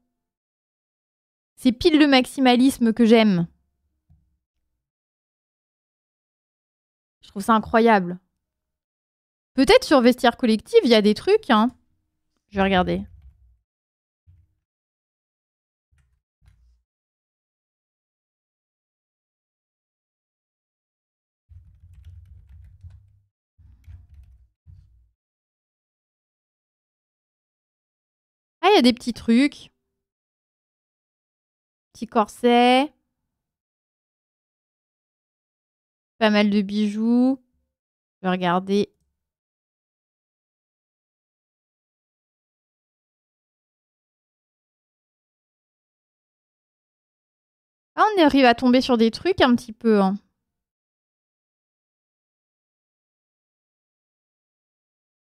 C'est pile le maximalisme que j'aime. Je trouve ça incroyable. Peut-être sur Vestiaire Collective, il y a des trucs. Hein. Je vais regarder. Ah, il y a des petits trucs petit corset. Pas mal de bijoux. Je vais regarder. Ah, on arrive à tomber sur des trucs un petit peu. Hein.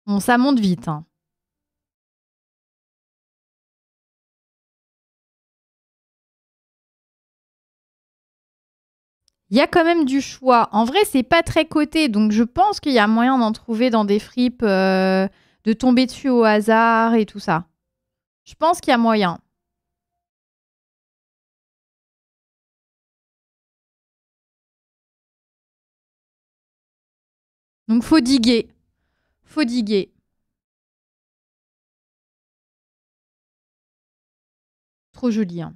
Bon, ça monte vite. Hein. Il y a quand même du choix. En vrai, c'est pas très coté, donc je pense qu'il y a moyen d'en trouver dans des fripes, euh, de tomber dessus au hasard et tout ça. Je pense qu'il y a moyen. Donc faut diguer. Faut diguer. Trop joli, hein.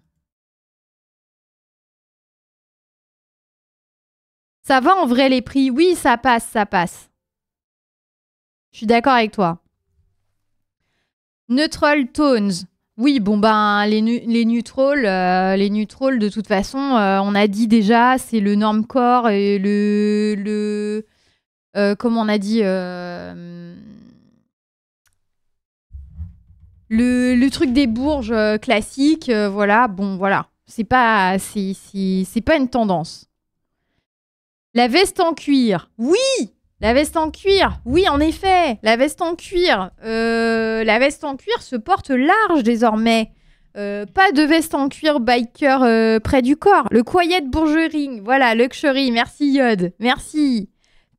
Ça va en vrai les prix. Oui, ça passe, ça passe. Je suis d'accord avec toi. Neutral tones. Oui, bon ben les, les neutrals, euh, les neutrals de toute façon, euh, on a dit déjà, c'est le normcore et le, le euh, comment on a dit le, le, truc des bourges classiques, voilà, bon voilà, c'est pas c'est pas une tendance. La veste en cuir, oui La veste en cuir, oui, en effet La veste en cuir, euh, la veste en cuir se porte large désormais. Euh, pas de veste en cuir biker euh, près du corps. Le quiet bourgering, voilà, luxury, merci Yod, merci.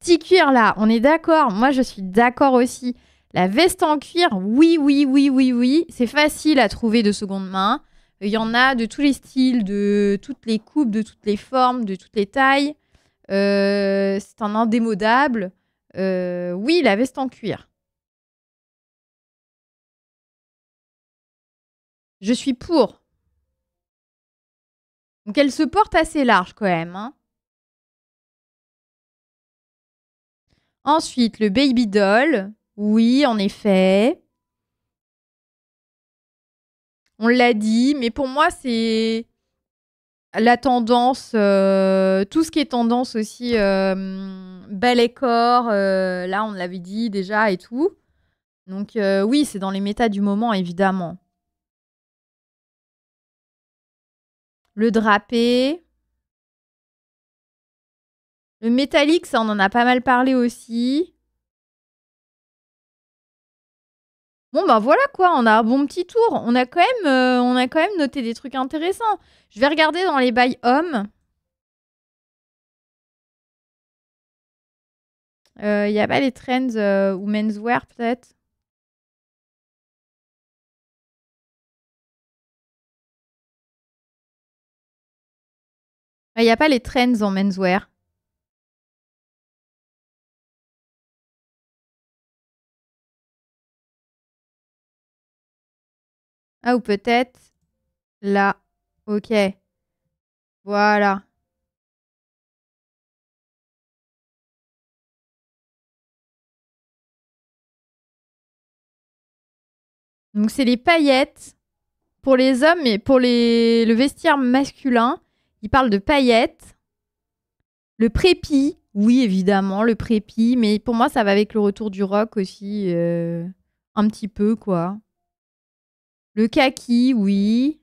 Petit cuir là, on est d'accord, moi je suis d'accord aussi. La veste en cuir, oui, oui, oui, oui, oui, c'est facile à trouver de seconde main. Il y en a de tous les styles, de toutes les coupes, de toutes les formes, de toutes les tailles. Euh, c'est un indémodable. Euh, oui, la veste en cuir. Je suis pour. Donc elle se porte assez large quand même. Hein. Ensuite, le baby doll. Oui, en effet. On l'a dit, mais pour moi, c'est la tendance, euh, tout ce qui est tendance aussi, euh, bel et corps, euh, là on l'avait dit déjà et tout. Donc oui, c'est dans les métas du moment, évidemment. Le drapé. Le métallique, ça on en a pas mal parlé aussi. Bon ben voilà quoi, on a un bon petit tour. On a quand même, euh, on a quand même noté des trucs intéressants. Je vais regarder dans les bails hommes. Il euh, n'y a pas les trends euh, ou menswear peut-être Il ah, n'y a pas les trends en menswear. Ah, ou peut-être là. Ok. Voilà. Donc c'est les paillettes pour les hommes et pour les... le vestiaire masculin. Il parle de paillettes. Le prépi, oui évidemment, le prépi, mais pour moi ça va avec le retour du rock aussi, euh, un petit peu quoi. Le kaki, oui.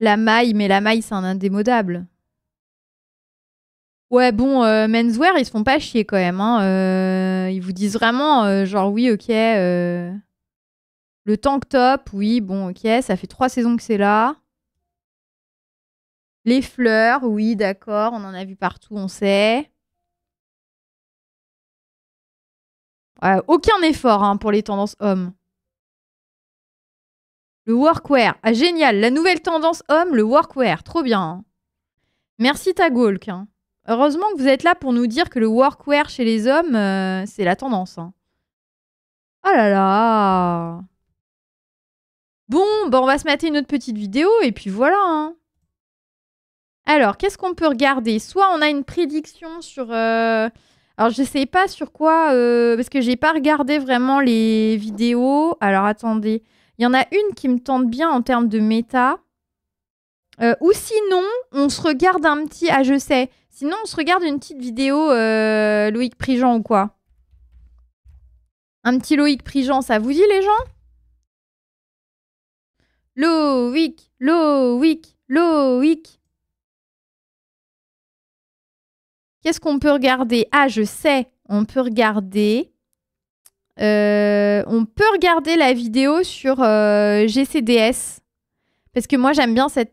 La maille, mais la maille, c'est un indémodable. Ouais, bon, euh, menswear, ils se font pas chier quand même. Hein, euh, ils vous disent vraiment, euh, genre, oui, ok. le tank top, oui, bon, ok, ça fait trois saisons que c'est là. Les fleurs, oui, d'accord, on en a vu partout, on sait. aucun effort hein, pour les tendances hommes. Le workwear. Ah, génial. La nouvelle tendance homme, le workwear. Trop bien. Hein. Merci Tagolk. Hein. Heureusement que vous êtes là pour nous dire que le workwear chez les hommes, euh, c'est la tendance. Hein. Oh là là. Bon, bon, bah, on va se mater une autre petite vidéo et puis voilà. Alors, qu'est-ce qu'on peut regarder Soit on a une prédiction sur... Euh, alors, je sais pas sur quoi... Euh, parce que j'ai pas regardé vraiment les vidéos. Alors, attendez. Il y en a une qui me tente bien en termes de méta. Euh, ou sinon, on se regarde un petit. Ah, je sais. Sinon, on se regarde une petite vidéo euh, Loïc Prigent ou quoi. Un petit Loïc Prigent, ça vous dit, les gens Loïc, Loïc, Loïc. Qu'est-ce qu'on peut regarder Ah, je sais. On peut regarder euh, on peut regarder la vidéo sur euh, GCDS. Parce que moi, j'aime bien cette,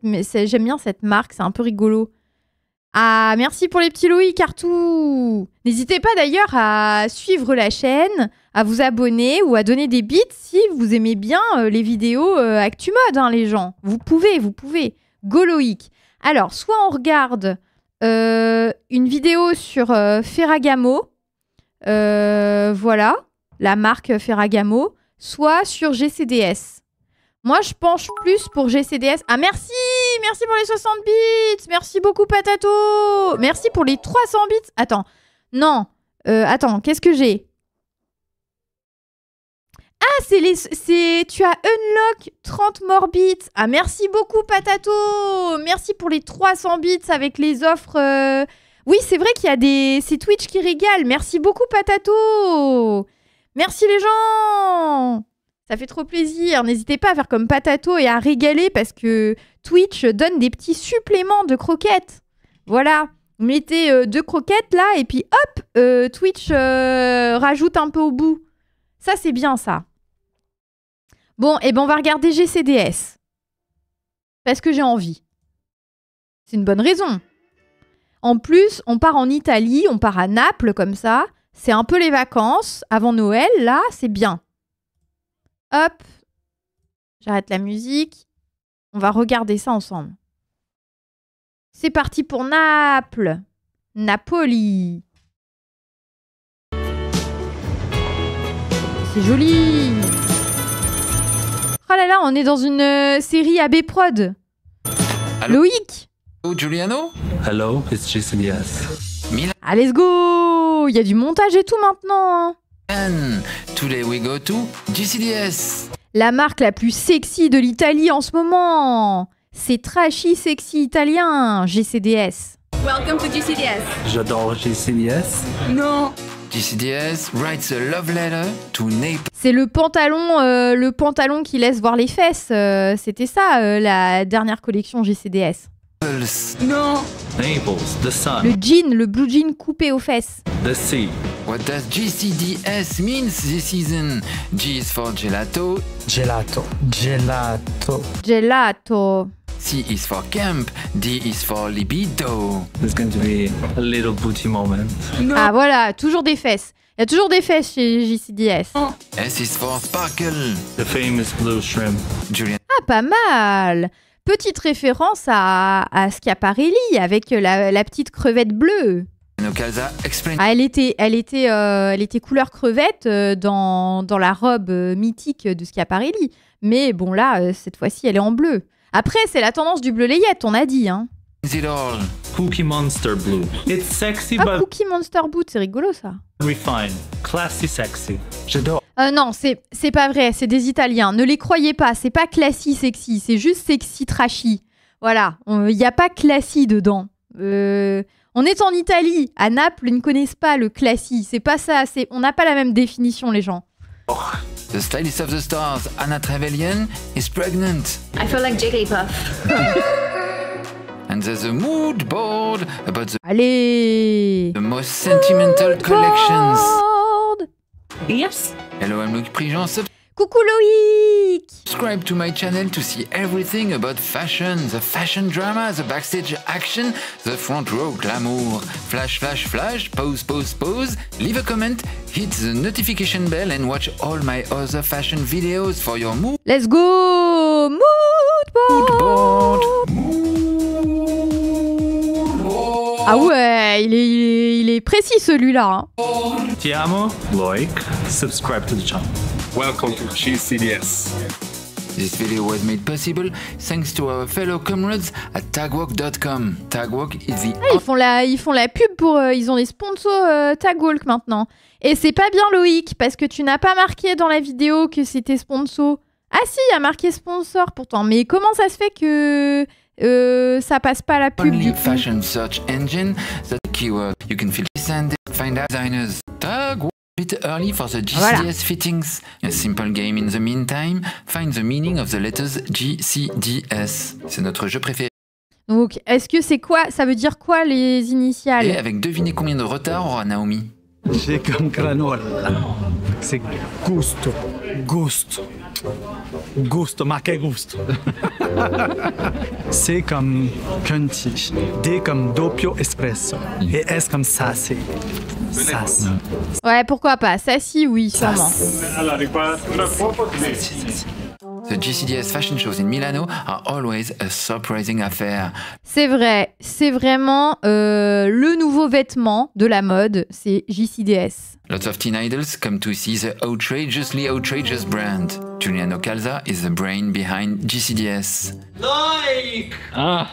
marque, c'est un peu rigolo. Ah, merci pour les petits Louis, Cartou N'hésitez pas d'ailleurs à suivre la chaîne, à vous abonner ou à donner des bits si vous aimez bien euh, les vidéos ActuMode, hein, les gens. Vous pouvez, vous pouvez. Go Alors, soit on regarde une vidéo sur Ferragamo, voilà, la marque Ferragamo, soit sur GCDS. Moi, je penche plus pour GCDS. Ah, merci Merci pour les 60 bits Merci beaucoup, Patato Merci pour les 300 bits Attends, non. Euh, attends, qu'est-ce que j'ai Ah, c'est les... C'est... Tu as unlock 30 more bits Ah, merci beaucoup, Patato Merci pour les 300 bits avec les offres... Euh. Oui, c'est vrai qu'il y a des... C'est Twitch qui régale Merci beaucoup, Patato Merci les gens ça fait trop plaisir. N'hésitez pas à faire comme Patato et à régaler parce que Twitch donne des petits suppléments de croquettes. Voilà. mettez euh, deux croquettes là et puis hop, euh, Twitch euh, rajoute un peu au bout. Ça, c'est bien ça. Bon, et eh bon ben on va regarder GCDS. Parce que j'ai envie. C'est une bonne raison. En plus, on part en Italie, on part à Naples comme ça. C'est un peu les vacances avant Noël, là, c'est bien. Hop, j'arrête la musique. On va regarder ça ensemble. C'est parti pour Naples. Napoli. C'est joli. Oh là là, on est dans une euh, série AB Prod. Loïc. Oh, Giuliano. Hello, it's Jason Yes. Ah, let's go il y a du montage et tout maintenant. We Go To, GCDS. La marque la plus sexy de l'Italie en ce moment. C'est Trashy Sexy Italien, GCDS. Welcome to GCDS. J'adore GCDS. Non. GCDS writes a love letter to Naples. C'est le pantalon, euh, le pantalon qui laisse voir les fesses. Euh, c'était ça euh, la dernière collection GCDS. No Naples, the sun. Le jean, le blue jean coupé aux fesses. The sea. What does GCDS means this season? G is for gelato. Gelato. Gelato. Gelato. C is for camp, D is for libido. There's going to be a little booty moment. Ah voilà, toujours des fesses. Il y a toujours des fesses chez GCDS. S is for sparkle. The famous blue shrimp. Julien. Ah pas mal. Petite référence à, à Schiaparelli avec euh, la, petite crevette bleue. Ah, elle était, elle était, euh, elle était couleur crevette euh, dans, dans, la robe mythique de Schiaparelli. Mais bon, là, cette fois-ci, elle est en bleu. Après, c'est la tendance du bleu layette, on a dit. Hein. ah, Cookie Monster Boot, c'est rigolo ça. classy, sexy. J'adore. Euh, non, c'est, c'est pas vrai, c'est des Italiens. Ne les croyez pas, c'est pas classy sexy, c'est juste sexy trashy. Voilà, il n'y a pas classy dedans. Euh, on est en Italie, à Naples, ils ne connaissent pas le classy. C'est pas ça, c'est, on n'a pas la même définition, les gens. Oh, the stylist of the stars, Anna Trevelyan, is pregnant. I feel like puff and there's a mood board about the, Allez. the most sentimental collections. Yes. Hello, I'm Luke Prigent. Coucou Loïc Subscribe to my channel to see everything about fashion, the fashion drama, the backstage action, the front row glamour. Flash, flash, flash, pose, pose, pose, leave a comment, hit the notification bell and watch all my other fashion videos for your mood. Let's go Mood board. Mood board. Mood. Ah ouais, il est, il est, précis celui-là. hein. amo, like, subscribe to the channel. Welcome to GCDS. This video was made possible thanks to our fellow comrades at tagwalk.com. Tagwalk is the ah, ils font la, ils font la pub pour, euh, ils ont des sponsors euh, Tagwalk maintenant. Et c'est pas bien Loïc parce que tu n'as pas marqué dans la vidéo que c'était sponsor. Ah si, il y a marqué sponsor pourtant. Mais comment ça se fait que euh, ça passe pas à la pub du fashion search engine that keyword you can filter and find designers tag bit early for the GCS voilà. fittings a simple game in the meantime find the meaning of the letters GCDS c'est notre jeu préféré donc est-ce que c'est quoi ça veut dire quoi les initiales et avec devinez combien de retard aura Naomi c'est comme granola. C'est gusto. Gusto. Gusto, ma que gusto. C'est comme cunti. D comme doppio espresso. Et S comme sassy. Sassy. Ouais, pourquoi pas. Sassy, oui, sûrement. Sassy. The GCDS Fashion Shows in Milano are always a surprising affair. C'est vrai, c'est vraiment euh, le nouveau vêtement de la mode, c'est GCDS. Lots of teen idols come to see the outrageously outrageous brand. Giuliano Calza is the brain behind GCDS. Like! Ah!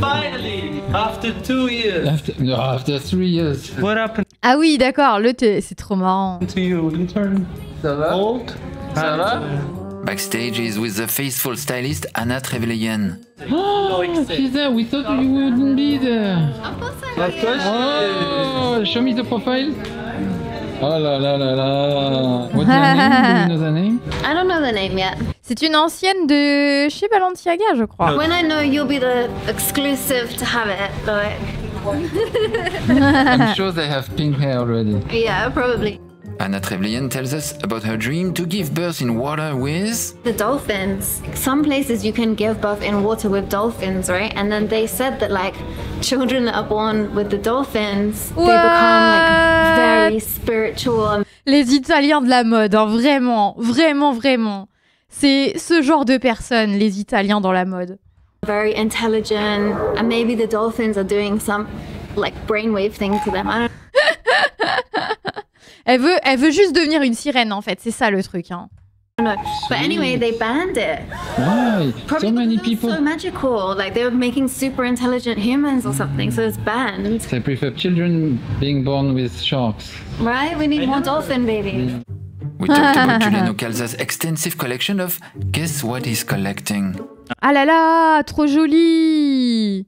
Finally, after two years. After, no, after three years. What happened? Ah oui, d'accord, le c'est trop marrant. To you, intern. Ça va? Old? Ça, Ça va? va? Backstage is with the faithful stylist Anna Trevelyan. Oh, there! we thought you wouldn't be there. Oh, show me the profile. Oh là là là là. What's the name? Do you know the name? I don't know the name yet. C'est une ancienne de chez Balenciaga, je crois. When I know you'll be the exclusive to have it, like. I'm sure they have pink hair already. Yeah, probably. Anna Trevlian tells us about her dream to give birth in water with the dolphins. Some places you can give birth in water with dolphins, right? And then they said that like children that are born with the dolphins, they become like very spiritual. Les Italiens de la mode, hein, vraiment, vraiment, vraiment. C'est ce genre de personnes, les Italiens dans la mode. Very intelligent, and maybe the dolphins are doing some like brainwave thing to them. I don't elle veut, elle veut juste devenir une sirène, en fait. C'est ça le truc. Hein. But anyway, they banned it. Why? so many people. So magical, like they were making super intelligent humans or something. So it's banned. They prefer children being born with sharks. Right? We need more dolphin babies. We talked about Juliano Calza's extensive collection of guess what he's collecting. Ah là là, trop joli!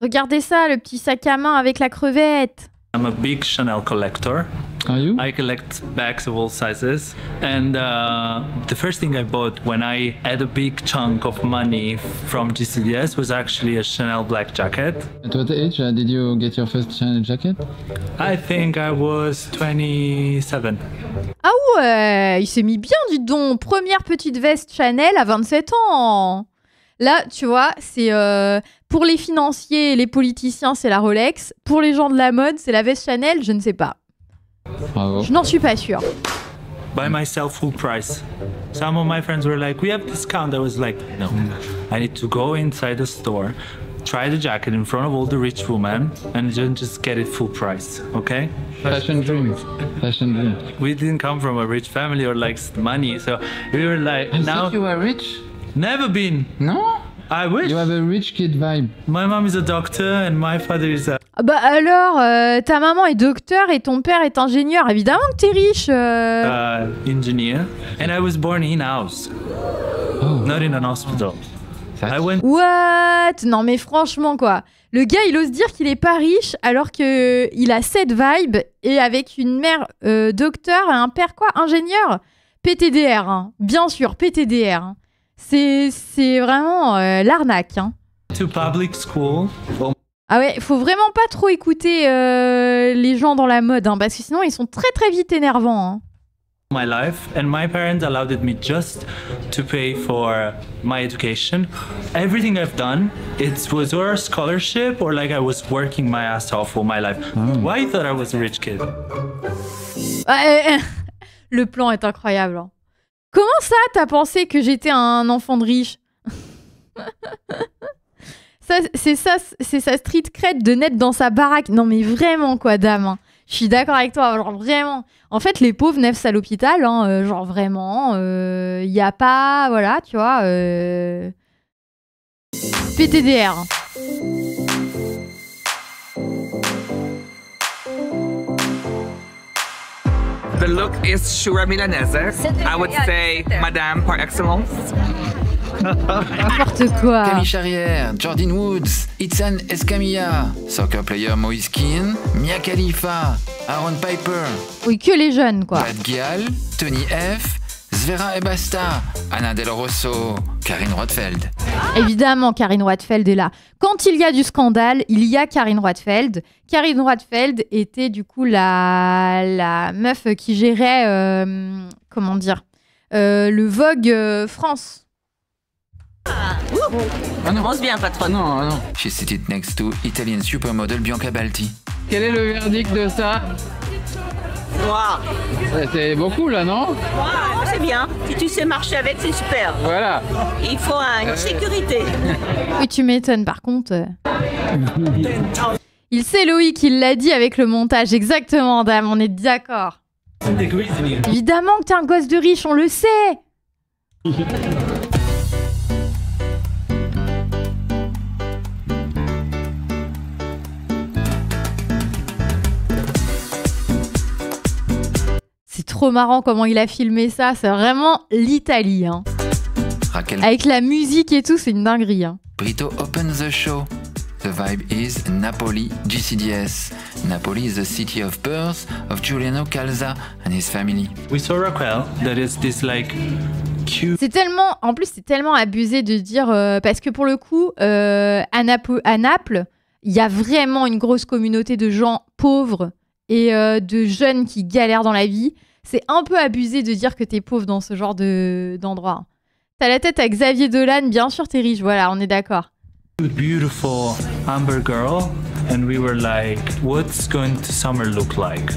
Regardez ça, le petit sac à main avec la crevette. I'm a big Chanel collector. Are you? I collect bags of all sizes. And uh, the first thing I bought when I had a big chunk of money from GCDS was actually a Chanel black jacket. At what age uh, did you get your first Chanel jacket? I think I was 27. Ah ouais, il s'est mis bien, dis donc. Première petite veste Chanel à 27 ans. Là, tu vois, c'est euh, Pour les financiers et les politiciens, c'est la Rolex. Pour les gens de la mode, c'est la veste Chanel, je ne sais pas. Je n'en suis pas sûre. Buy myself full price. Some of my friends were like, we have discount. I was like, no. I need to go inside the store, try the jacket in front of all the rich women, and then just get it full price, okay? Fashion dreams. Fashion dreams. We didn't come from a rich family or like money, so we were like, now. you are rich? Never been. No? I wish. You have a rich kid vibe. My mom is a doctor and my father is a... Ah bah alors, euh, ta maman est docteur et ton père est ingénieur. Évidemment que t'es riche. Euh. Euh, engineer. And I was born in house. Oh. Not in an hospital. I went... What Non mais franchement quoi. Le gars, il ose dire qu'il est pas riche alors que il a cette vibe et avec une mère docteur et un père quoi ingénieur. PTDR, hein. bien sûr, PTDR. Hein. C'est vraiment euh, l'arnaque. Hein. Ah ouais, faut vraiment pas trop écouter euh, les gens dans la mode, hein, parce que sinon ils sont très très vite énervants. Hein. My life, and my parents allowed me just to pay for my education. Everything I've done, it was or a scholarship or like I was working my ass off all my life. Mm. Why you thought I was a rich kid? Ah, euh, le plan est incroyable. Hein. Comment ça, t'as pensé que j'étais un enfant de riche C'est ça, c'est sa street cred de naître dans sa baraque. Non mais vraiment quoi, dame. Hein. Je suis d'accord avec toi, genre vraiment. En fait, les pauvres naissent à l'hôpital, hein, euh, genre vraiment. Il euh, n'y a pas, voilà, tu vois. Euh, PTDR. The look is Shura Milanese. I would say Madame par excellence. N'importe quoi. Camille Charrière, Jordan Woods, Itzan Escamilla, soccer player Moïse Keane, Mia Khalifa, Aaron Piper. Oui, que les jeunes quoi. Brad Gial, Tony F, Vera et Basta, Anna Del Rosso, Karine Rothfeld. Évidemment, Karine Rothfeld est là. Quand il y a du scandale, il y a Karine Rothfeld. Karine Rothfeld était du coup la, meuf qui gérait, euh, comment dire, euh, le Vogue euh, France. Ah On avance bien, patron. Ah non, ah non. non. next to Italian supermodel Bianca Balti. Quel est le verdict de ça c'est beaucoup là, non C'est bien. Si tu sais marcher avec, c'est super. Voilà. Il faut une euh. sécurité. Oui, tu m'étonnes par contre. Euh. Il sait Loïc, il l'a dit avec le montage, exactement, dame, on est d'accord. Évidemment que t'es un gosse de riche, on le sait. c'est trop marrant comment il a filmé ça. C'est vraiment l'Italie. Hein. Avec la musique et tout, c'est une dinguerie. Hein. Brito open the show. city of Calza family. c'est tellement, en plus, c'est tellement abusé de dire euh, parce que pour le coup, euh, à, Naples, il y a vraiment une grosse communauté de gens pauvres et euh, de jeunes qui galèrent dans la vie c'est un peu abusé de dire que t'es pauvre dans ce genre de, d'endroit. T'as la tête à Xavier Dolan, bien sûr t'es riche, voilà, on est d'accord. Beautiful Amber Girl, and we were like, what's going to summer look like?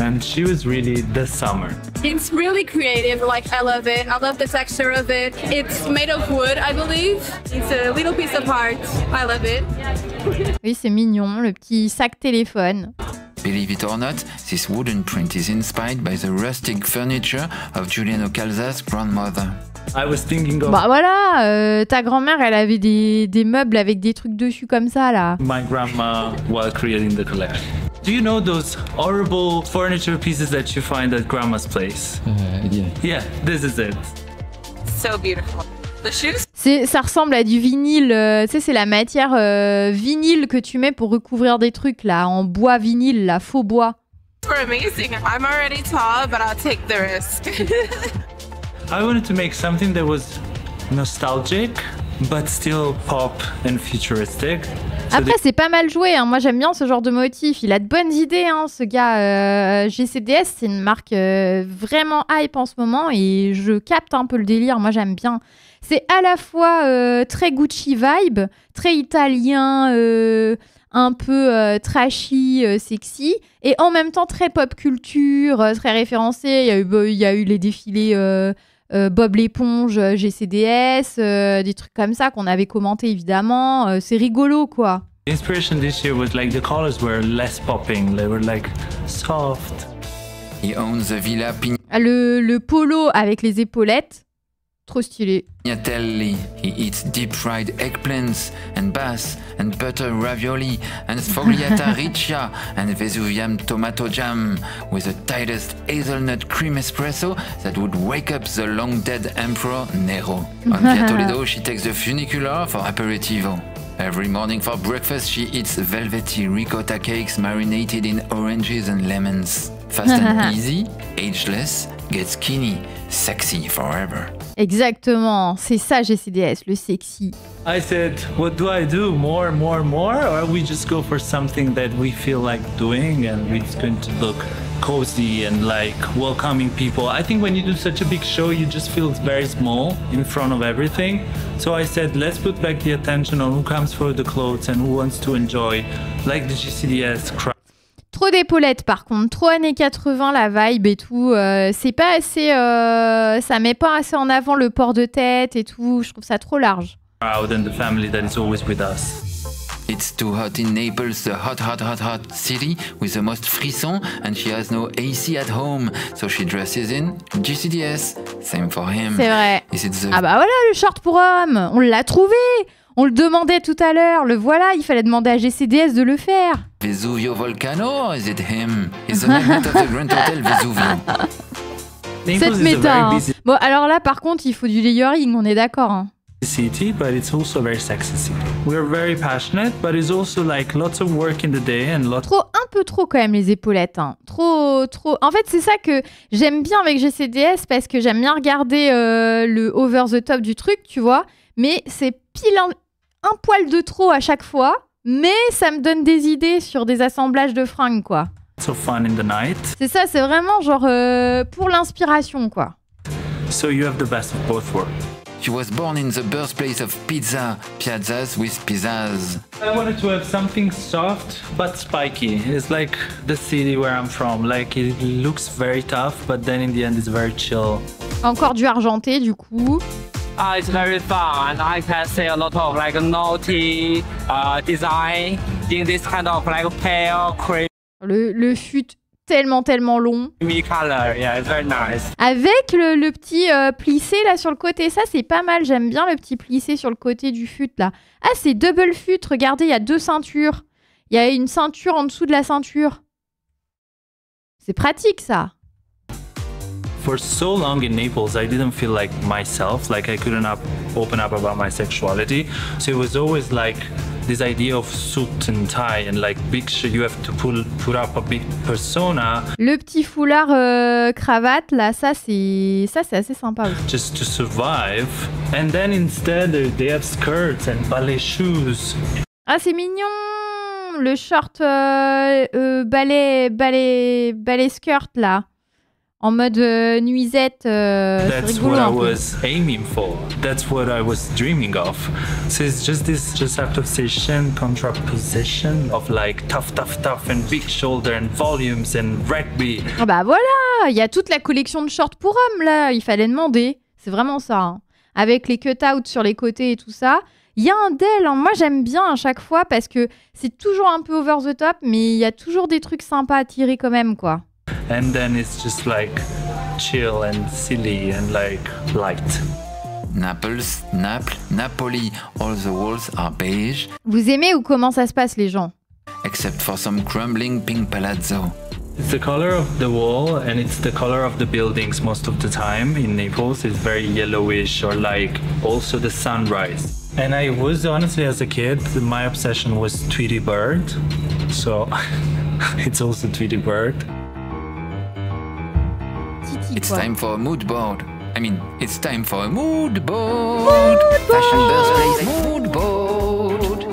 and she was really the summer. It's really creative, like I love it. I love the texture of it. It's made of wood, I believe. It's a little piece of art. I love it. oui, c'est mignon, le petit sac téléphone. Believe it or not, this wooden print is inspired by the rustic furniture of Juliano Calza's grandmother. I was thinking of... Bah voilà, euh, ta grand-mère, elle avait des, des meubles avec des trucs dessus comme ça là. My grandma was creating the collection. Do you know those horrible furniture pieces that you find at grandma's place? Uh, yeah. Yeah, this is it. So beautiful. The shoes ça ressemble à du vinyle, euh, tu sais, c'est la matière euh, vinyle que tu mets pour recouvrir des trucs là, en bois vinyle, là, faux bois. we are amazing. I'm already tall, but I'll take the risk. I wanted to make something that was nostalgic mais still pop and Après, c'est pas mal joué. Hein. Moi, j'aime bien ce genre de motif. Il a de bonnes idées, hein, ce gars. Euh, GCDS, c'est une marque euh, vraiment hype en ce moment et je capte un peu le délire. Moi, j'aime bien. C'est à la fois euh, très Gucci vibe, très italien, euh, un peu trashy, sexy, et en même temps très pop culture, très référencé. Il y eu, il y a eu les défilés euh, Bob l'éponge, euh, GCDS, euh, des trucs comme ça qu'on avait commenté évidemment. c'est rigolo quoi. le polo avec les épaulettes, Trop stylé. he eats deep fried eggplants and bass and butter ravioli and sfogliata riccia and Vesuvian tomato jam with the tightest hazelnut cream espresso that would wake up the long dead emperor Nero. On Via Toledo, she takes the funicular for aperitivo. Every morning for breakfast, she eats velvety ricotta cakes marinated in oranges and lemons. Fast and easy, ageless, get skinny, sexy forever. Exactement, c'est ça GCDS, le sexy. I said, what do I do? More, more, more? Or we just go for something that we feel like doing and we're going to look cozy and like welcoming people. I think when you do such a big show, you just feel very small in front of everything. So I said, let's put back the attention on who comes for the clothes and who wants to enjoy, like the GCDS crowd. Trop d'épaulettes par contre, trop années 80 la vibe et tout. Euh, c'est pas assez, euh, ça met pas assez en avant le port de tête et tout. Je trouve ça trop large. Proud and the family that is always with us. It's too hot in Naples, the hot, hot, hot, hot city with the most frisson, and she has no AC at home, so she dresses in GCDS. Same for him. C'est vrai. Is it the... Ah bah voilà, le short pour homme, on l'a trouvé. On le demandait tout à l'heure, le voilà, il fallait demander à GCDS de le faire. Vesuvio Volcano, is it him? the Grand Hotel Vesuvio. Cette méta. Hein. Bon, alors là, par contre, il faut du layering, on est d'accord. Hein. Trop un peu trop quand même les épaulettes, hein. Trop trop. En fait, c'est ça que j'aime bien avec GCDS parce que j'aime bien regarder euh, le over the top du truc, tu vois. Mais c'est pile un poil de trop à chaque fois, mais ça me donne des idées sur des assemblages de fringues, quoi. So fun in the night. C'est ça, c'est vraiment genre euh, pour l'inspiration, quoi. So you have the best of both worlds. She was born in the birthplace of pizza, piazzas with pizzas. I wanted to have something soft but spiky. It's like the city where I'm from. Like it looks very tough, but then in the end it's very chill. Encore du argenté du coup. Ah, it's very fun, and I can see a lot of like naughty uh, design in this kind of like pale cream. Le, fut tellement tellement long. color, yeah, it's very nice. Avec le, le petit euh, plissé là sur le côté, ça c'est pas mal, j'aime bien le petit plissé sur le côté du fut là. Ah c'est double fut, regardez, il y a deux ceintures. Il y a une ceinture en dessous de la ceinture. C'est pratique ça. for so long in Naples, I didn't feel like myself, like I couldn't up, open up about my sexuality. So it was always like this idea of suit and tie and like big you have to pull, put up a big persona. Le petit foulard euh, cravate là, ça c'est ça c'est assez sympa aussi. Just to survive. And then instead uh, they have skirts and ballet shoes. Ah c'est mignon le short euh, euh, ballet ballet ballet skirt là. en mode euh, nuisette. Euh, That's rigolo, what I hein. was aiming for. That's what I was dreaming of. So it's just this just contraposition of like tough, tough, tough and big shoulder and volumes and rugby. Ah bah voilà, il y a toute la collection de shorts pour hommes là. Il fallait demander. C'est vraiment ça. Hein. Avec les cut-outs sur les côtés et tout ça. Il y a un DEL, hein. moi j'aime bien à chaque fois parce que c'est toujours un peu over the top, mais il y a toujours des trucs sympas à tirer quand même, quoi. and then it's just like chill and silly and like light. Naples, Naples, Napoli, all the walls are beige. Vous aimez ou comment ça se passe les gens Except for some crumbling pink palazzo. It's the color of the wall and it's the color of the buildings most of the time in Naples. It's very yellowish or like also the sunrise. And I was honestly, as a kid, my obsession was Tweety Bird. So it's also Tweety Bird. It's time for a mood board. I mean, it's time for a mood board. Mood Fashion board. mood board.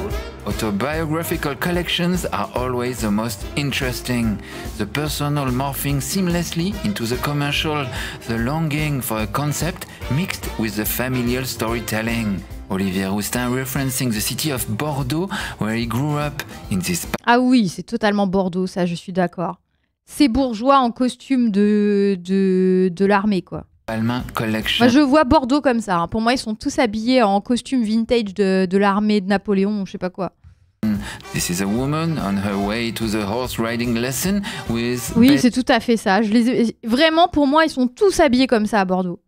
Autobiographical collections are always the most interesting. The personal morphing seamlessly into the commercial, the longing for a concept mixed with the familial storytelling. Olivier Roustin referencing the city of Bordeaux where he grew up in this. Ah oui, c'est totalement Bordeaux, ça je suis d'accord. ces bourgeois en costume de, de, de l'armée, quoi. Palmin Collection. Moi, je vois Bordeaux comme ça. Hein. Pour moi, ils sont tous habillés en costume vintage de, de l'armée de Napoléon, je sais pas quoi. This is a woman on her way to the horse riding lesson with oui, c'est tout à fait ça. Je les... Vraiment, pour moi, ils sont tous habillés comme ça à Bordeaux.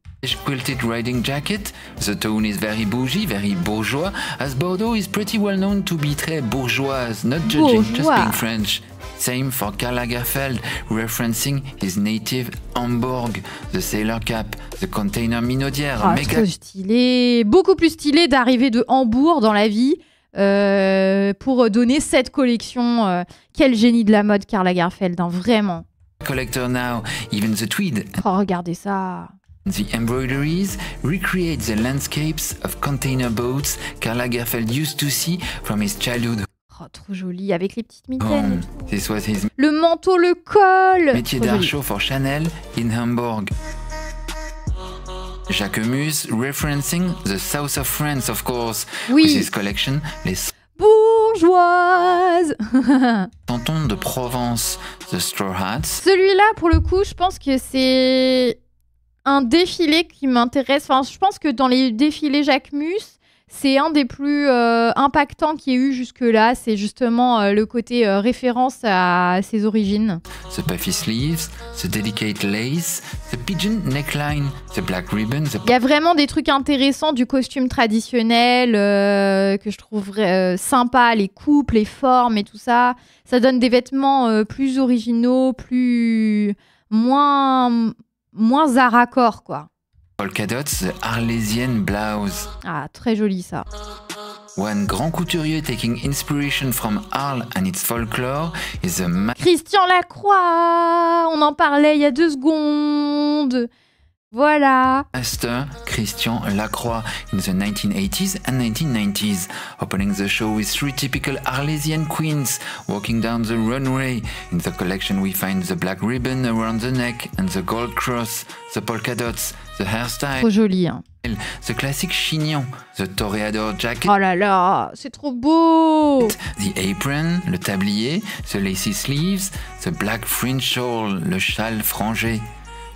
Quilted riding jacket. The town is very bougie, very bourgeois, as Bordeaux is pretty well known to be très bourgeoise, not judging, bourgeois. just being French. Same for Karl Lagerfeld, referencing his native Hamburg, the Sailor Cap, the Container Minaudière. Ah, méga... stylé, beaucoup plus stylé d'arriver de Hambourg dans la vie. Euh, pour donner cette collection. Euh, quel génie de la mode, Karl Lagerfeld, hein, vraiment. Collector now, even the tweed. Oh, regardez ça. The embroideries recreate the landscapes of container boats Karl Lagerfeld used to see from his childhood Oh, trop joli, avec les petites mitaines. Oh, le manteau, le col. Métier d'archaud for Chanel in Hamburg. Jacques referencing the south of France, of course, oui. with his collection Les Bourgeoises de Provence, The Straw Hats. Celui-là, pour le coup, je pense que c'est un défilé qui m'intéresse. Enfin, je pense que dans les défilés Jacques c'est un des plus euh, impactants qu'il y ait eu jusque-là. C'est justement euh, le côté euh, référence à ses origines. The Il y a vraiment des trucs intéressants du costume traditionnel que je trouve sympa, les coupes, les formes et tout ça. Ça donne des vêtements plus originaux, plus moins moins à raccord quoi. Polkadot The Arlesian Blouse. Ah, très joli ça. One grand couturier taking inspiration from Arles and its folklore is the... Christian Lacroix On en parlait il y a deux secondes voilà. Master Christian Lacroix in the 1980s and 1990s, opening the show with three typical Arlesian queens walking down the runway. In the collection, we find the black ribbon around the neck and the gold cross, the polka dots, The Trop joli. Hein. Ce classique chignon. The toreador jacket. Oh là là, c'est trop beau. The apron, le tablier. The lacy sleeves. The black fringe shawl, le châle frangé.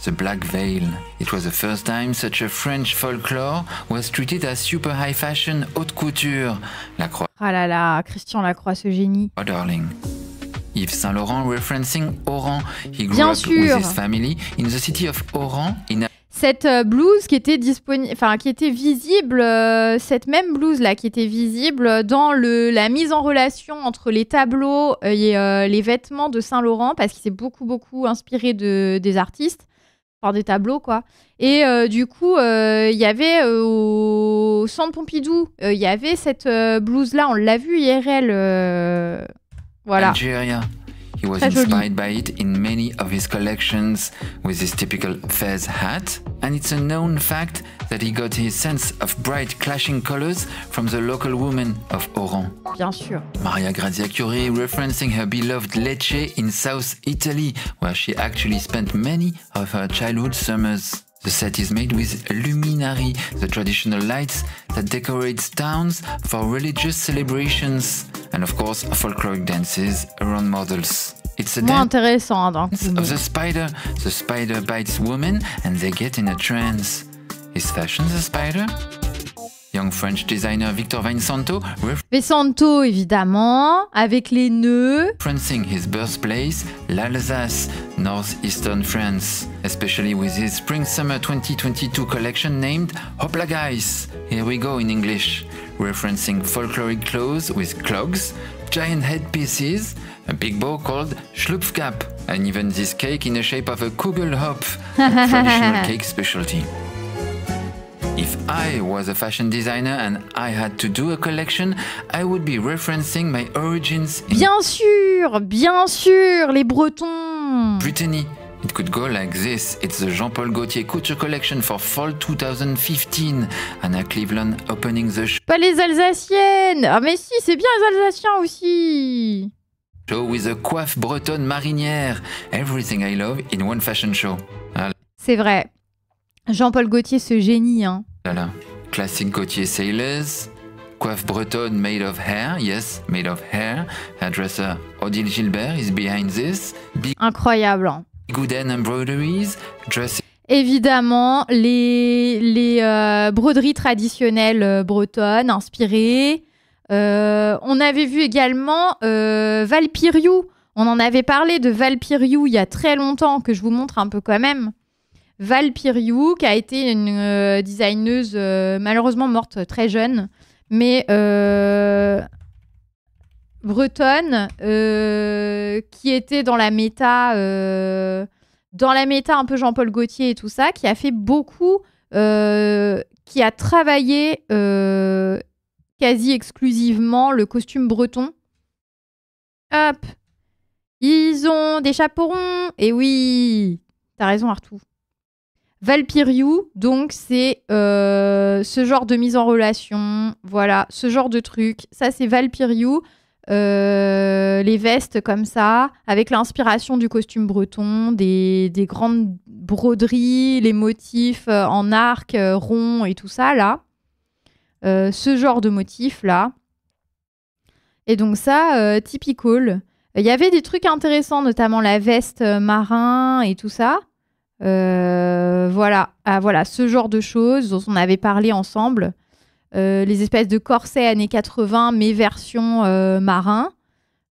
The Black Veil. It was the first time such a French folklore was treated as super high fashion haute couture. La Croix. Ah là là, Christian Lacroix, ce génie. Oh darling. Yves Saint Laurent referencing Oran. He grew up with his family in the city of Oran in cette euh, blouse qui était disponible, enfin qui était visible, euh, cette même blouse là qui était visible dans le la mise en relation entre les tableaux euh, et les vêtements de Saint Laurent parce qu'il s'est beaucoup beaucoup inspiré de des artistes, par des tableaux quoi. Et du coup, il y avait au Centre Pompidou, il y avait cette blouse là, on l'a vu IRL, voilà. rien He was inspired by it in many of his collections with his typical fez hat. And it's a known fact that he got his sense of bright clashing colors from the local woman of Oran. Bien sûr. Maria Grazia Curie referencing her beloved Lecce in South Italy, where she actually spent many of her childhood summers. The set is made with luminari, the traditional lights that decorates towns for religious celebrations and of course folkloric dances around models. It's a dance intéressant, donc. of the spider. The spider bites women and they get in a trance. Is fashion the spider? Young French designer Victor Vincento. Vincento, évidemment, avec les nœuds. Referencing his birthplace, l'Alsace, northeastern France, especially with his spring-summer 2022 collection named Hopla Guys. Here we go in English. Referencing folkloric clothes with clogs, giant headpieces, a big bow called Schlupfkap, and even this cake in the shape of a Kugelhopf, a traditional cake specialty. If I was a fashion designer and I had to do a collection, I would be referencing my origins in Bien sûr, bien sûr, les Bretons. Brittany. It could go like this. It's the Jean-Paul Gaultier Couture Collection for Fall 2015. Anna Cleveland opening the show. Pas les Alsaciennes Ah mais si, c'est bien les Alsaciens aussi Show with a coiffe bretonne marinière. Everything I love in one fashion show. C'est vrai. Jean-Paul Gaultier, ce génie. Hein. Là Classique Gaultier Sailors. Coiffe bretonne made of hair, yes, made of hair. Hairdresser Odile Gilbert is behind this. Big Incroyable. Hein. Gooden embroideries, dressing évidemment les, les euh, broderies traditionnelles euh, bretonnes inspirées. Euh, on avait vu également euh, Valpiriou. On en avait parlé de Valpiriou il y a très longtemps, que je vous montre un peu quand même. Val qui a été une euh, designeuse euh, malheureusement morte très jeune, mais euh, bretonne, qui était dans la méta, dans la méta un peu Jean-Paul Gaultier et tout ça, qui a fait beaucoup, qui a travaillé quasi exclusivement le costume breton. Hop, ils ont des chapeaux ronds Et oui, t'as raison Artou. Valpiriou, donc c'est euh, ce genre de mise en relation, voilà, ce genre de truc. Ça, c'est Valpiriou. Euh, les vestes comme ça, avec l'inspiration du costume breton, des, grandes broderies, les motifs euh, en arc, rond et tout ça, là. ce genre de motifs, là. Et donc ça, typical. Il y avait des trucs intéressants, notamment la veste marin et tout ça. Euh, voilà, ah, voilà, ce genre de choses dont on avait parlé ensemble. Euh, les espèces de corsets années 80, mais version euh, marin.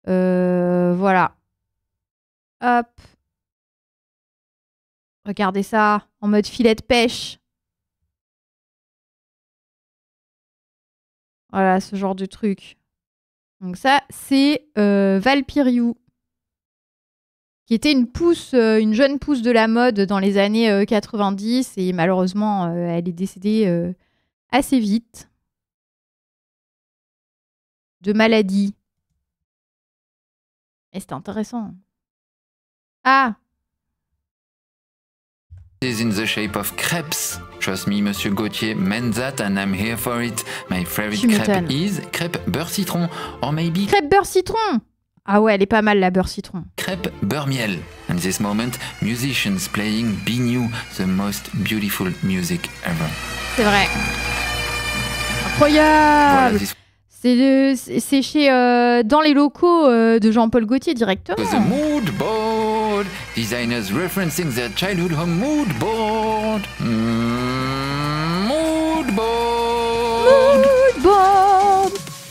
voilà. Hop. Regardez ça, en mode filet de pêche. Voilà, ce genre de truc. Donc ça, c'est Valpiriou qui était une pousse, euh, une jeune pousse de la mode dans les années 90 euh, et malheureusement euh, elle est décédée assez vite de maladie. Et eh, c'était intéressant. Ah is in the shape of crepes. Trust me, Monsieur Gauthier, meant that and I'm here for it. My favorite crepe is crepe beurre citron or maybe... Crêpe beurre citron ah ouais, elle est pas mal la beurre citron. Crêpe beurre miel. In this moment, musicians playing Be New, the most beautiful music ever. C'est vrai. Incroyable. c'est chez euh, dans les locaux euh, de Jean-Paul Gaultier directement. The mood board. Designers referencing their childhood home mood board. Mm, mood board. Mood board.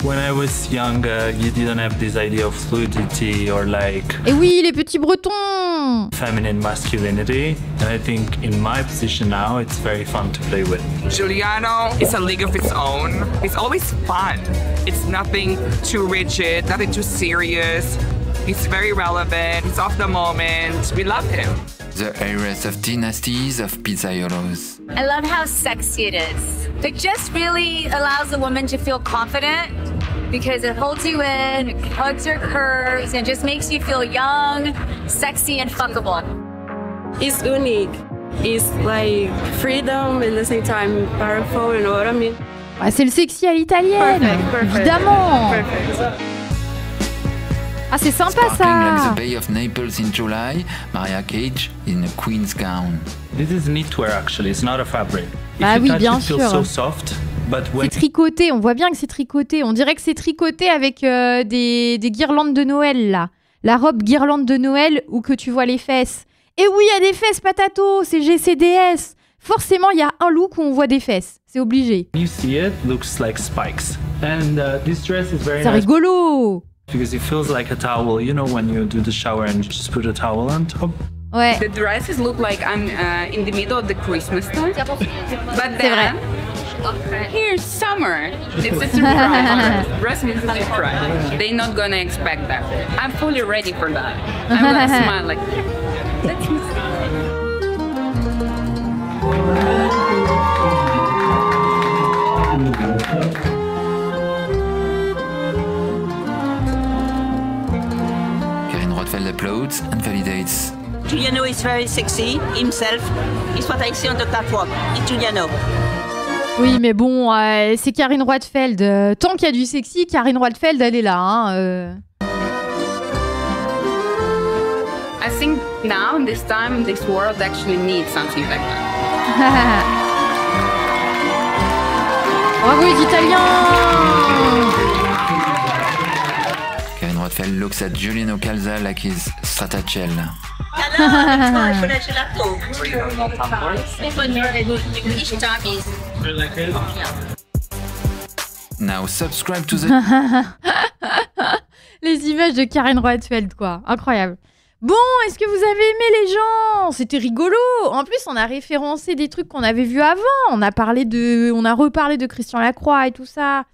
When I was younger, you didn't have this idea of fluidity or like. Et eh oui, les petits bretons. Feminine masculinity, and I think in my position now, it's very fun to play with. Giuliano is a league of its own. It's always fun. It's nothing too rigid, nothing too serious. He's very relevant. He's off the moment. We love him the eras of dynasties of pizzaiolos. I love how sexy it is. It just really allows a woman to feel confident because it holds you in, it hugs your curves, and just makes you feel young, sexy, and fuckable. It's unique. It's like freedom and at the same time powerful, you know what I mean? Ah, c'est le sexy à l'italienne, Perfect. évidemment. Perfect. Ah, c'est sympa ça! the Bay of Naples in July, Maria Cage in a Queen's gown. This is knitwear actually, it's not a fabric. ah oui, bien sûr. C'est tricoté, on voit bien que c'est tricoté. On dirait que c'est tricoté avec euh, des, des guirlandes de Noël là. La robe guirlande de Noël où que tu vois les fesses. Et oui, il y a des fesses, patato, c'est GCDS. Forcément, il y a un look où on voit des fesses, c'est obligé. You see it, looks like spikes. And uh, this dress is very C'est nice. rigolo. Because it feels like a towel, you know, when you do the shower and just put a towel on top. Ouais. The dresses look like I'm uh, in the middle of the Christmas time. But then here's summer. It's a surprise. dress is a surprise. They're not gonna expect that. I'm fully ready for that. I'm gonna smile like that's me. uploads and validates. Giuliano is very sexy himself. It's what I see on the catwalk. It's Giuliano. Oui, mais bon, euh, c'est Karine Roitfeld. Euh, tant qu'il y a du sexy, Karine Roitfeld, elle est là. Hein, euh... I think now, in this time, this world actually needs something like that. Bravo les Italiens Now subscribe to the... les images de Karen Roatfeld, quoi. Incroyable. Bon, est-ce que vous avez aimé les gens C'était rigolo. En plus, on a référencé des trucs qu'on avait vus avant. On a parlé de, on a reparlé de Christian Lacroix et tout ça.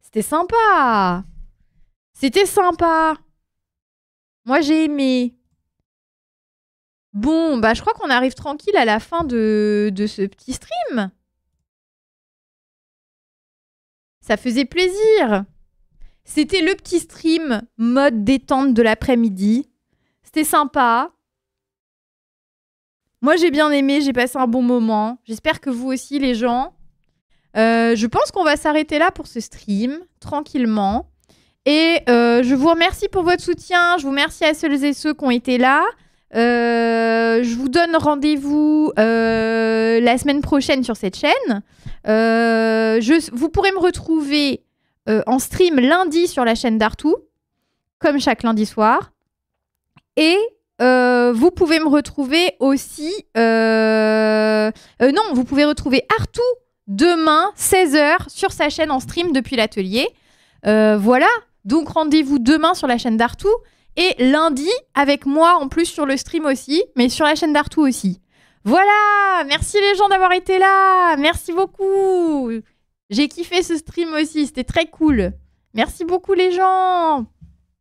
C'était sympa. C'était sympa. Moi, j'ai aimé. Bon, bah, je crois qu'on arrive tranquille à la fin de, de ce petit stream. Ça faisait plaisir. C'était le petit stream mode détente de l'après-midi. C'était sympa. Moi, j'ai bien aimé, j'ai passé un bon moment. J'espère que vous aussi, les gens. Euh, je pense qu'on va s'arrêter là pour ce stream, tranquillement. Et euh, je vous remercie pour votre soutien. Je vous remercie à celles et ceux qui ont été là. Euh, je vous donne rendez-vous euh, la semaine prochaine sur cette chaîne. vous pourrez me retrouver en stream lundi sur la chaîne d'Artou, comme chaque lundi soir. Et vous pouvez me retrouver aussi. non, vous pouvez retrouver Artou demain, 16h, sur sa chaîne en stream depuis l'atelier. voilà, donc rendez-vous demain sur la chaîne d'Artou et lundi avec moi en plus sur le stream aussi, mais sur la chaîne d'Artou aussi. Voilà, merci les gens d'avoir été là, merci beaucoup. J'ai kiffé ce stream aussi, c'était très cool. Merci beaucoup les gens.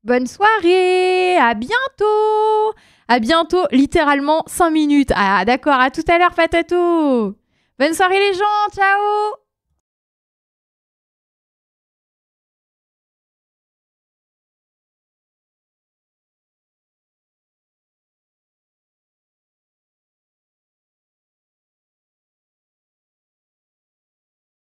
Bonne soirée, à bientôt. À bientôt, littéralement 5 minutes. Ah d'accord, à tout à l'heure Patato. Bonne soirée les gens, ciao